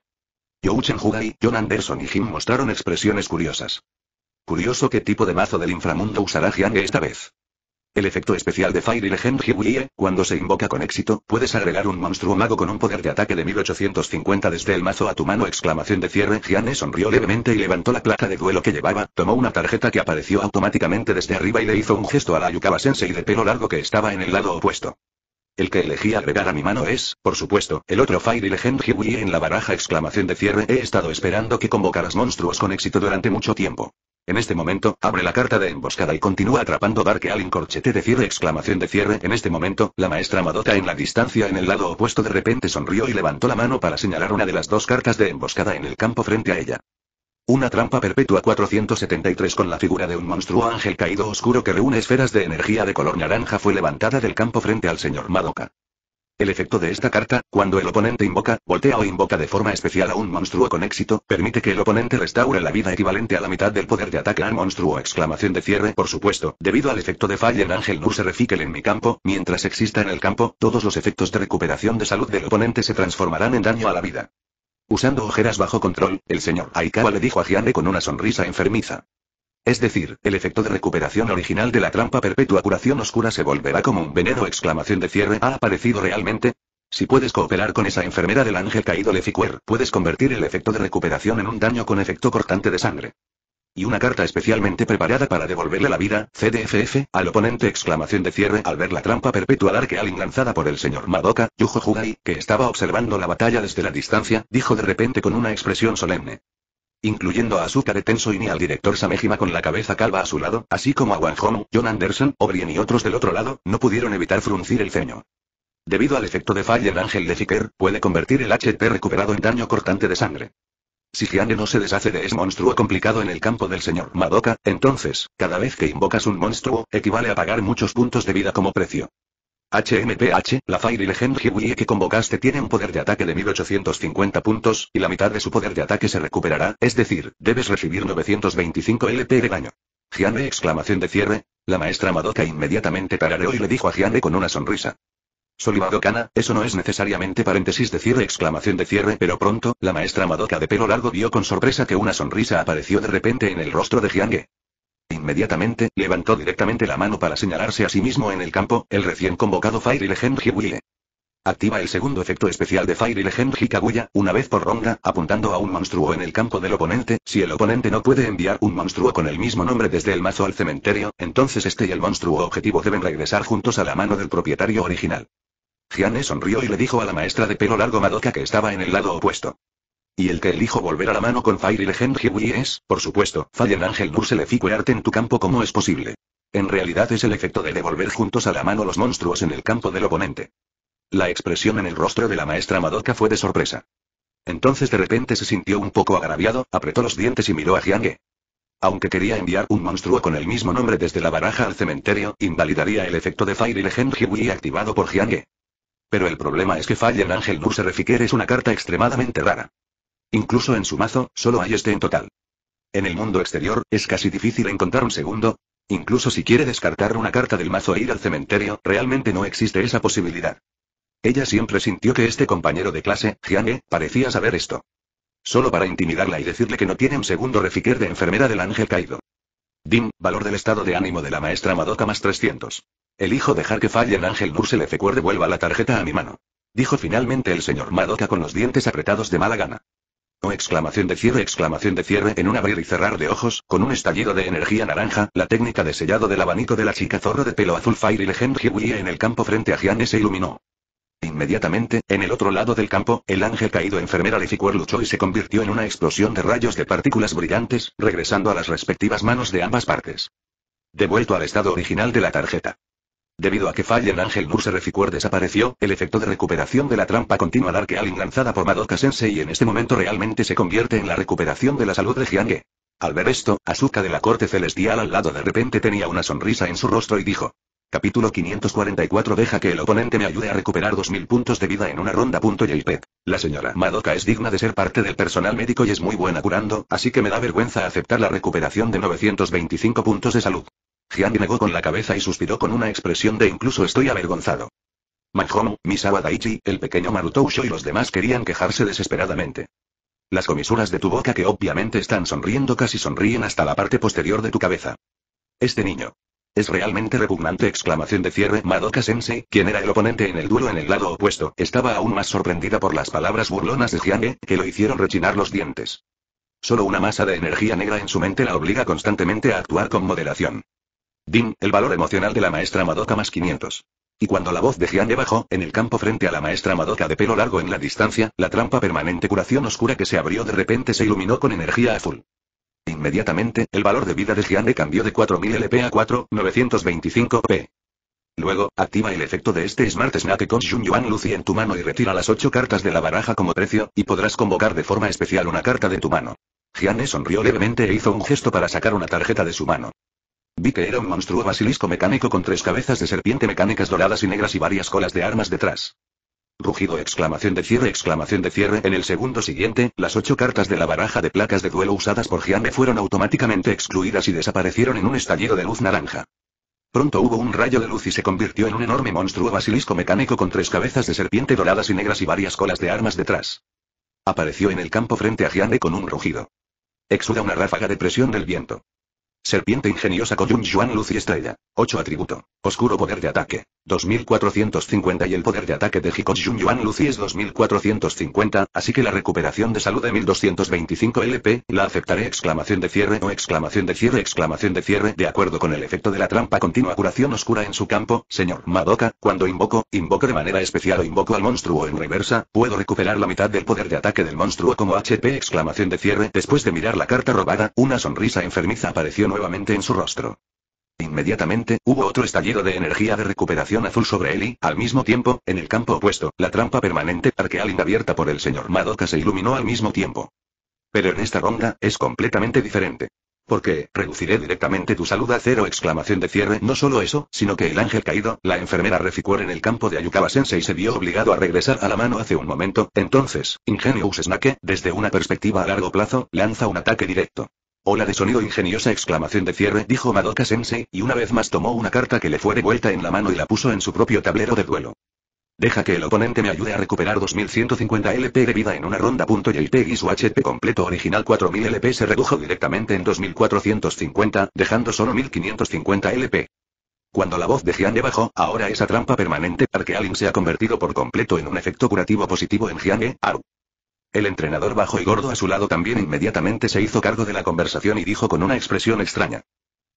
Youchen Hugai, John Anderson y Jim mostraron expresiones curiosas. Curioso qué tipo de mazo del inframundo usará Jiang esta vez. El efecto especial de Fire Legend Hiwie, cuando se invoca con éxito, puedes agregar un monstruo mago con un poder de ataque de 1850 desde el mazo a tu mano. Exclamación de cierre. Gianne sonrió levemente y levantó la placa de duelo que llevaba, tomó una tarjeta que apareció automáticamente desde arriba y le hizo un gesto a la Yukawa Sensei de pelo largo que estaba en el lado opuesto. El que elegí agregar a mi mano es, por supuesto, el otro Fire Legend Hiwie en la baraja. Exclamación de cierre. He estado esperando que convocaras monstruos con éxito durante mucho tiempo. En este momento, abre la carta de emboscada y continúa atrapando Dark Allen corchete de cierre exclamación de cierre. En este momento, la maestra Madoka en la distancia en el lado opuesto de repente sonrió y levantó la mano para señalar una de las dos cartas de emboscada en el campo frente a ella. Una trampa perpetua 473 con la figura de un monstruo ángel caído oscuro que reúne esferas de energía de color naranja fue levantada del campo frente al señor Madoka. El efecto de esta carta, cuando el oponente invoca, voltea o invoca de forma especial a un monstruo con éxito, permite que el oponente restaure la vida equivalente a la mitad del poder de ataque al monstruo. Exclamación de cierre, por supuesto, debido al efecto de Fallen Ángel no se refiquen en mi campo, mientras exista en el campo, todos los efectos de recuperación de salud del oponente se transformarán en daño a la vida. Usando ojeras bajo control, el señor Aikawa le dijo a Hyane con una sonrisa enfermiza. Es decir, el efecto de recuperación original de la trampa perpetua curación oscura se volverá como un veneno exclamación de cierre ha aparecido realmente. Si puedes cooperar con esa enfermera del ángel caído Leficuer, puedes convertir el efecto de recuperación en un daño con efecto cortante de sangre. Y una carta especialmente preparada para devolverle la vida, CDFF, al oponente exclamación de cierre al ver la trampa perpetua Alien lanzada por el señor Madoka, Yujo que estaba observando la batalla desde la distancia, dijo de repente con una expresión solemne incluyendo a Azúcar Tenso y ni al director Samejima con la cabeza calva a su lado, así como a Wang Hong, John Anderson, O'Brien y otros del otro lado, no pudieron evitar fruncir el ceño. Debido al efecto de el Ángel de Fiker, puede convertir el HP recuperado en daño cortante de sangre. Si Giane no se deshace de ese monstruo complicado en el campo del señor Madoka, entonces, cada vez que invocas un monstruo, equivale a pagar muchos puntos de vida como precio. HMPH, la Fire Legend Hiwi e que convocaste tiene un poder de ataque de 1850 puntos, y la mitad de su poder de ataque se recuperará, es decir, debes recibir 925 LP de daño. Gianre exclamación de cierre. La maestra Madoka inmediatamente tarareó y le dijo a Gianre con una sonrisa. Kana, eso no es necesariamente paréntesis de cierre exclamación de cierre pero pronto, la maestra Madoka de pelo largo vio con sorpresa que una sonrisa apareció de repente en el rostro de Gianre. Inmediatamente, levantó directamente la mano para señalarse a sí mismo en el campo, el recién convocado Fire Legend Higuile. Activa el segundo efecto especial de Fire Legend Hikaguya, una vez por ronda, apuntando a un monstruo en el campo del oponente. Si el oponente no puede enviar un monstruo con el mismo nombre desde el mazo al cementerio, entonces este y el monstruo objetivo deben regresar juntos a la mano del propietario original. Ciane sonrió y le dijo a la maestra de pelo largo Madoka que estaba en el lado opuesto. Y el que elijo volver a la mano con Fire Legend Huey es, por supuesto, Fallen Angel Lefique Arte en tu campo como es posible. En realidad es el efecto de devolver juntos a la mano los monstruos en el campo del oponente. La expresión en el rostro de la maestra Madoka fue de sorpresa. Entonces de repente se sintió un poco agraviado, apretó los dientes y miró a Jiange. Aunque quería enviar un monstruo con el mismo nombre desde la baraja al cementerio, invalidaría el efecto de Fire Legend Huey activado por Jiange. Pero el problema es que Fallen Angel Lucifer es una carta extremadamente rara. Incluso en su mazo, solo hay este en total. En el mundo exterior, es casi difícil encontrar un segundo. Incluso si quiere descartar una carta del mazo e ir al cementerio, realmente no existe esa posibilidad. Ella siempre sintió que este compañero de clase, Jiange, parecía saber esto. Solo para intimidarla y decirle que no tiene un segundo refiquer de enfermera del ángel caído. Dim, valor del estado de ánimo de la maestra Madoka más 300. Elijo dejar que falle el ángel le FQ devuelva la tarjeta a mi mano. Dijo finalmente el señor Madoka con los dientes apretados de mala gana. O exclamación de cierre, exclamación de cierre en un abrir y cerrar de ojos, con un estallido de energía naranja, la técnica de sellado del abanico de la chica zorro de pelo azul Fire Legend Huey en el campo frente a Gianne se iluminó. Inmediatamente, en el otro lado del campo, el ángel caído enfermera Leficuer luchó y se convirtió en una explosión de rayos de partículas brillantes, regresando a las respectivas manos de ambas partes. Devuelto al estado original de la tarjeta. Debido a que Fallen Murse Reficuer desapareció, el efecto de recuperación de la trampa continua que alguien lanzada por Madoka Sensei en este momento realmente se convierte en la recuperación de la salud de Jiange. Al ver esto, Azuka de la corte celestial al lado de repente tenía una sonrisa en su rostro y dijo. Capítulo 544 Deja que el oponente me ayude a recuperar 2000 puntos de vida en una ronda. J-Pet. La señora Madoka es digna de ser parte del personal médico y es muy buena curando, así que me da vergüenza aceptar la recuperación de 925 puntos de salud. Jiang negó con la cabeza y suspiró con una expresión de incluso estoy avergonzado. Manjomu, Misawa Daichi, el pequeño Marutousho y los demás querían quejarse desesperadamente. Las comisuras de tu boca que obviamente están sonriendo casi sonríen hasta la parte posterior de tu cabeza. Este niño. Es realmente repugnante exclamación de cierre Madoka Sensei, quien era el oponente en el duelo en el lado opuesto, estaba aún más sorprendida por las palabras burlonas de Jiang, que lo hicieron rechinar los dientes. Solo una masa de energía negra en su mente la obliga constantemente a actuar con moderación. Dim, el valor emocional de la maestra Madoka más 500. Y cuando la voz de Gianne bajó, en el campo frente a la maestra Madoka de pelo largo en la distancia, la trampa permanente curación oscura que se abrió de repente se iluminó con energía azul. Inmediatamente, el valor de vida de Gianne cambió de 4000 LP a 4925 P. Luego, activa el efecto de este Smart Snack con Jun Yuan Lucy en tu mano y retira las 8 cartas de la baraja como precio, y podrás convocar de forma especial una carta de tu mano. Gianne sonrió levemente e hizo un gesto para sacar una tarjeta de su mano. Vi que era un monstruo basilisco mecánico con tres cabezas de serpiente mecánicas doradas y negras y varias colas de armas detrás. Rugido exclamación de cierre exclamación de cierre en el segundo siguiente, las ocho cartas de la baraja de placas de duelo usadas por Giambe fueron automáticamente excluidas y desaparecieron en un estallido de luz naranja. Pronto hubo un rayo de luz y se convirtió en un enorme monstruo basilisco mecánico con tres cabezas de serpiente doradas y negras y varias colas de armas detrás. Apareció en el campo frente a Giambe con un rugido. Exuda una ráfaga de presión del viento. Serpiente ingeniosa Koyun Yuan Lucy Estrella. 8 atributo. Oscuro poder de ataque. 2450 y el poder de ataque de Hikoyun Yuan Lucy es 2450, así que la recuperación de salud de 1225 LP, la aceptaré exclamación de cierre o exclamación de cierre exclamación de cierre de acuerdo con el efecto de la trampa continua curación oscura en su campo, señor Madoka, cuando invoco, invoco de manera especial o invoco al monstruo en reversa, puedo recuperar la mitad del poder de ataque del monstruo como HP exclamación de cierre después de mirar la carta robada, una sonrisa enfermiza apareció nuevamente en su rostro. Inmediatamente, hubo otro estallido de energía de recuperación azul sobre él y, al mismo tiempo, en el campo opuesto, la trampa permanente arquealinda abierta por el señor Madoka se iluminó al mismo tiempo. Pero en esta ronda, es completamente diferente. Porque, reduciré directamente tu salud a cero exclamación de cierre. No solo eso, sino que el ángel caído, la enfermera Reficuor en el campo de Ayukawa Sensei se vio obligado a regresar a la mano hace un momento, entonces, Ingenious Snake, desde una perspectiva a largo plazo, lanza un ataque directo. ¡Hola de sonido ingeniosa exclamación de cierre, dijo Madoka Sensei, y una vez más tomó una carta que le fue devuelta en la mano y la puso en su propio tablero de duelo. Deja que el oponente me ayude a recuperar 2150 LP de vida en una ronda. y su HP completo original 4000 LP se redujo directamente en 2450, dejando solo 1550 LP. Cuando la voz de Gianne bajó, ahora esa trampa permanente Arkealin se ha convertido por completo en un efecto curativo positivo en Gianne, Aru. El entrenador bajo y gordo a su lado también inmediatamente se hizo cargo de la conversación y dijo con una expresión extraña.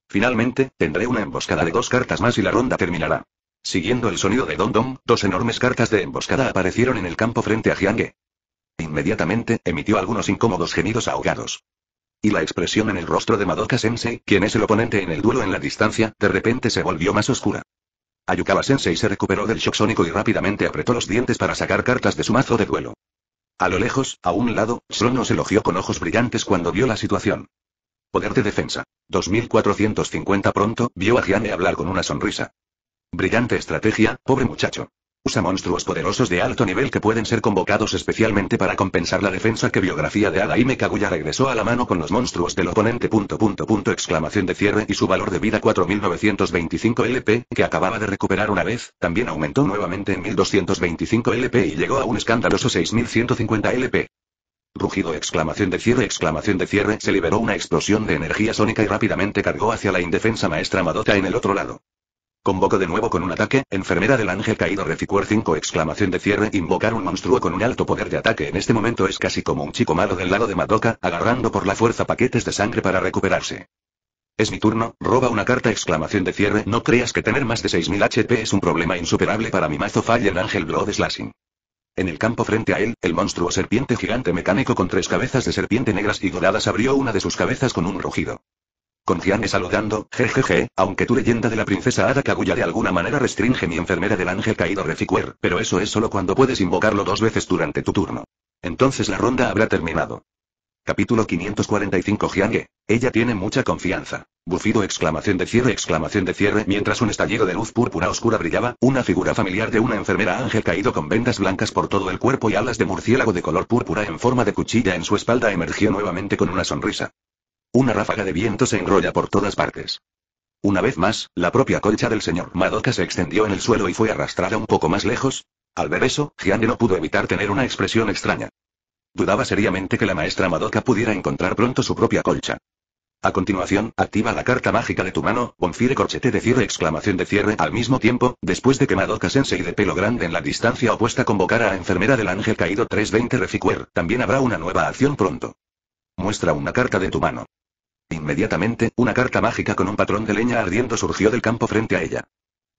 Finalmente, tendré una emboscada de dos cartas más y la ronda terminará. Siguiendo el sonido de Don Dom, dos enormes cartas de emboscada aparecieron en el campo frente a Jianghe. Inmediatamente, emitió algunos incómodos gemidos ahogados. Y la expresión en el rostro de Madoka Sensei, quien es el oponente en el duelo en la distancia, de repente se volvió más oscura. Ayukawa Sensei se recuperó del shock sónico y rápidamente apretó los dientes para sacar cartas de su mazo de duelo. A lo lejos, a un lado, nos elogió con ojos brillantes cuando vio la situación. Poder de defensa. 2450 pronto, vio a Gianni hablar con una sonrisa. Brillante estrategia, pobre muchacho. Usa monstruos poderosos de alto nivel que pueden ser convocados especialmente para compensar la defensa que biografía de Adaime Kaguya regresó a la mano con los monstruos del oponente exclamación de cierre y su valor de vida 4925 LP, que acababa de recuperar una vez, también aumentó nuevamente en 1225 LP y llegó a un escandaloso 6150 LP. Rugido exclamación de cierre exclamación de cierre se liberó una explosión de energía sónica y rápidamente cargó hacia la indefensa maestra Madota en el otro lado. Convoco de nuevo con un ataque, enfermera del ángel caído Reficuer 5 exclamación de cierre invocar un monstruo con un alto poder de ataque en este momento es casi como un chico malo del lado de Madoka, agarrando por la fuerza paquetes de sangre para recuperarse. Es mi turno, roba una carta exclamación de cierre no creas que tener más de 6000 HP es un problema insuperable para mi mazo falla el ángel Blood Slashing. En el campo frente a él, el monstruo serpiente gigante mecánico con tres cabezas de serpiente negras y doradas abrió una de sus cabezas con un rugido. Con Tiane saludando, jejeje, aunque tu leyenda de la princesa Ada Kaguya de alguna manera restringe mi enfermera del ángel caído Reficuer, pero eso es solo cuando puedes invocarlo dos veces durante tu turno. Entonces la ronda habrá terminado. Capítulo 545 Jiange. Ella tiene mucha confianza. Bufido exclamación de cierre exclamación de cierre mientras un estallido de luz púrpura oscura brillaba, una figura familiar de una enfermera ángel caído con vendas blancas por todo el cuerpo y alas de murciélago de color púrpura en forma de cuchilla en su espalda emergió nuevamente con una sonrisa. Una ráfaga de viento se enrolla por todas partes. Una vez más, la propia colcha del señor Madoka se extendió en el suelo y fue arrastrada un poco más lejos. Al ver eso, Gianni no pudo evitar tener una expresión extraña. Dudaba seriamente que la maestra Madoka pudiera encontrar pronto su propia colcha. A continuación, activa la carta mágica de tu mano, bonfire corchete de cierre exclamación de cierre al mismo tiempo, después de que Madoka Sensei de pelo grande en la distancia opuesta convocara a enfermera del ángel caído 320 Reficuer, también habrá una nueva acción pronto. Muestra una carta de tu mano. Inmediatamente, una carta mágica con un patrón de leña ardiendo surgió del campo frente a ella.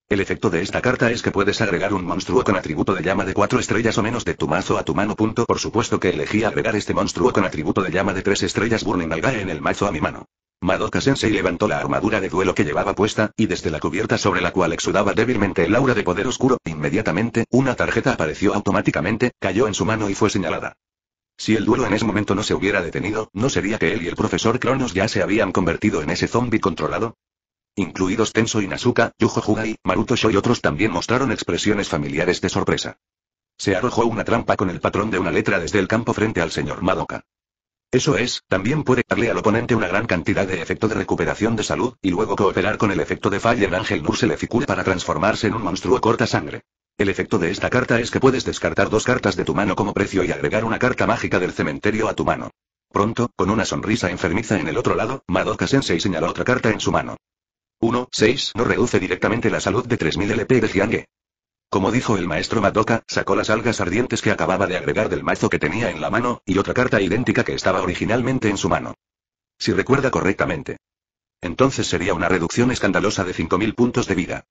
El efecto de esta carta es que puedes agregar un monstruo con atributo de llama de 4 estrellas o menos de tu mazo a tu mano. Por supuesto que elegí agregar este monstruo con atributo de llama de 3 estrellas Burning Algae en el mazo a mi mano. Madoka Sensei levantó la armadura de duelo que llevaba puesta, y desde la cubierta sobre la cual exudaba débilmente el aura de poder oscuro, inmediatamente, una tarjeta apareció automáticamente, cayó en su mano y fue señalada. Si el duelo en ese momento no se hubiera detenido, ¿no sería que él y el profesor Cronos ya se habían convertido en ese zombie controlado? Incluidos Tenso y Nasuka, Yujo Jugai, Maruto Sho y otros también mostraron expresiones familiares de sorpresa. Se arrojó una trampa con el patrón de una letra desde el campo frente al señor Madoka. Eso es, también puede darle al oponente una gran cantidad de efecto de recuperación de salud, y luego cooperar con el efecto de se Angel Nurseleficul para transformarse en un monstruo corta sangre. El efecto de esta carta es que puedes descartar dos cartas de tu mano como precio y agregar una carta mágica del cementerio a tu mano. Pronto, con una sonrisa enfermiza en el otro lado, Madoka Sensei señaló otra carta en su mano. 1. 6. No reduce directamente la salud de 3000 LP de Jiange. Como dijo el maestro Madoka, sacó las algas ardientes que acababa de agregar del mazo que tenía en la mano, y otra carta idéntica que estaba originalmente en su mano. Si recuerda correctamente. Entonces sería una reducción escandalosa de 5.000 puntos de vida.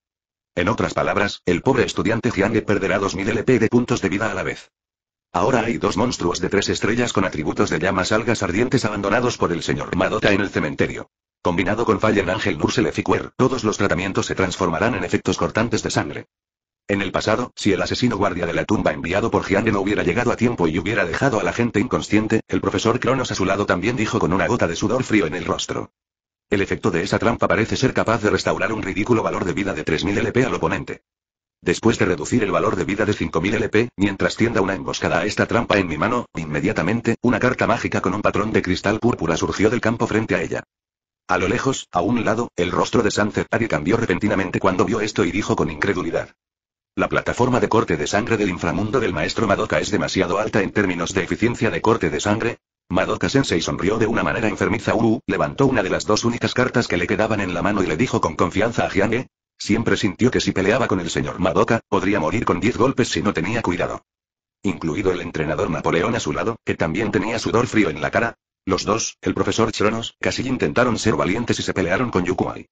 En otras palabras, el pobre estudiante Jiang perderá 2000 LP de puntos de vida a la vez. Ahora hay dos monstruos de tres estrellas con atributos de llamas algas ardientes abandonados por el señor Madota en el cementerio. Combinado con Fallen Ángel Nursel e todos los tratamientos se transformarán en efectos cortantes de sangre. En el pasado, si el asesino guardia de la tumba enviado por Jiang no hubiera llegado a tiempo y hubiera dejado a la gente inconsciente, el profesor Cronos a su lado también dijo con una gota de sudor frío en el rostro. El efecto de esa trampa parece ser capaz de restaurar un ridículo valor de vida de 3.000 LP al oponente. Después de reducir el valor de vida de 5.000 LP, mientras tienda una emboscada a esta trampa en mi mano, inmediatamente, una carta mágica con un patrón de cristal púrpura surgió del campo frente a ella. A lo lejos, a un lado, el rostro de Sánchez cambió repentinamente cuando vio esto y dijo con incredulidad. La plataforma de corte de sangre del inframundo del maestro Madoka es demasiado alta en términos de eficiencia de corte de sangre, Madoka Sensei sonrió de una manera enfermiza. Uru levantó una de las dos únicas cartas que le quedaban en la mano y le dijo con confianza a Jiange. Siempre sintió que si peleaba con el señor Madoka, podría morir con 10 golpes si no tenía cuidado. Incluido el entrenador Napoleón a su lado, que también tenía sudor frío en la cara. Los dos, el profesor Chronos, casi intentaron ser valientes y se pelearon con Yukuai.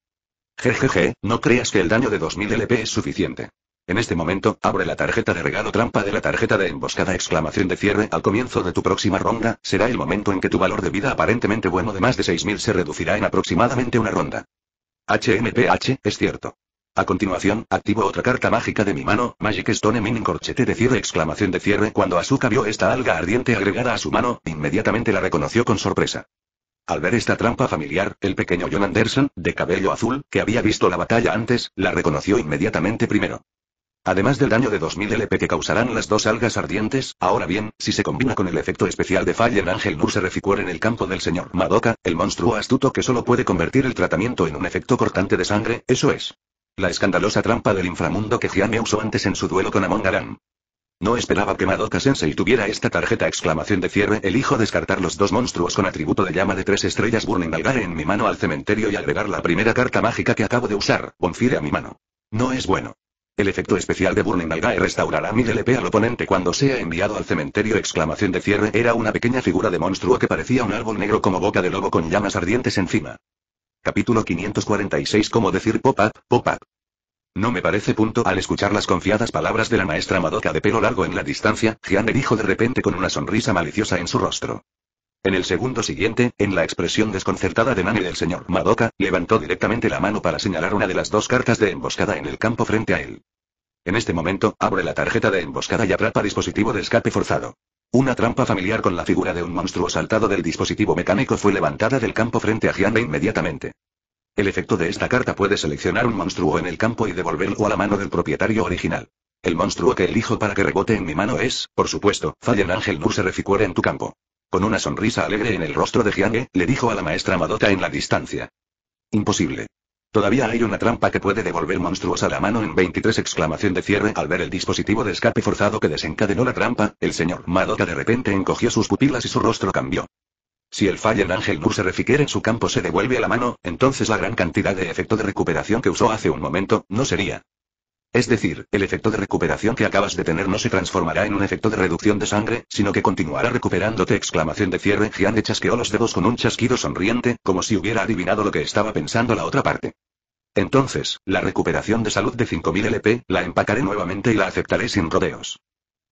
Jejeje, no creas que el daño de 2000 LP es suficiente. En este momento, abre la tarjeta de regalo trampa de la tarjeta de emboscada exclamación de cierre al comienzo de tu próxima ronda, será el momento en que tu valor de vida aparentemente bueno de más de 6.000 se reducirá en aproximadamente una ronda. HMPH, es cierto. A continuación, activo otra carta mágica de mi mano, Magic Stone Mining Corchete de cierre exclamación de cierre cuando Azuka vio esta alga ardiente agregada a su mano, inmediatamente la reconoció con sorpresa. Al ver esta trampa familiar, el pequeño John Anderson, de cabello azul, que había visto la batalla antes, la reconoció inmediatamente primero. Además del daño de 2000 LP que causarán las dos algas ardientes, ahora bien, si se combina con el efecto especial de Fallen Angel Nur se en el campo del señor Madoka, el monstruo astuto que solo puede convertir el tratamiento en un efecto cortante de sangre, eso es. La escandalosa trampa del inframundo que me usó antes en su duelo con Amon No esperaba que Madoka Sensei tuviera esta tarjeta exclamación de cierre elijo descartar los dos monstruos con atributo de llama de tres estrellas Burning Algar en mi mano al cementerio y agregar la primera carta mágica que acabo de usar, Bonfire a mi mano. No es bueno. El efecto especial de Burning Algae restaurará mi LP al oponente cuando sea enviado al cementerio. Exclamación de cierre era una pequeña figura de monstruo que parecía un árbol negro como boca de lobo con llamas ardientes encima. Capítulo 546 Cómo decir pop-up, pop-up. No me parece punto al escuchar las confiadas palabras de la maestra Madoka de pelo largo en la distancia, Gian dijo de repente con una sonrisa maliciosa en su rostro. En el segundo siguiente, en la expresión desconcertada de Nani del señor Madoka, levantó directamente la mano para señalar una de las dos cartas de emboscada en el campo frente a él. En este momento, abre la tarjeta de emboscada y atrapa dispositivo de escape forzado. Una trampa familiar con la figura de un monstruo saltado del dispositivo mecánico fue levantada del campo frente a Gianna inmediatamente. El efecto de esta carta puede seleccionar un monstruo en el campo y devolverlo a la mano del propietario original. El monstruo que elijo para que rebote en mi mano es, por supuesto, Fallen Angel Nur se en tu campo. Con una sonrisa alegre en el rostro de Jiang, le dijo a la maestra Madota en la distancia. Imposible. Todavía hay una trampa que puede devolver monstruosa la mano en 23 exclamación de cierre al ver el dispositivo de escape forzado que desencadenó la trampa, el señor Madoka de repente encogió sus pupilas y su rostro cambió. Si el Ángel Angel se refiere en su campo se devuelve a la mano, entonces la gran cantidad de efecto de recuperación que usó hace un momento, no sería es decir, el efecto de recuperación que acabas de tener no se transformará en un efecto de reducción de sangre, sino que continuará recuperándote. Exclamación de cierre. de chasqueó los dedos con un chasquido sonriente, como si hubiera adivinado lo que estaba pensando la otra parte. Entonces, la recuperación de salud de 5000 LP, la empacaré nuevamente y la aceptaré sin rodeos.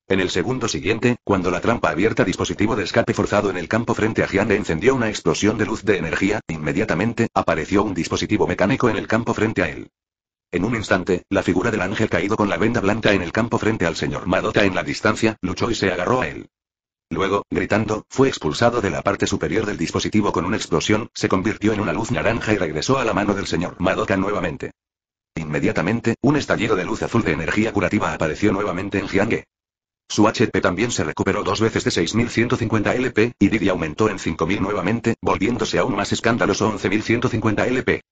En el segundo siguiente, cuando la trampa abierta dispositivo de escape forzado en el campo frente a de encendió una explosión de luz de energía, inmediatamente, apareció un dispositivo mecánico en el campo frente a él. En un instante, la figura del ángel caído con la venda blanca en el campo frente al señor Madoka en la distancia, luchó y se agarró a él. Luego, gritando, fue expulsado de la parte superior del dispositivo con una explosión, se convirtió en una luz naranja y regresó a la mano del señor Madoka nuevamente. Inmediatamente, un estallido de luz azul de energía curativa apareció nuevamente en Jiangue. Su HP también se recuperó dos veces de 6150 LP, y Didi aumentó en 5000 nuevamente, volviéndose aún más escandaloso 11150 LP.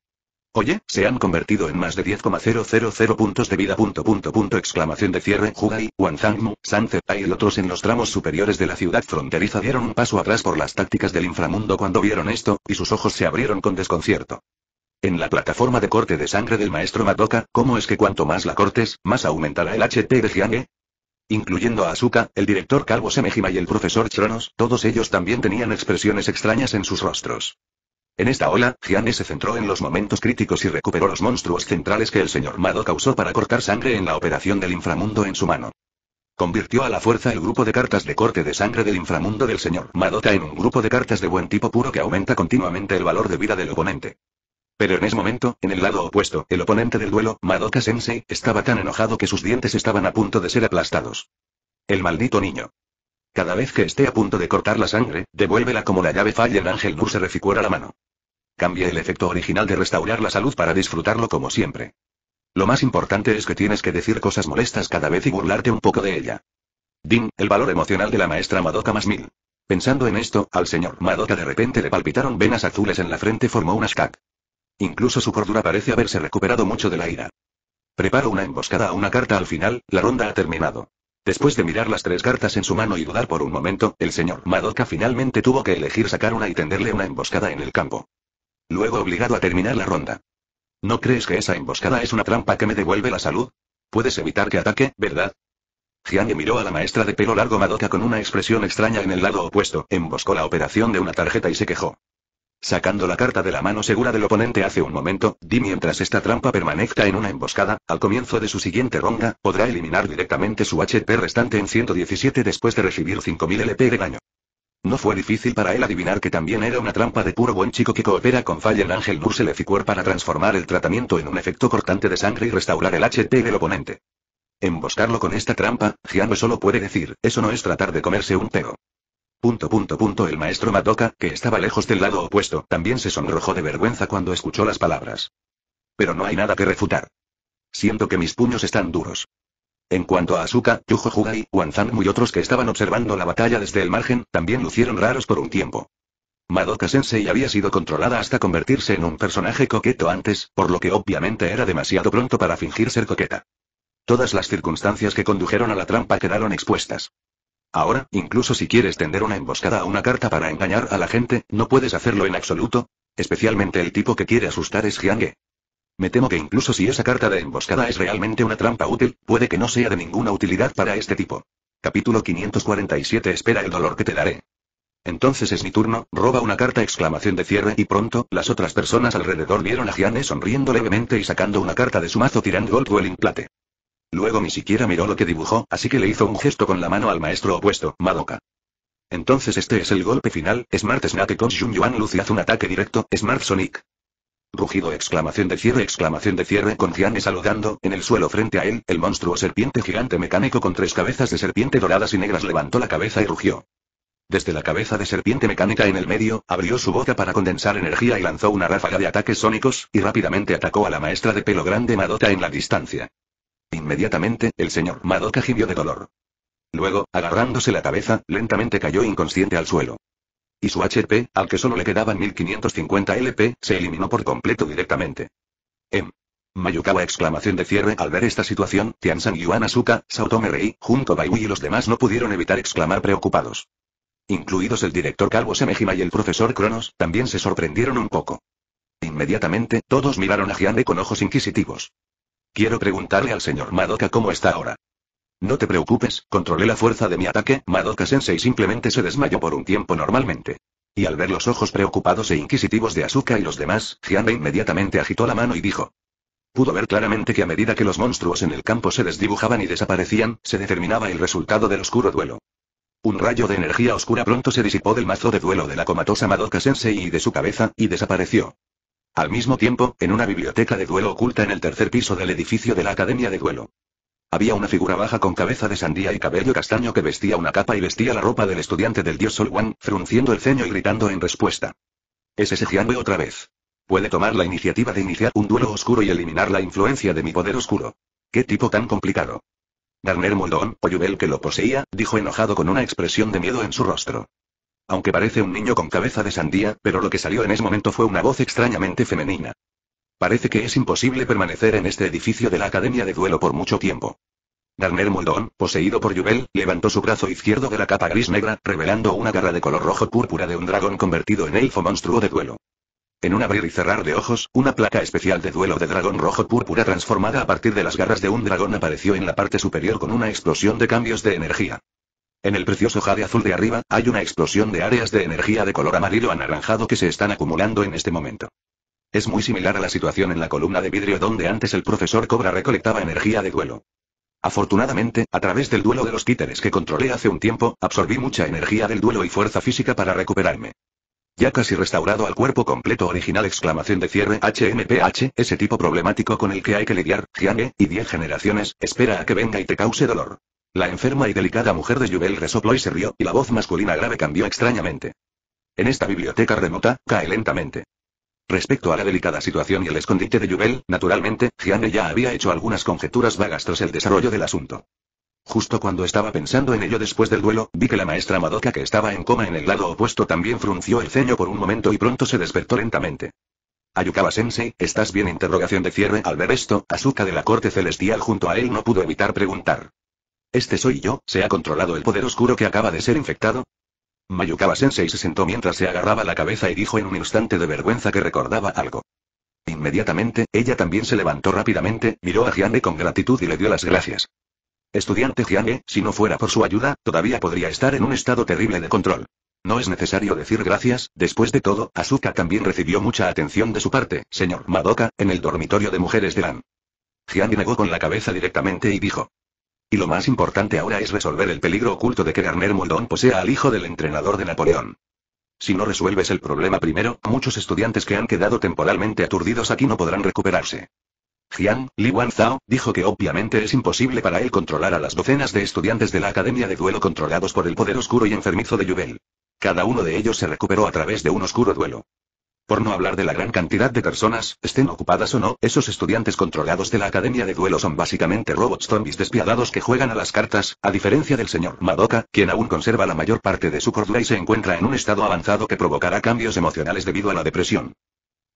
Oye, se han convertido en más de 10,000 puntos de vida. Punto, exclamación de cierre. Hugai, Wanzangmu, Sanze, y otros en los tramos superiores de la ciudad fronteriza dieron un paso atrás por las tácticas del inframundo cuando vieron esto, y sus ojos se abrieron con desconcierto. En la plataforma de corte de sangre del maestro Madoka, ¿cómo es que cuanto más la cortes, más aumentará el HP de Jiange? incluyendo a Asuka, el director Calvo Semejima y el profesor Chronos, todos ellos también tenían expresiones extrañas en sus rostros. En esta ola, Gianni se centró en los momentos críticos y recuperó los monstruos centrales que el señor Mado causó para cortar sangre en la operación del inframundo en su mano. Convirtió a la fuerza el grupo de cartas de corte de sangre del inframundo del señor Madoka en un grupo de cartas de buen tipo puro que aumenta continuamente el valor de vida del oponente. Pero en ese momento, en el lado opuesto, el oponente del duelo, Madoka Sensei, estaba tan enojado que sus dientes estaban a punto de ser aplastados. El maldito niño. Cada vez que esté a punto de cortar la sangre, devuélvela como la llave falla el Ángel Nur se reficuera la mano. Cambia el efecto original de restaurar la salud para disfrutarlo como siempre. Lo más importante es que tienes que decir cosas molestas cada vez y burlarte un poco de ella. Din, el valor emocional de la maestra Madoka más mil. Pensando en esto, al señor Madoka de repente le palpitaron venas azules en la frente formó un ashkak. Incluso su cordura parece haberse recuperado mucho de la ira. Preparo una emboscada a una carta al final, la ronda ha terminado. Después de mirar las tres cartas en su mano y dudar por un momento, el señor Madoka finalmente tuvo que elegir sacar una y tenderle una emboscada en el campo. Luego obligado a terminar la ronda. ¿No crees que esa emboscada es una trampa que me devuelve la salud? Puedes evitar que ataque, ¿verdad? Gianni miró a la maestra de pelo largo Madoka con una expresión extraña en el lado opuesto, emboscó la operación de una tarjeta y se quejó. Sacando la carta de la mano segura del oponente hace un momento, di mientras esta trampa permanezca en una emboscada, al comienzo de su siguiente ronda, podrá eliminar directamente su HP restante en 117 después de recibir 5000 LP de daño. No fue difícil para él adivinar que también era una trampa de puro buen chico que coopera con Fallen Ángel Nursel Eficuer para transformar el tratamiento en un efecto cortante de sangre y restaurar el HP del oponente. Emboscarlo con esta trampa, Giano solo puede decir, eso no es tratar de comerse un pego. Punto punto punto el maestro Madoka, que estaba lejos del lado opuesto, también se sonrojó de vergüenza cuando escuchó las palabras. Pero no hay nada que refutar. Siento que mis puños están duros. En cuanto a Asuka, Yujo Hugai, Wanzanmu y otros que estaban observando la batalla desde el margen, también lucieron raros por un tiempo. Madoka Sensei había sido controlada hasta convertirse en un personaje coqueto antes, por lo que obviamente era demasiado pronto para fingir ser coqueta. Todas las circunstancias que condujeron a la trampa quedaron expuestas. Ahora, incluso si quieres tender una emboscada a una carta para engañar a la gente, no puedes hacerlo en absoluto. Especialmente el tipo que quiere asustar es Jiange. Me temo que incluso si esa carta de emboscada es realmente una trampa útil, puede que no sea de ninguna utilidad para este tipo. Capítulo 547 Espera el dolor que te daré. Entonces es mi turno, roba una carta exclamación de cierre y pronto, las otras personas alrededor vieron a Gianne sonriendo levemente y sacando una carta de su mazo tirando Goldwelling Plate. Luego ni siquiera miró lo que dibujó, así que le hizo un gesto con la mano al maestro opuesto, Madoka. Entonces este es el golpe final, Smart Snake con Jun Yuan Lucy hace un ataque directo, Smart Sonic. Rugido exclamación de cierre exclamación de cierre con Gianni saludando, en el suelo frente a él, el monstruo serpiente gigante mecánico con tres cabezas de serpiente doradas y negras levantó la cabeza y rugió. Desde la cabeza de serpiente mecánica en el medio, abrió su boca para condensar energía y lanzó una ráfaga de ataques sónicos, y rápidamente atacó a la maestra de pelo grande Madoka en la distancia. Inmediatamente, el señor Madoka gimió de dolor. Luego, agarrándose la cabeza, lentamente cayó inconsciente al suelo. Y su HP, al que solo le quedaban 1550 LP, se eliminó por completo directamente. M. Em. Mayukawa exclamación de cierre al ver esta situación, Tiansan Yuan Asuka, Saotome Rei, junto Baiwi y los demás no pudieron evitar exclamar preocupados. Incluidos el director Calvo Semejima y el profesor Cronos, también se sorprendieron un poco. Inmediatamente, todos miraron a De con ojos inquisitivos. Quiero preguntarle al señor Madoka cómo está ahora. No te preocupes, controlé la fuerza de mi ataque, Madoka Sensei simplemente se desmayó por un tiempo normalmente. Y al ver los ojos preocupados e inquisitivos de Asuka y los demás, Jianbe inmediatamente agitó la mano y dijo. Pudo ver claramente que a medida que los monstruos en el campo se desdibujaban y desaparecían, se determinaba el resultado del oscuro duelo. Un rayo de energía oscura pronto se disipó del mazo de duelo de la comatosa Madoka Sensei y de su cabeza, y desapareció. Al mismo tiempo, en una biblioteca de duelo oculta en el tercer piso del edificio de la Academia de Duelo. Había una figura baja con cabeza de sandía y cabello castaño que vestía una capa y vestía la ropa del estudiante del dios Solwan, frunciendo el ceño y gritando en respuesta. Es ese Jianbe otra vez. Puede tomar la iniciativa de iniciar un duelo oscuro y eliminar la influencia de mi poder oscuro. ¿Qué tipo tan complicado? Garner Moldón, Yubel que lo poseía, dijo enojado con una expresión de miedo en su rostro. Aunque parece un niño con cabeza de sandía, pero lo que salió en ese momento fue una voz extrañamente femenina. Parece que es imposible permanecer en este edificio de la Academia de Duelo por mucho tiempo. Garner Moldón, poseído por Jubel, levantó su brazo izquierdo de la capa gris negra, revelando una garra de color rojo púrpura de un dragón convertido en elfo monstruo de duelo. En un abrir y cerrar de ojos, una placa especial de duelo de dragón rojo púrpura transformada a partir de las garras de un dragón apareció en la parte superior con una explosión de cambios de energía. En el precioso jade azul de arriba, hay una explosión de áreas de energía de color amarillo anaranjado que se están acumulando en este momento. Es muy similar a la situación en la columna de vidrio donde antes el profesor Cobra recolectaba energía de duelo. Afortunadamente, a través del duelo de los títeres que controlé hace un tiempo, absorbí mucha energía del duelo y fuerza física para recuperarme. Ya casi restaurado al cuerpo completo original exclamación de cierre HMPH, ese tipo problemático con el que hay que lidiar, Jiange, y diez generaciones, espera a que venga y te cause dolor. La enferma y delicada mujer de Jubel resopló y se rió, y la voz masculina grave cambió extrañamente. En esta biblioteca remota, cae lentamente. Respecto a la delicada situación y el escondite de Jubel, naturalmente, Gianne ya había hecho algunas conjeturas vagas tras el desarrollo del asunto. Justo cuando estaba pensando en ello después del duelo, vi que la maestra Madoka que estaba en coma en el lado opuesto también frunció el ceño por un momento y pronto se despertó lentamente. Ayukawa sensei, ¿estás bien? Interrogación de cierre. Al ver esto, Azuka de la corte celestial junto a él no pudo evitar preguntar. ¿Este soy yo? ¿Se ha controlado el poder oscuro que acaba de ser infectado? Mayukawa Sensei se sentó mientras se agarraba la cabeza y dijo en un instante de vergüenza que recordaba algo. Inmediatamente, ella también se levantó rápidamente, miró a Jiane con gratitud y le dio las gracias. Estudiante Jiane, si no fuera por su ayuda, todavía podría estar en un estado terrible de control. No es necesario decir gracias, después de todo, Asuka también recibió mucha atención de su parte, señor Madoka, en el dormitorio de mujeres de Lan. Jiane negó con la cabeza directamente y dijo. Y lo más importante ahora es resolver el peligro oculto de que Garner Moldón posea al hijo del entrenador de Napoleón. Si no resuelves el problema primero, muchos estudiantes que han quedado temporalmente aturdidos aquí no podrán recuperarse. Jian, Li Wanzhao, dijo que obviamente es imposible para él controlar a las docenas de estudiantes de la Academia de Duelo controlados por el poder oscuro y enfermizo de Yubel. Cada uno de ellos se recuperó a través de un oscuro duelo. Por no hablar de la gran cantidad de personas, estén ocupadas o no, esos estudiantes controlados de la Academia de Duelo son básicamente robots zombies despiadados que juegan a las cartas, a diferencia del señor Madoka, quien aún conserva la mayor parte de su cordura y se encuentra en un estado avanzado que provocará cambios emocionales debido a la depresión.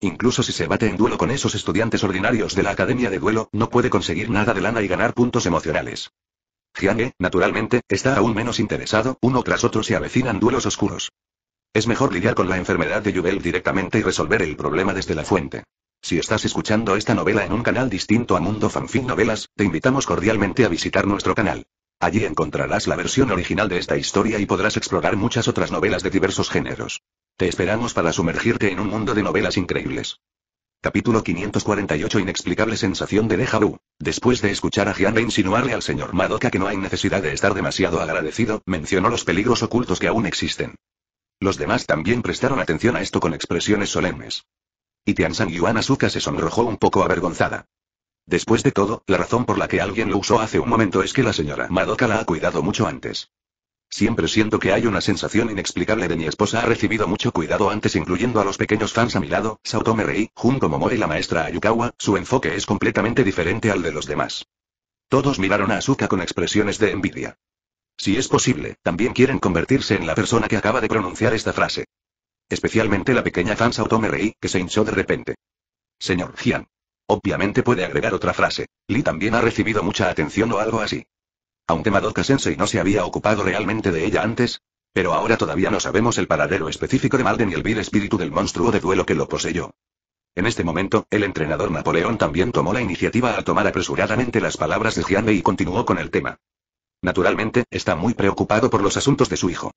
Incluso si se bate en duelo con esos estudiantes ordinarios de la Academia de Duelo, no puede conseguir nada de lana y ganar puntos emocionales. Jiang, naturalmente, está aún menos interesado, uno tras otro se avecinan duelos oscuros. Es mejor lidiar con la enfermedad de Jubel directamente y resolver el problema desde la fuente. Si estás escuchando esta novela en un canal distinto a Mundo Fanfic Novelas, te invitamos cordialmente a visitar nuestro canal. Allí encontrarás la versión original de esta historia y podrás explorar muchas otras novelas de diversos géneros. Te esperamos para sumergirte en un mundo de novelas increíbles. Capítulo 548 Inexplicable sensación de Deja vu. Después de escuchar a Wen insinuarle al señor Madoka que no hay necesidad de estar demasiado agradecido, mencionó los peligros ocultos que aún existen. Los demás también prestaron atención a esto con expresiones solemnes. Y Tianzan Yuan Asuka se sonrojó un poco avergonzada. Después de todo, la razón por la que alguien lo usó hace un momento es que la señora Madoka la ha cuidado mucho antes. Siempre siento que hay una sensación inexplicable de mi esposa ha recibido mucho cuidado antes incluyendo a los pequeños fans a mi lado, Saotome Rei, Jun Momo y la maestra Ayukawa, su enfoque es completamente diferente al de los demás. Todos miraron a Asuka con expresiones de envidia. Si es posible, también quieren convertirse en la persona que acaba de pronunciar esta frase. Especialmente la pequeña fansa Otome Rei, que se hinchó de repente. Señor Jian. Obviamente puede agregar otra frase. Lee también ha recibido mucha atención o algo así. Aunque Madoka Sensei no se había ocupado realmente de ella antes, pero ahora todavía no sabemos el paradero específico de Malden y el vil espíritu del monstruo de duelo que lo poseyó. En este momento, el entrenador Napoleón también tomó la iniciativa al tomar apresuradamente las palabras de Jianle y continuó con el tema. Naturalmente, está muy preocupado por los asuntos de su hijo.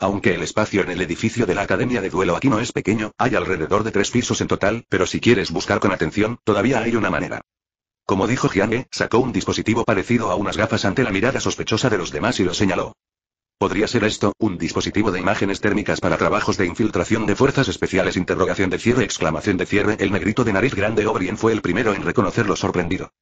Aunque el espacio en el edificio de la Academia de Duelo aquí no es pequeño, hay alrededor de tres pisos en total, pero si quieres buscar con atención, todavía hay una manera. Como dijo Jiange, sacó un dispositivo parecido a unas gafas ante la mirada sospechosa de los demás y lo señaló. ¿Podría ser esto, un dispositivo de imágenes térmicas para trabajos de infiltración de fuerzas especiales? Interrogación de cierre, exclamación de cierre. El negrito de nariz grande O'Brien fue el primero en reconocerlo sorprendido.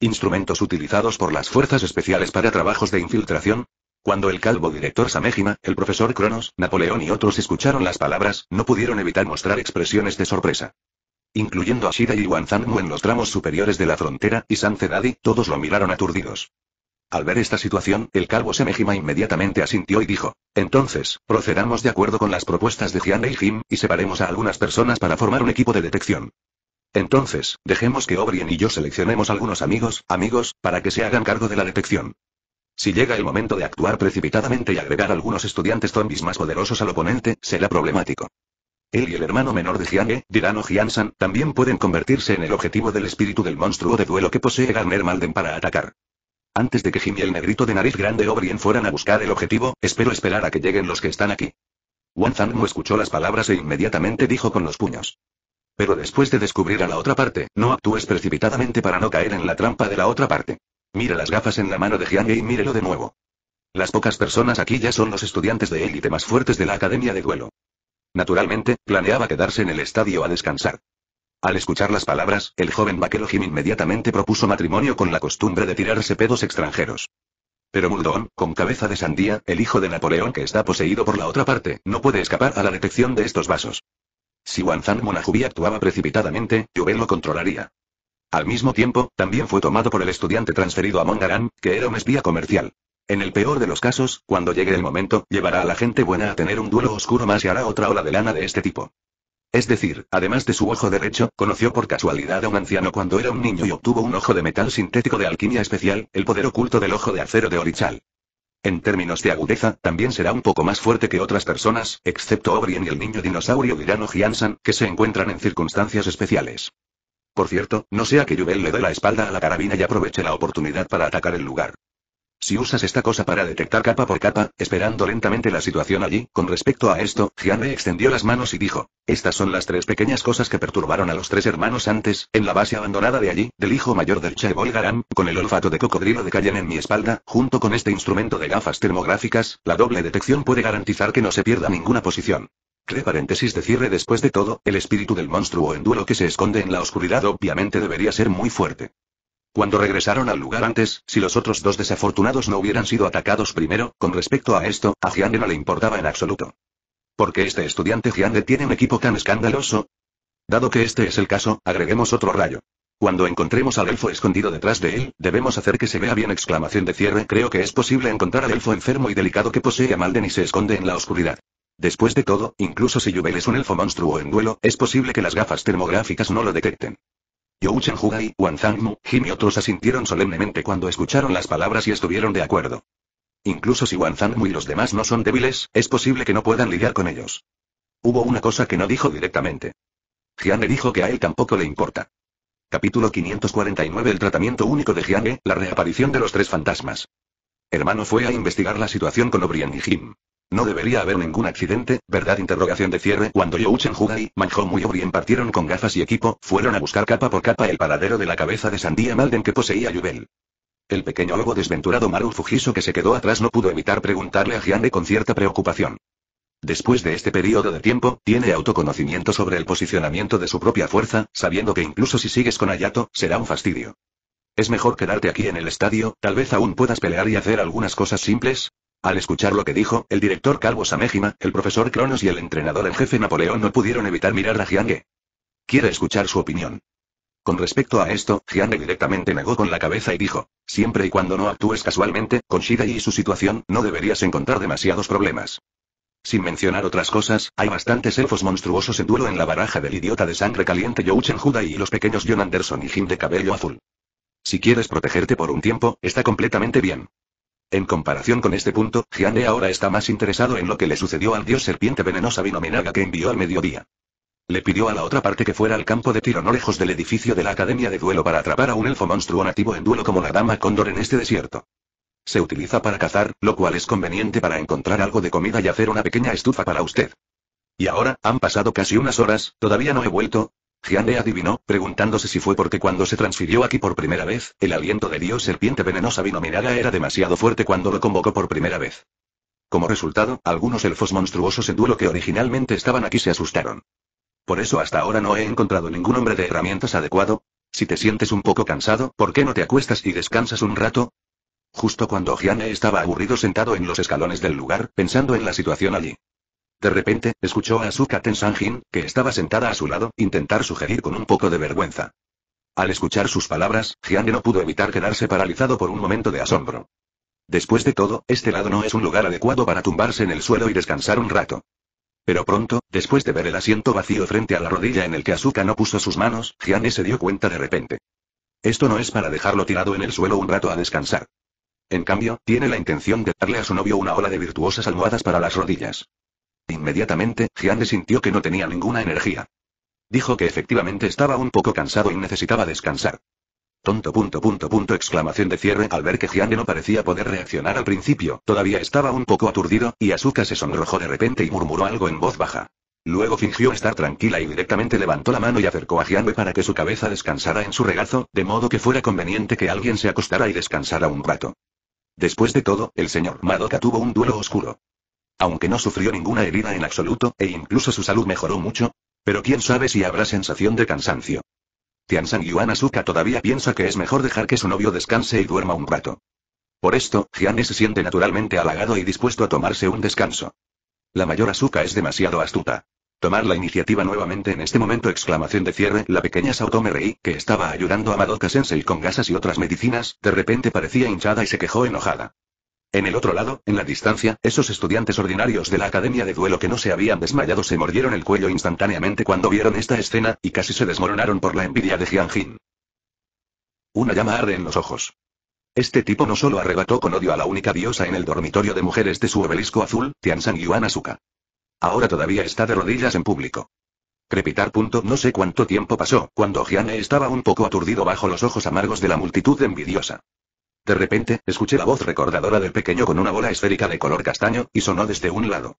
Instrumentos utilizados por las fuerzas especiales para trabajos de infiltración. Cuando el calvo director Samejima, el profesor Cronos, Napoleón y otros escucharon las palabras, no pudieron evitar mostrar expresiones de sorpresa. Incluyendo a Shida y Wanzanmu en los tramos superiores de la frontera, y Sancedadi, todos lo miraron aturdidos. Al ver esta situación, el calvo Samejima inmediatamente asintió y dijo, entonces, procedamos de acuerdo con las propuestas de Jian y Jim, y separemos a algunas personas para formar un equipo de detección. Entonces, dejemos que O'Brien y yo seleccionemos algunos amigos, amigos, para que se hagan cargo de la detección. Si llega el momento de actuar precipitadamente y agregar algunos estudiantes zombies más poderosos al oponente, será problemático. Él y el hermano menor de Jiange, Dirano Jiansan, también pueden convertirse en el objetivo del espíritu del monstruo de duelo que posee Garner Malden para atacar. Antes de que Jim y el negrito de nariz grande O'Brien fueran a buscar el objetivo, espero esperar a que lleguen los que están aquí. Wan no escuchó las palabras e inmediatamente dijo con los puños. Pero después de descubrir a la otra parte, no actúes precipitadamente para no caer en la trampa de la otra parte. Mira las gafas en la mano de Jiang y mírelo de nuevo. Las pocas personas aquí ya son los estudiantes de élite más fuertes de la Academia de Duelo. Naturalmente, planeaba quedarse en el estadio a descansar. Al escuchar las palabras, el joven vaquero Jim inmediatamente propuso matrimonio con la costumbre de tirarse pedos extranjeros. Pero Muldón, con cabeza de sandía, el hijo de Napoleón que está poseído por la otra parte, no puede escapar a la detección de estos vasos. Si Wanzan Monajubi actuaba precipitadamente, Yubel lo controlaría. Al mismo tiempo, también fue tomado por el estudiante transferido a Mongaran, que era un espía comercial. En el peor de los casos, cuando llegue el momento, llevará a la gente buena a tener un duelo oscuro más y hará otra ola de lana de este tipo. Es decir, además de su ojo derecho, conoció por casualidad a un anciano cuando era un niño y obtuvo un ojo de metal sintético de alquimia especial, el poder oculto del ojo de acero de Orichal. En términos de agudeza, también será un poco más fuerte que otras personas, excepto O'Brien y el niño dinosaurio Virano Giansan, que se encuentran en circunstancias especiales. Por cierto, no sea que Jubel le dé la espalda a la carabina y aproveche la oportunidad para atacar el lugar. Si usas esta cosa para detectar capa por capa, esperando lentamente la situación allí, con respecto a esto, le extendió las manos y dijo, estas son las tres pequeñas cosas que perturbaron a los tres hermanos antes, en la base abandonada de allí, del hijo mayor del Chebol con el olfato de cocodrilo de Cayenne en mi espalda, junto con este instrumento de gafas termográficas, la doble detección puede garantizar que no se pierda ninguna posición. Cre paréntesis de cierre después de todo, el espíritu del monstruo en duelo que se esconde en la oscuridad obviamente debería ser muy fuerte. Cuando regresaron al lugar antes, si los otros dos desafortunados no hubieran sido atacados primero, con respecto a esto, a no le importaba en absoluto. ¿Por qué este estudiante Giande tiene un equipo tan escandaloso? Dado que este es el caso, agreguemos otro rayo. Cuando encontremos al elfo escondido detrás de él, debemos hacer que se vea bien exclamación de cierre. Creo que es posible encontrar al elfo enfermo y delicado que posee a Malden y se esconde en la oscuridad. Después de todo, incluso si Jubel es un elfo monstruo en duelo, es posible que las gafas termográficas no lo detecten. You Huga y Wang Zhangmu, Jim y otros asintieron solemnemente cuando escucharon las palabras y estuvieron de acuerdo. Incluso si Wang Zhangmu y los demás no son débiles, es posible que no puedan lidiar con ellos. Hubo una cosa que no dijo directamente. Jiane dijo que a él tampoco le importa. Capítulo 549 El tratamiento único de Jiane, la reaparición de los tres fantasmas. Hermano fue a investigar la situación con O'Brien y Jim. No debería haber ningún accidente, ¿verdad? Interrogación de cierre. Cuando Youchen Juga y manjó muy partieron con gafas y equipo, fueron a buscar capa por capa el paradero de la cabeza de Sandía Malden que poseía Yubel. El pequeño lobo desventurado Maru Fujiso que se quedó atrás no pudo evitar preguntarle a Gianne con cierta preocupación. Después de este periodo de tiempo, tiene autoconocimiento sobre el posicionamiento de su propia fuerza, sabiendo que incluso si sigues con Hayato, será un fastidio. Es mejor quedarte aquí en el estadio, tal vez aún puedas pelear y hacer algunas cosas simples, al escuchar lo que dijo, el director Calvo Samejima, el profesor Cronos y el entrenador en jefe Napoleón no pudieron evitar mirar a Jiangue. Quiere escuchar su opinión. Con respecto a esto, Jiangue directamente negó con la cabeza y dijo, siempre y cuando no actúes casualmente, con Shida y su situación, no deberías encontrar demasiados problemas. Sin mencionar otras cosas, hay bastantes elfos monstruosos en duelo en la baraja del idiota de sangre caliente Youchen Judai y los pequeños John Anderson y Jim de cabello azul. Si quieres protegerte por un tiempo, está completamente bien. En comparación con este punto, Jiane ahora está más interesado en lo que le sucedió al dios serpiente venenosa Binominaga que envió al mediodía. Le pidió a la otra parte que fuera al campo de tiro no lejos del edificio de la Academia de Duelo para atrapar a un elfo monstruo nativo en duelo como la dama cóndor en este desierto. Se utiliza para cazar, lo cual es conveniente para encontrar algo de comida y hacer una pequeña estufa para usted. Y ahora, han pasado casi unas horas, todavía no he vuelto, Jiane adivinó, preguntándose si fue porque cuando se transfirió aquí por primera vez, el aliento de Dios serpiente venenosa Binominaga era demasiado fuerte cuando lo convocó por primera vez. Como resultado, algunos elfos monstruosos en duelo que originalmente estaban aquí se asustaron. Por eso hasta ahora no he encontrado ningún hombre de herramientas adecuado. Si te sientes un poco cansado, ¿por qué no te acuestas y descansas un rato? Justo cuando gianni estaba aburrido sentado en los escalones del lugar, pensando en la situación allí. De repente, escuchó a Asuka Tensanjin, que estaba sentada a su lado, intentar sugerir con un poco de vergüenza. Al escuchar sus palabras, Jiang no pudo evitar quedarse paralizado por un momento de asombro. Después de todo, este lado no es un lugar adecuado para tumbarse en el suelo y descansar un rato. Pero pronto, después de ver el asiento vacío frente a la rodilla en el que Asuka no puso sus manos, Jiang se dio cuenta de repente. Esto no es para dejarlo tirado en el suelo un rato a descansar. En cambio, tiene la intención de darle a su novio una ola de virtuosas almohadas para las rodillas. Inmediatamente, Hyande sintió que no tenía ninguna energía. Dijo que efectivamente estaba un poco cansado y necesitaba descansar. Tonto punto punto punto exclamación de cierre al ver que Hyande no parecía poder reaccionar al principio, todavía estaba un poco aturdido, y Asuka se sonrojó de repente y murmuró algo en voz baja. Luego fingió estar tranquila y directamente levantó la mano y acercó a Hyande para que su cabeza descansara en su regazo, de modo que fuera conveniente que alguien se acostara y descansara un rato. Después de todo, el señor Madoka tuvo un duelo oscuro. Aunque no sufrió ninguna herida en absoluto, e incluso su salud mejoró mucho, pero quién sabe si habrá sensación de cansancio. Tiansan Yuan Asuka todavía piensa que es mejor dejar que su novio descanse y duerma un rato. Por esto, Jiane se siente naturalmente halagado y dispuesto a tomarse un descanso. La mayor Asuka es demasiado astuta. Tomar la iniciativa nuevamente en este momento exclamación de cierre, la pequeña Saotome Rei, que estaba ayudando a Madoka Sensei con gasas y otras medicinas, de repente parecía hinchada y se quejó enojada. En el otro lado, en la distancia, esos estudiantes ordinarios de la Academia de Duelo que no se habían desmayado se mordieron el cuello instantáneamente cuando vieron esta escena, y casi se desmoronaron por la envidia de Jin. Una llama arde en los ojos. Este tipo no solo arrebató con odio a la única diosa en el dormitorio de mujeres de su obelisco azul, Tiansan Yuan Asuka. Ahora todavía está de rodillas en público. Crepitar. Punto no sé cuánto tiempo pasó, cuando Jiane estaba un poco aturdido bajo los ojos amargos de la multitud envidiosa. De repente, escuché la voz recordadora del pequeño con una bola esférica de color castaño, y sonó desde un lado.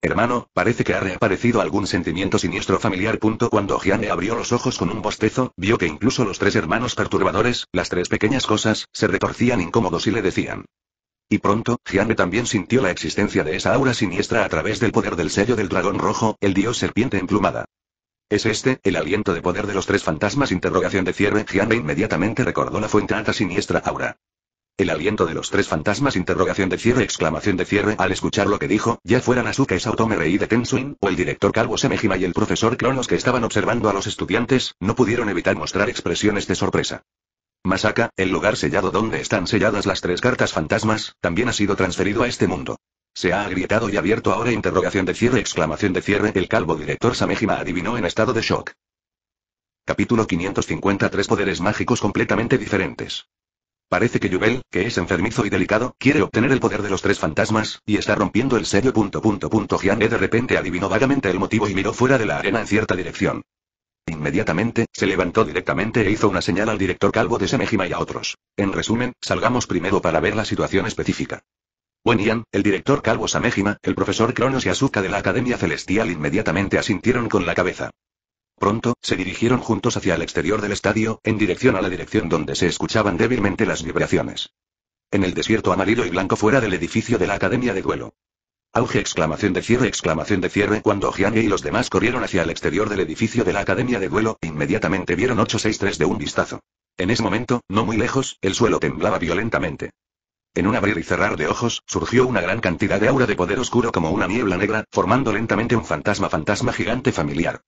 Hermano, parece que ha reaparecido algún sentimiento siniestro familiar. Punto cuando Giane abrió los ojos con un bostezo, vio que incluso los tres hermanos perturbadores, las tres pequeñas cosas, se retorcían incómodos y le decían. Y pronto, Gianne también sintió la existencia de esa aura siniestra a través del poder del sello del dragón rojo, el dios serpiente emplumada. ¿Es este, el aliento de poder de los tres fantasmas? Interrogación de cierre. Gianne inmediatamente recordó la fuente alta siniestra aura. El aliento de los tres fantasmas interrogación de cierre exclamación de cierre al escuchar lo que dijo, ya fueran Asuka y Saotome Rei de Tensuin, o el director Calvo Samejima y el profesor Kronos que estaban observando a los estudiantes, no pudieron evitar mostrar expresiones de sorpresa. Masaka, el lugar sellado donde están selladas las tres cartas fantasmas, también ha sido transferido a este mundo. Se ha agrietado y abierto ahora interrogación de cierre exclamación de cierre el calvo director Samejima adivinó en estado de shock. Capítulo 553 Poderes mágicos completamente diferentes. Parece que Jubel, que es enfermizo y delicado, quiere obtener el poder de los tres fantasmas, y está rompiendo el sello. Punto, punto, de repente adivinó vagamente el motivo y miró fuera de la arena en cierta dirección. Inmediatamente, se levantó directamente e hizo una señal al director calvo de Semejima y a otros. En resumen, salgamos primero para ver la situación específica. Buen el director calvo Samejima, el profesor Cronos y Azuka de la Academia Celestial inmediatamente asintieron con la cabeza. Pronto, se dirigieron juntos hacia el exterior del estadio, en dirección a la dirección donde se escuchaban débilmente las vibraciones. En el desierto amarillo y blanco fuera del edificio de la Academia de Duelo. Auge exclamación de cierre exclamación de cierre cuando Jiang y los demás corrieron hacia el exterior del edificio de la Academia de Duelo, inmediatamente vieron 863 de un vistazo. En ese momento, no muy lejos, el suelo temblaba violentamente. En un abrir y cerrar de ojos, surgió una gran cantidad de aura de poder oscuro como una niebla negra, formando lentamente un fantasma fantasma gigante familiar.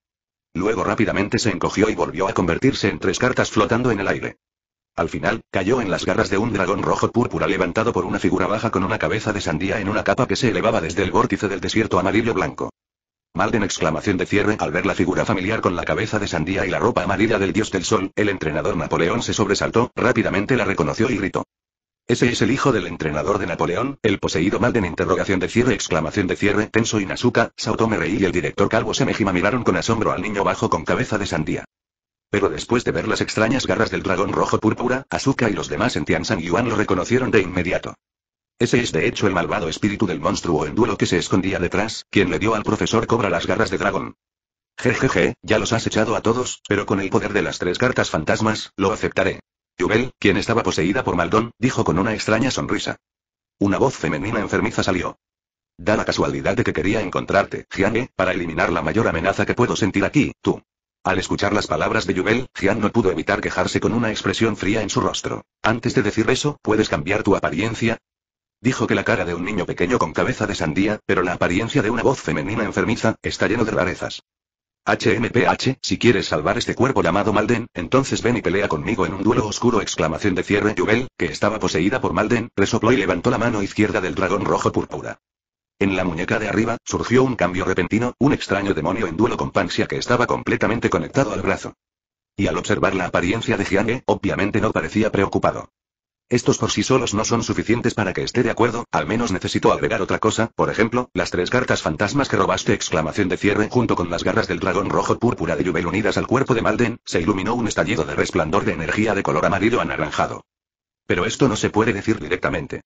Luego rápidamente se encogió y volvió a convertirse en tres cartas flotando en el aire. Al final, cayó en las garras de un dragón rojo púrpura levantado por una figura baja con una cabeza de sandía en una capa que se elevaba desde el vórtice del desierto amarillo blanco. Malden exclamación de cierre al ver la figura familiar con la cabeza de sandía y la ropa amarilla del dios del sol, el entrenador Napoleón se sobresaltó, rápidamente la reconoció y gritó. Ese es el hijo del entrenador de Napoleón, el poseído Malden interrogación de cierre exclamación de cierre tenso y Saotome Rey y el director Calvo Semejima miraron con asombro al niño bajo con cabeza de sandía. Pero después de ver las extrañas garras del dragón rojo púrpura, Azuka y los demás en Tian San Yuan lo reconocieron de inmediato. Ese es de hecho el malvado espíritu del monstruo en duelo que se escondía detrás, quien le dio al profesor Cobra las garras de dragón. Jejeje, ya los has echado a todos, pero con el poder de las tres cartas fantasmas, lo aceptaré. Yubel, quien estaba poseída por Maldon, dijo con una extraña sonrisa. Una voz femenina enfermiza salió. Da la casualidad de que quería encontrarte, Jiang, e, para eliminar la mayor amenaza que puedo sentir aquí, tú. Al escuchar las palabras de Yubel, Jian no pudo evitar quejarse con una expresión fría en su rostro. Antes de decir eso, ¿puedes cambiar tu apariencia? Dijo que la cara de un niño pequeño con cabeza de sandía, pero la apariencia de una voz femenina enfermiza, está lleno de rarezas. HMPH, si quieres salvar este cuerpo llamado Malden, entonces ven y pelea conmigo en un duelo oscuro. Exclamación de cierre. Yubel, que estaba poseída por Malden, resopló y levantó la mano izquierda del dragón rojo púrpura. En la muñeca de arriba, surgió un cambio repentino, un extraño demonio en duelo con Pansia que estaba completamente conectado al brazo. Y al observar la apariencia de Jiang, obviamente no parecía preocupado. Estos por sí solos no son suficientes para que esté de acuerdo, al menos necesito agregar otra cosa, por ejemplo, las tres cartas fantasmas que robaste exclamación de cierre junto con las garras del dragón rojo púrpura de Jubel unidas al cuerpo de Malden, se iluminó un estallido de resplandor de energía de color amarillo anaranjado. Pero esto no se puede decir directamente.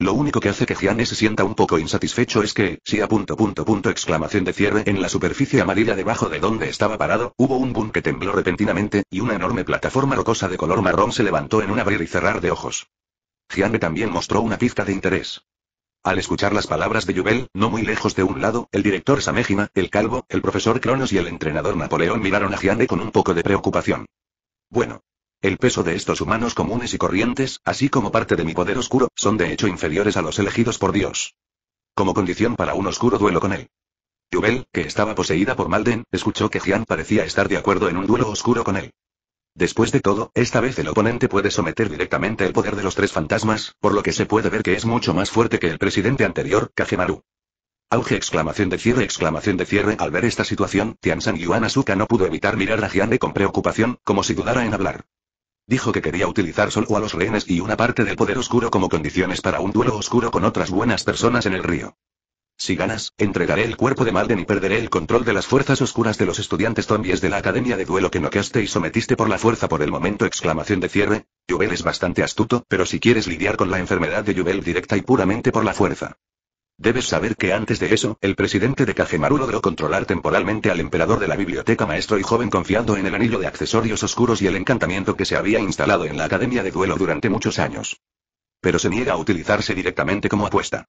Lo único que hace que Jiane se sienta un poco insatisfecho es que, si a punto punto punto exclamación de cierre en la superficie amarilla debajo de donde estaba parado, hubo un boom que tembló repentinamente, y una enorme plataforma rocosa de color marrón se levantó en un abrir y cerrar de ojos. Jiane también mostró una pista de interés. Al escuchar las palabras de Jubel, no muy lejos de un lado, el director Saméjima, el calvo, el profesor Cronos y el entrenador Napoleón miraron a Jiane con un poco de preocupación. Bueno, el peso de estos humanos comunes y corrientes, así como parte de mi poder oscuro, son de hecho inferiores a los elegidos por Dios. Como condición para un oscuro duelo con él. Jubel, que estaba poseída por Malden, escuchó que Jian parecía estar de acuerdo en un duelo oscuro con él. Después de todo, esta vez el oponente puede someter directamente el poder de los tres fantasmas, por lo que se puede ver que es mucho más fuerte que el presidente anterior, Kajemaru. Auge exclamación de cierre exclamación de cierre al ver esta situación, y Yuan Asuka no pudo evitar mirar a de con preocupación, como si dudara en hablar. Dijo que quería utilizar solo a los rehenes y una parte del poder oscuro como condiciones para un duelo oscuro con otras buenas personas en el río. Si ganas, entregaré el cuerpo de Malden y perderé el control de las fuerzas oscuras de los estudiantes zombies de la Academia de Duelo que noqueaste y sometiste por la fuerza por el momento exclamación de cierre. Jubel es bastante astuto, pero si quieres lidiar con la enfermedad de Jubel directa y puramente por la fuerza. Debes saber que antes de eso, el presidente de Kajemaru logró controlar temporalmente al emperador de la biblioteca maestro y joven confiando en el anillo de accesorios oscuros y el encantamiento que se había instalado en la academia de duelo durante muchos años. Pero se niega a utilizarse directamente como apuesta.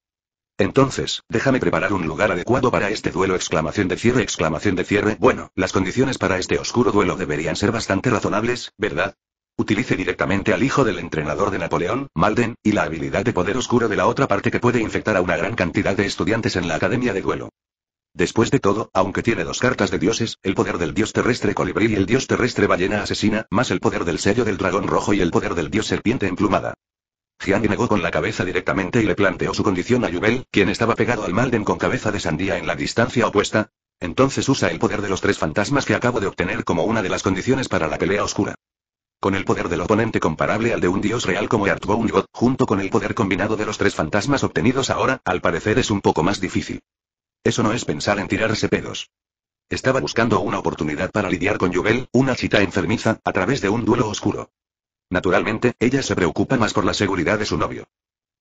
Entonces, déjame preparar un lugar adecuado para este duelo exclamación de cierre exclamación de cierre. Bueno, las condiciones para este oscuro duelo deberían ser bastante razonables, ¿verdad? Utilice directamente al hijo del entrenador de Napoleón, Malden, y la habilidad de poder oscuro de la otra parte que puede infectar a una gran cantidad de estudiantes en la Academia de Duelo. Después de todo, aunque tiene dos cartas de dioses, el poder del dios terrestre colibrí y el dios terrestre ballena asesina, más el poder del sello del dragón rojo y el poder del dios serpiente emplumada. Jiang negó con la cabeza directamente y le planteó su condición a Yubel, quien estaba pegado al Malden con cabeza de sandía en la distancia opuesta. Entonces usa el poder de los tres fantasmas que acabo de obtener como una de las condiciones para la pelea oscura con el poder del oponente comparable al de un dios real como Earthbound God, junto con el poder combinado de los tres fantasmas obtenidos ahora, al parecer es un poco más difícil. Eso no es pensar en tirarse pedos. Estaba buscando una oportunidad para lidiar con Yubel, una chita enfermiza, a través de un duelo oscuro. Naturalmente, ella se preocupa más por la seguridad de su novio.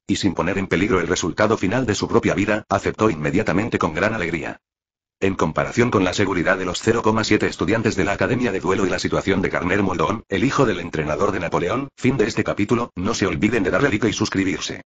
Y sin poner en peligro el resultado final de su propia vida, aceptó inmediatamente con gran alegría. En comparación con la seguridad de los 0,7 estudiantes de la Academia de Duelo y la situación de Carner Moldón, el hijo del entrenador de Napoleón, fin de este capítulo, no se olviden de darle like y suscribirse.